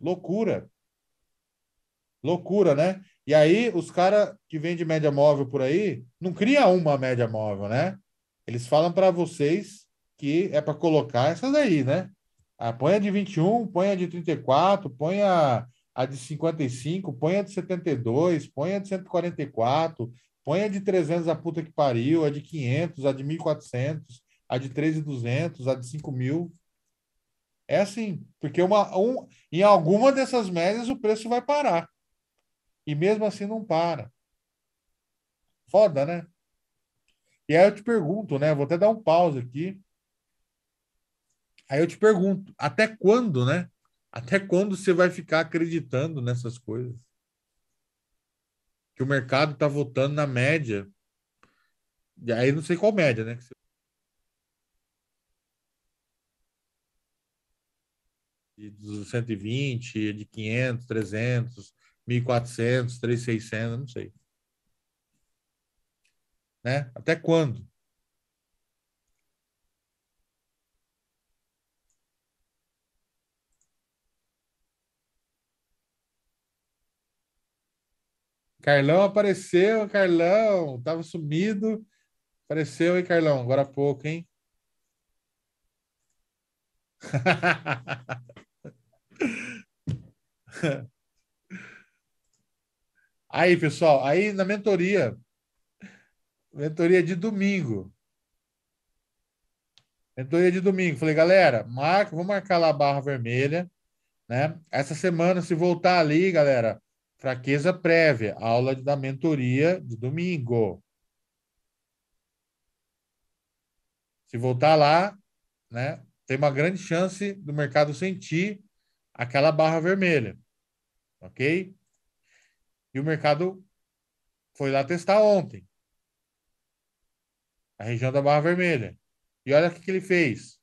Loucura. Loucura, né? E aí, os caras que vendem média móvel por aí, não cria uma média móvel, né? Eles falam para vocês que é para colocar essas aí, né? Ah, põe a de 21, põe a de 34, põe a, a de 55, põe a de 72, põe a de 144, Põe a de 300 a puta que pariu, a de 500, a de 1400, a de 3,200, a de 5000. É assim, porque uma, um, em alguma dessas médias o preço vai parar. E mesmo assim não para. Foda, né? E aí eu te pergunto, né? Vou até dar um pause aqui. Aí eu te pergunto, até quando, né? Até quando você vai ficar acreditando nessas coisas? que o mercado está votando na média. E aí não sei qual média, né? De 120, de 500, 300, 1.400, 3.600, não sei. Né? Até quando? Carlão apareceu, Carlão. Tava sumido. Apareceu, hein, Carlão? Agora há pouco, hein? [LAUGHS] Aí, pessoal, aí na mentoria, mentoria de domingo. Mentoria de domingo. Falei, galera, marca, vou marcar lá a barra vermelha, né? Essa semana, se voltar ali, galera, Fraqueza prévia, aula da mentoria de domingo. Se voltar lá, né, tem uma grande chance do mercado sentir aquela barra vermelha. Ok? E o mercado foi lá testar ontem. A região da barra vermelha. E olha o que, que ele fez.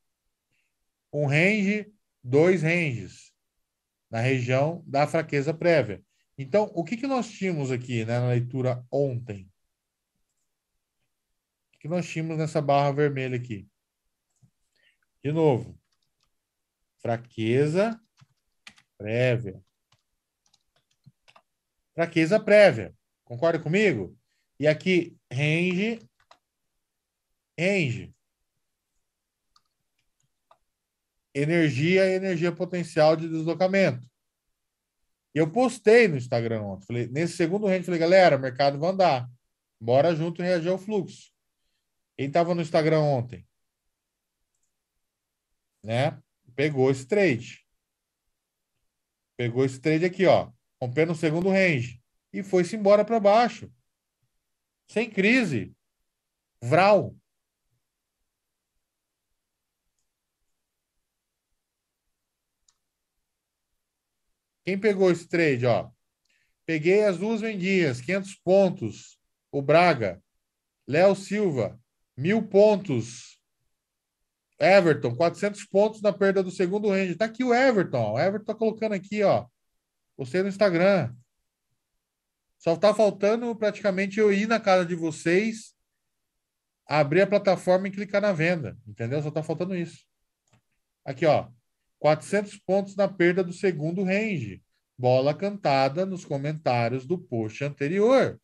Um range, dois ranges. Na região da fraqueza prévia. Então, o que, que nós tínhamos aqui né, na leitura ontem? O que, que nós tínhamos nessa barra vermelha aqui? De novo, fraqueza prévia. Fraqueza prévia. Concorda comigo? E aqui, range, range. Energia e energia potencial de deslocamento. Eu postei no Instagram ontem, falei, nesse segundo range, falei, galera, mercado vai andar. Bora junto reagir ao fluxo. Quem estava no Instagram ontem? Né? Pegou esse trade. Pegou esse trade aqui, ó. Rompendo no segundo range. E foi-se embora para baixo. Sem crise. Vral. Quem pegou esse trade, ó? Peguei as duas vendinhas, 500 pontos. O Braga, Léo Silva, mil pontos. Everton, 400 pontos na perda do segundo range. Tá aqui o Everton. O Everton tá colocando aqui, ó. Você no Instagram. Só tá faltando praticamente eu ir na casa de vocês, abrir a plataforma e clicar na venda. Entendeu? Só tá faltando isso. Aqui, ó. 400 pontos na perda do segundo range. Bola cantada nos comentários do post anterior.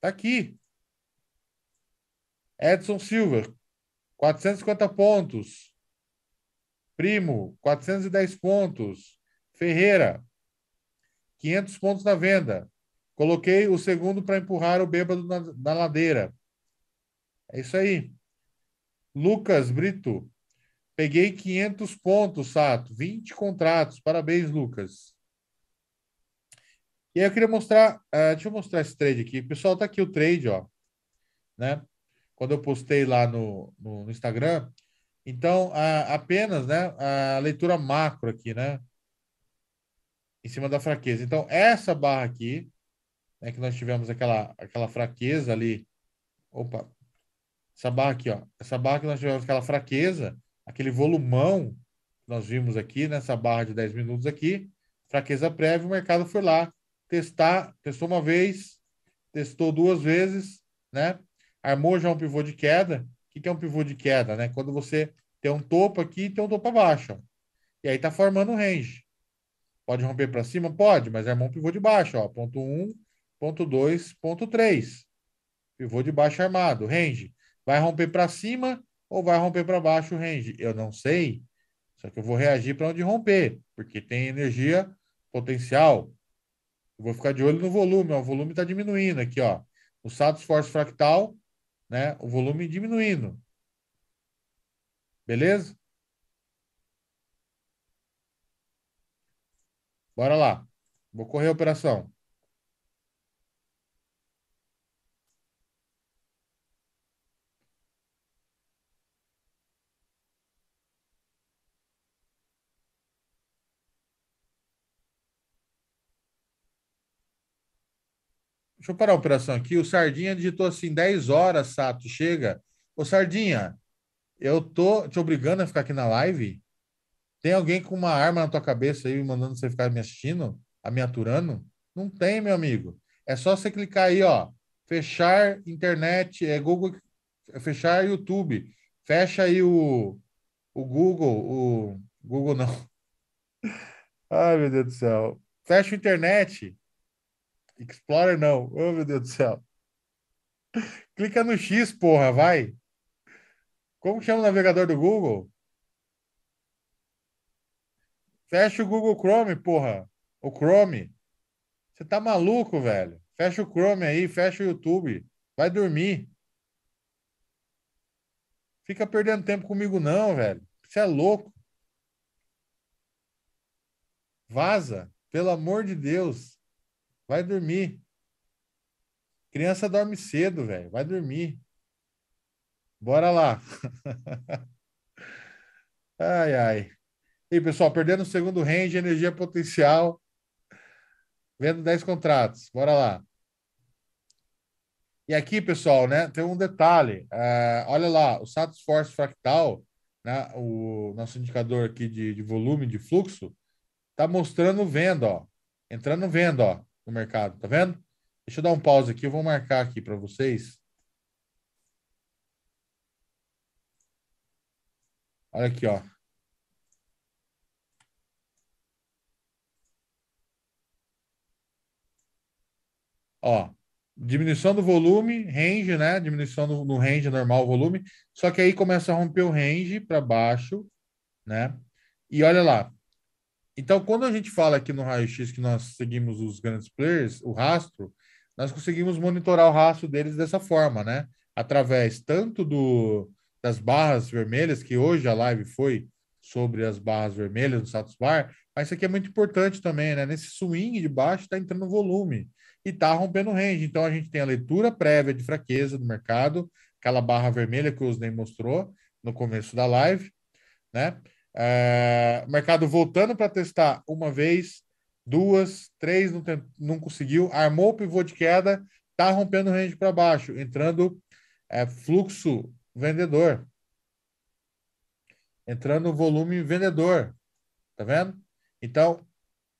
Tá aqui. Edson Silva, 450 pontos. Primo, 410 pontos. Ferreira, 500 pontos na venda. Coloquei o segundo para empurrar o bêbado na, na ladeira. É isso aí. Lucas Brito, peguei 500 pontos, Sato, 20 contratos, parabéns, Lucas. E aí eu queria mostrar, uh, deixa eu mostrar esse trade aqui. Pessoal, tá aqui o trade, ó, né? Quando eu postei lá no, no, no Instagram. Então, apenas, né, a leitura macro aqui, né? Em cima da fraqueza. Então, essa barra aqui, né, que nós tivemos aquela, aquela fraqueza ali, opa, essa barra aqui, ó. Essa barra que nós tivemos aquela fraqueza, aquele volumão que nós vimos aqui nessa né? barra de 10 minutos aqui, fraqueza prévia, o mercado foi lá testar, testou uma vez, testou duas vezes, né? Armou já um pivô de queda. O que é um pivô de queda, né? Quando você tem um topo aqui e tem um topo abaixo. Ó. E aí tá formando um range. Pode romper para cima? Pode, mas armou um pivô de baixo, ó. Ponto 1, um, ponto 2, ponto 3. Pivô de baixo armado, range. Vai romper para cima ou vai romper para baixo o range? Eu não sei, só que eu vou reagir para onde romper, porque tem energia potencial. Eu vou ficar de olho no volume, ó, o volume está diminuindo aqui, ó. O status force fractal, né? O volume diminuindo. Beleza? Bora lá. Vou correr a operação. Deixa eu parar a operação aqui. O Sardinha digitou assim: 10 horas, Sato, chega. Ô, Sardinha, eu tô te obrigando a ficar aqui na live? Tem alguém com uma arma na tua cabeça aí, mandando você ficar me assistindo? A me aturando? Não tem, meu amigo. É só você clicar aí, ó. Fechar internet, é Google, é fechar YouTube. Fecha aí o, o Google, o Google não. [LAUGHS] Ai, meu Deus do céu. Fecha a internet, Explorer não. Oh, meu Deus do céu. Clica no X, porra, vai. Como chama o navegador do Google? Fecha o Google Chrome, porra. O Chrome. Você tá maluco, velho? Fecha o Chrome aí, fecha o YouTube. Vai dormir. Fica perdendo tempo comigo, não, velho. Você é louco. Vaza, pelo amor de Deus. Vai dormir. Criança dorme cedo, velho. Vai dormir. Bora lá. [LAUGHS] ai, ai. E pessoal, perdendo o segundo range, energia potencial. Vendo 10 contratos. Bora lá. E aqui, pessoal, né, tem um detalhe. É, olha lá, o status force fractal, né, o nosso indicador aqui de, de volume de fluxo, está mostrando venda, ó. Entrando venda, ó no mercado, tá vendo? Deixa eu dar um pause aqui, eu vou marcar aqui para vocês. Olha aqui, ó. Ó, diminuição do volume, range, né? Diminuição no, no range normal, volume. Só que aí começa a romper o range para baixo, né? E olha lá, então, quando a gente fala aqui no raio-x que nós seguimos os grandes players, o rastro, nós conseguimos monitorar o rastro deles dessa forma, né? Através tanto do, das barras vermelhas, que hoje a live foi sobre as barras vermelhas no status bar, mas isso aqui é muito importante também, né? Nesse swing de baixo está entrando volume e está rompendo range. Então, a gente tem a leitura prévia de fraqueza do mercado, aquela barra vermelha que o Osney mostrou no começo da live, né? É, mercado voltando para testar uma vez, duas, três, não, tem, não conseguiu. Armou o pivô de queda, está rompendo o range para baixo, entrando é, fluxo vendedor. Entrando volume vendedor. Tá vendo? Então,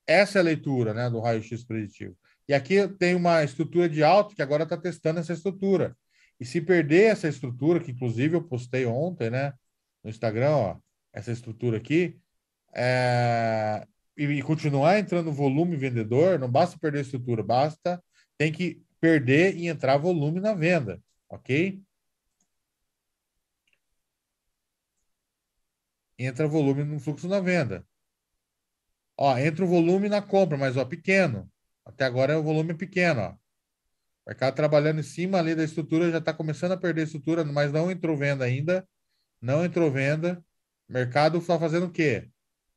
essa é a leitura né, do raio-x preditivo. E aqui tem uma estrutura de alto que agora está testando essa estrutura. E se perder essa estrutura, que inclusive eu postei ontem, né? No Instagram, ó essa estrutura aqui, é, e, e, continuar entrando volume vendedor, não basta perder estrutura, basta, tem que perder e entrar volume na venda, ok? Entra volume no fluxo na venda. Ó, entra o volume na compra, mas ó, pequeno. Até agora é o volume é pequeno, ó. O trabalhando em cima ali da estrutura, já está começando a perder estrutura, mas não entrou venda ainda. Não entrou venda. O mercado está fazendo o quê?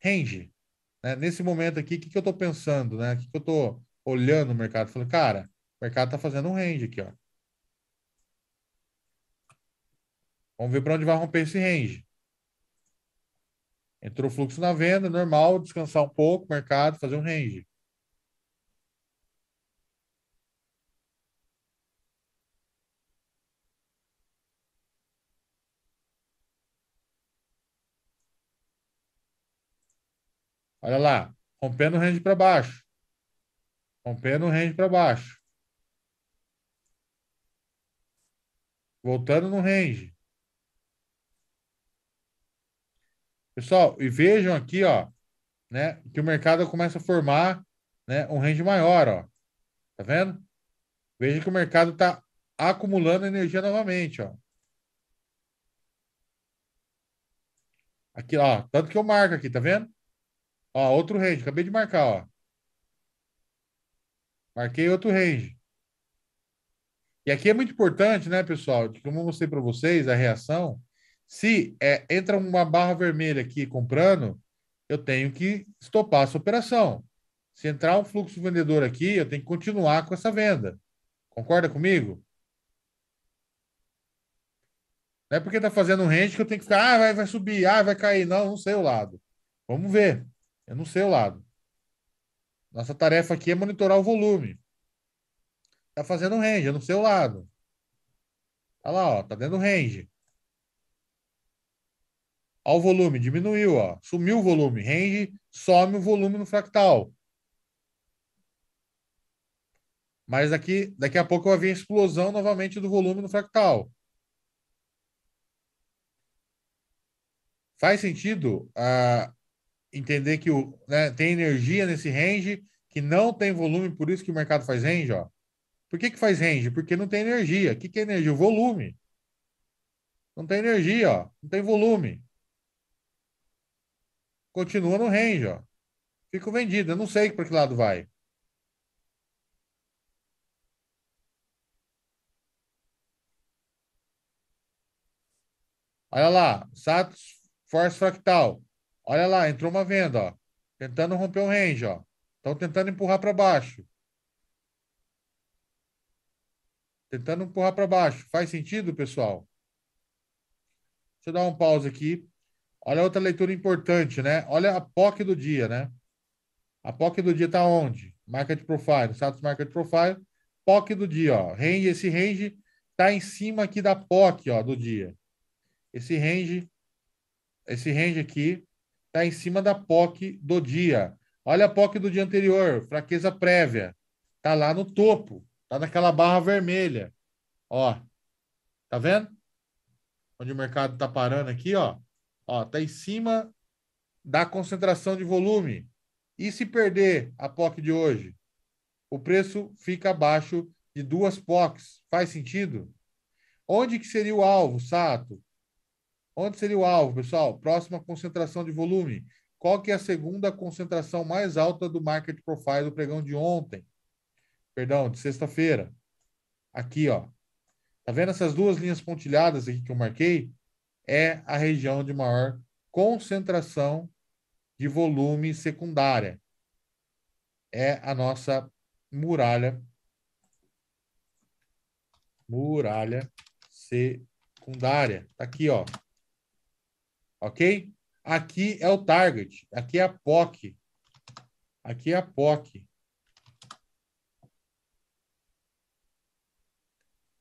Range. Né? Nesse momento aqui, o que, que eu estou pensando? Né? O que, que eu estou olhando o mercado? Falei, cara, o mercado está fazendo um range aqui. Ó. Vamos ver para onde vai romper esse range. Entrou fluxo na venda, normal, descansar um pouco, mercado, fazer um range. Olha lá, rompendo o range para baixo. Rompendo o range para baixo. Voltando no range. Pessoal, e vejam aqui, ó, né, que o mercado começa a formar, né, um range maior, ó. Tá vendo? Veja que o mercado está acumulando energia novamente, ó. Aqui, ó, tanto que eu marco aqui, tá vendo? Ó, outro range. Acabei de marcar, ó. Marquei outro range. E aqui é muito importante, né, pessoal? Como eu mostrei para vocês, a reação. Se é, entra uma barra vermelha aqui comprando, eu tenho que estopar essa operação. Se entrar um fluxo vendedor aqui, eu tenho que continuar com essa venda. Concorda comigo? Não é porque está fazendo um range que eu tenho que ficar, ah, vai, vai subir, ah, vai cair. Não, não sei o lado. Vamos ver. É no seu lado. Nossa tarefa aqui é monitorar o volume. Tá fazendo range, é no seu lado. Olha tá lá, ó, tá dando range. Olha o volume, diminuiu, ó. Sumiu o volume. Range, some o volume no fractal. Mas daqui, daqui a pouco vai vir explosão novamente do volume no fractal. Faz sentido a, ah, entender que o, né, tem energia nesse range que não tem volume, por isso que o mercado faz range, ó. Por que, que faz range? Porque não tem energia. O que, que é energia? O volume. Não tem energia, ó. Não tem volume. Continua no range, ó. Fico vendido. Eu não sei para que lado vai. Olha lá, Satos Force Fractal. Olha lá, entrou uma venda, ó. Tentando romper o range, ó. Estão tentando empurrar para baixo. Tentando empurrar para baixo. Faz sentido, pessoal? Deixa eu dar um pause aqui. Olha outra leitura importante, né? Olha a POC do dia, né? A POC do dia está onde? Market Profile, status Market Profile. POC do dia, ó. Range, esse range está em cima aqui da POC, ó, do dia. Esse range, esse range aqui está em cima da POC do dia. Olha a POC do dia anterior, fraqueza prévia. Está lá no topo, está naquela barra vermelha. Ó, tá vendo? Onde o mercado está parando aqui, ó. Ó, tá em cima da concentração de volume. E se perder a POC de hoje? O preço fica abaixo de duas POCs. Faz sentido? Onde que seria o alvo, Sato? Onde seria o alvo, pessoal? Próxima concentração de volume. Qual que é a segunda concentração mais alta do market profile do pregão de ontem? Perdão, de sexta-feira. Aqui, ó. Tá vendo essas duas linhas pontilhadas aqui que eu marquei? É a região de maior concentração de volume secundária. É a nossa muralha muralha secundária. Tá aqui, ó ok? Aqui é o target, aqui é a POC. Aqui é a POC.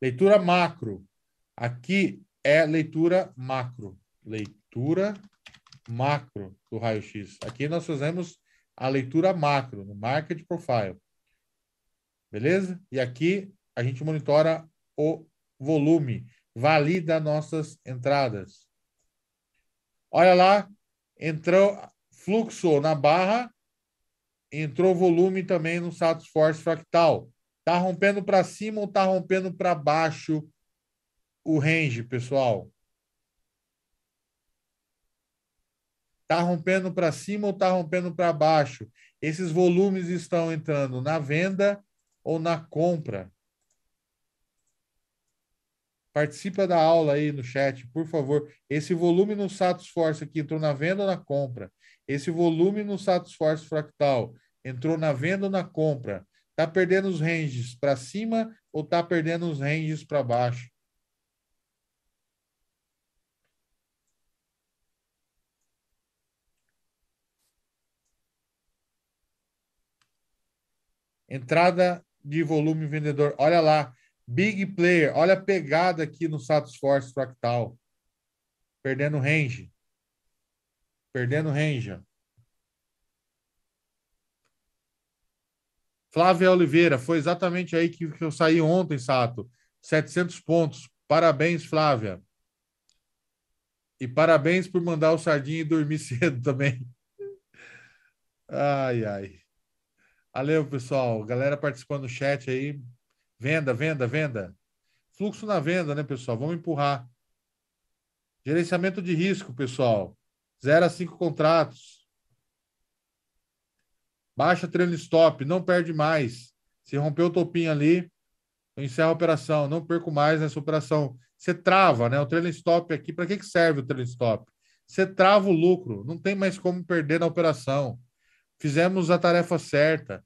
Leitura macro. Aqui é leitura macro. Leitura macro do raio-x. Aqui nós fazemos a leitura macro, no Market Profile. Beleza? E aqui a gente monitora o volume, valida nossas entradas. Olha lá, entrou fluxo na barra, entrou volume também no status force fractal. Tá rompendo para cima ou tá rompendo para baixo o range, pessoal? Tá rompendo para cima ou tá rompendo para baixo? Esses volumes estão entrando na venda ou na compra? Participa da aula aí no chat, por favor. Esse volume no Satos Force aqui entrou na venda ou na compra? Esse volume no Satos Force fractal entrou na venda ou na compra? Tá perdendo os ranges para cima ou tá perdendo os ranges para baixo? Entrada de volume vendedor. Olha lá, Big player. Olha a pegada aqui no Satos Force Fractal. Perdendo range. Perdendo range. Flávia Oliveira, foi exatamente aí que, que eu saí ontem, Sato. 700 pontos. Parabéns, Flávia. E parabéns por mandar o Sardinha dormir [LAUGHS] cedo também. Ai, ai. Valeu, pessoal. Galera participando do chat aí. Venda, venda, venda. Fluxo na venda, né, pessoal? Vamos empurrar. Gerenciamento de risco, pessoal. Zero a cinco contratos. Baixa treino stop, não perde mais. Se rompeu o topinho ali, eu encerro a operação, não perco mais nessa operação. Você trava, né? O trailing stop aqui, para que, que serve o trailing stop? Você trava o lucro, não tem mais como perder na operação. Fizemos a tarefa certa,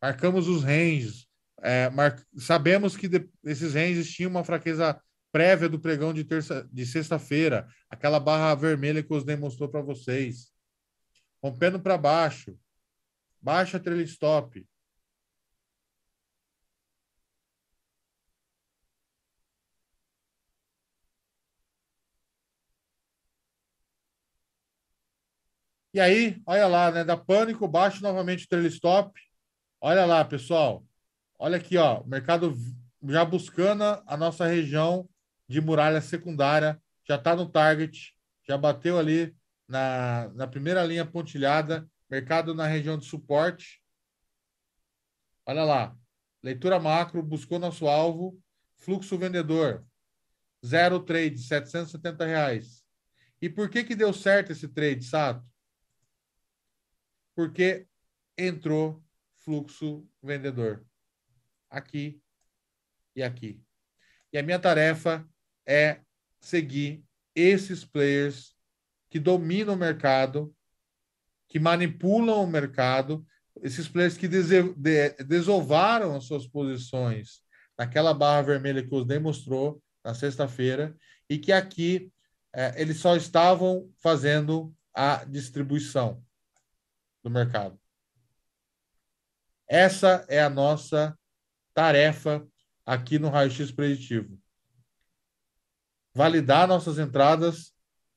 marcamos os ranges, é, mar... Sabemos que de... esses ranges tinham uma fraqueza prévia do pregão de, terça... de sexta-feira, aquela barra vermelha que os demonstrou para vocês. Rompendo para baixo, baixa trailing stop. E aí, olha lá, né? Dá pânico, baixo novamente o trailing stop. Olha lá, pessoal. Olha aqui, ó, mercado já buscando a nossa região de muralha secundária, já está no target, já bateu ali na, na primeira linha pontilhada, mercado na região de suporte. Olha lá, leitura macro, buscou nosso alvo, fluxo vendedor, zero trade, 770 reais. E por que, que deu certo esse trade, Sato? Porque entrou fluxo vendedor aqui e aqui. E a minha tarefa é seguir esses players que dominam o mercado, que manipulam o mercado, esses players que desovaram as suas posições naquela barra vermelha que os demonstrou na sexta-feira e que aqui eh, eles só estavam fazendo a distribuição do mercado. Essa é a nossa tarefa aqui no raio-x preditivo. Validar nossas entradas,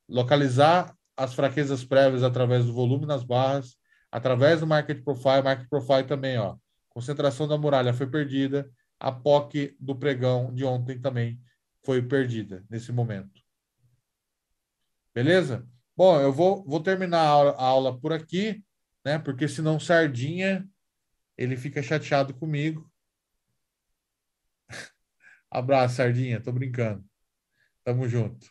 localizar as fraquezas prévias através do volume nas barras, através do market profile, market profile também, ó. Concentração da muralha foi perdida, a POC do pregão de ontem também foi perdida nesse momento. Beleza? Bom, eu vou, vou terminar a aula, a aula por aqui, né? Porque senão Sardinha ele fica chateado comigo. Abraço, Sardinha. Tô brincando. Tamo junto.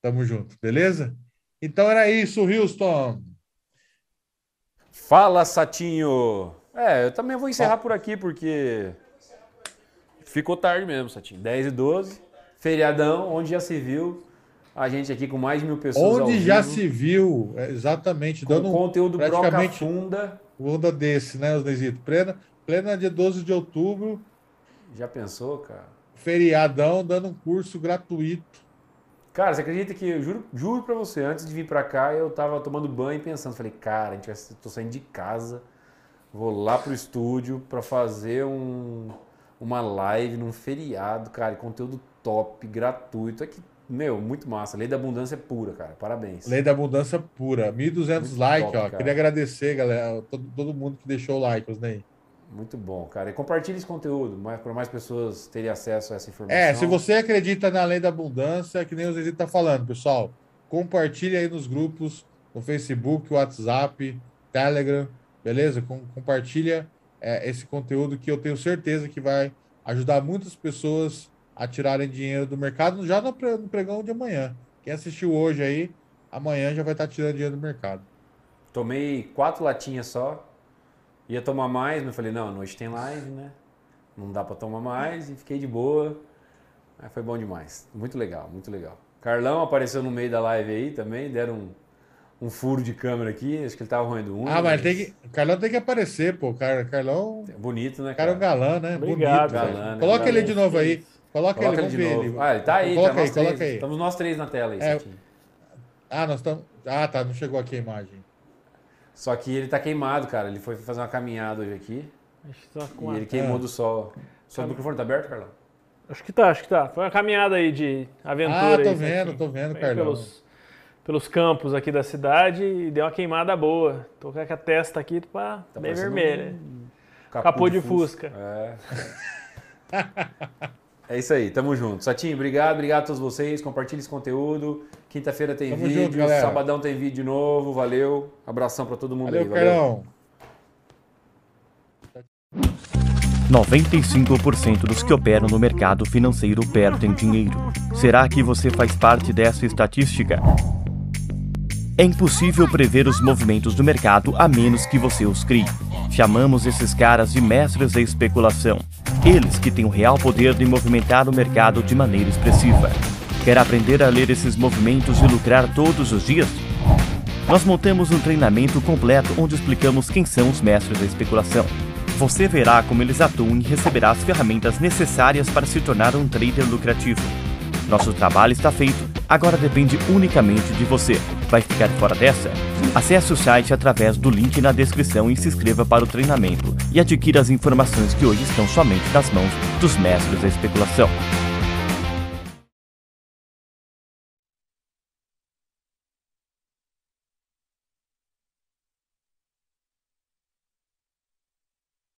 Tamo junto, beleza? Então era isso, Houston. Fala, Satinho. É,
eu também vou encerrar por aqui, porque ficou tarde mesmo, Satinho. 10 e 12, feriadão, onde já se viu. A gente aqui com mais de mil pessoas. Onde já se
viu, é, exatamente. Com dando um conteúdo praticamente funda. Onda desse, né, Osnesito? Plena, plena dia 12 de outubro. Já pensou, cara? feriadão, dando um curso gratuito. Cara, você acredita que, eu juro, juro pra você, antes de vir pra cá,
eu tava tomando banho e pensando, falei, cara, a gente vai, tô saindo de casa, vou lá pro estúdio pra fazer um, uma live num feriado, cara, conteúdo top, gratuito, é que, meu, muito massa, lei da abundância é pura, cara, parabéns. Lei da
abundância pura, 1.200 likes, ó, cara. queria agradecer, galera, todo, todo mundo que deixou o like, os né?
Muito bom, cara. E compartilhe esse conteúdo para mais pessoas terem acesso a essa informação. É, se você
acredita na lei da abundância, que nem o Zezito está falando, pessoal, compartilhe aí nos grupos, no Facebook, WhatsApp, Telegram, beleza? Com, compartilha é, esse conteúdo que eu tenho certeza que vai ajudar muitas pessoas a tirarem dinheiro do mercado já no pregão de amanhã. Quem assistiu hoje aí, amanhã já vai estar tá tirando dinheiro do mercado. Tomei quatro latinhas só, Ia tomar mais, mas
falei, não, à noite tem live, né? Não dá para tomar mais e fiquei de boa. Aí foi bom demais. Muito legal, muito legal. Carlão apareceu no meio da live aí também, deram um, um furo de câmera aqui, acho que ele tava do um. Ah, mas, tem
que. O Carlão tem que aparecer, pô. Car... Carlão. É bonito, né? Cara, é cara galã, né? Obrigado, Bonito. Galã, né? Coloca galã, ele de novo aí. Coloca, coloca ele, ele de novo. Ele. Ah, ele tá aí, coloca tá aí, coloca três. aí. Estamos
nós três na tela aí, é...
Ah, nós estamos. Ah, tá, não chegou aqui a imagem.
Só que ele tá queimado, cara. Ele foi fazer uma caminhada hoje aqui. Tá e ele queimou é. do sol. Seu microfone tá aberto, Carlão? Acho
que tá, acho que tá. Foi uma caminhada aí de aventura. Ah, tô aí, né? vendo, aqui. tô vendo, Carlão. Pelos, pelos campos aqui da cidade e deu uma queimada boa. Tô com a testa aqui pra tá bem vermelha. Um... Capô, Capô de, de, Fusca.
Fusca. É. [LAUGHS] é isso aí, tamo junto. Satinho, obrigado, obrigado a todos vocês. Compartilhe esse conteúdo. Quinta-feira tem Tamo vídeo, junto, sabadão tem vídeo novo. Valeu. Abração para todo mundo valeu, aí. Valeu,
Carão. 95% dos que operam no mercado financeiro perdem dinheiro. Será que você faz parte dessa estatística? É impossível prever os movimentos do mercado a menos que você os crie. Chamamos esses caras de mestres da especulação. Eles que têm o real poder de movimentar o mercado de maneira expressiva. Quer aprender a ler esses movimentos e lucrar todos os dias? Nós montamos um treinamento completo onde explicamos quem são os mestres da especulação. Você verá como eles atuam e receberá as ferramentas necessárias para se tornar um trader lucrativo. Nosso trabalho está feito, agora depende unicamente de você. Vai ficar fora dessa? Acesse o site através do link na descrição e se inscreva para o treinamento e adquira as informações que hoje estão somente nas mãos dos mestres da especulação.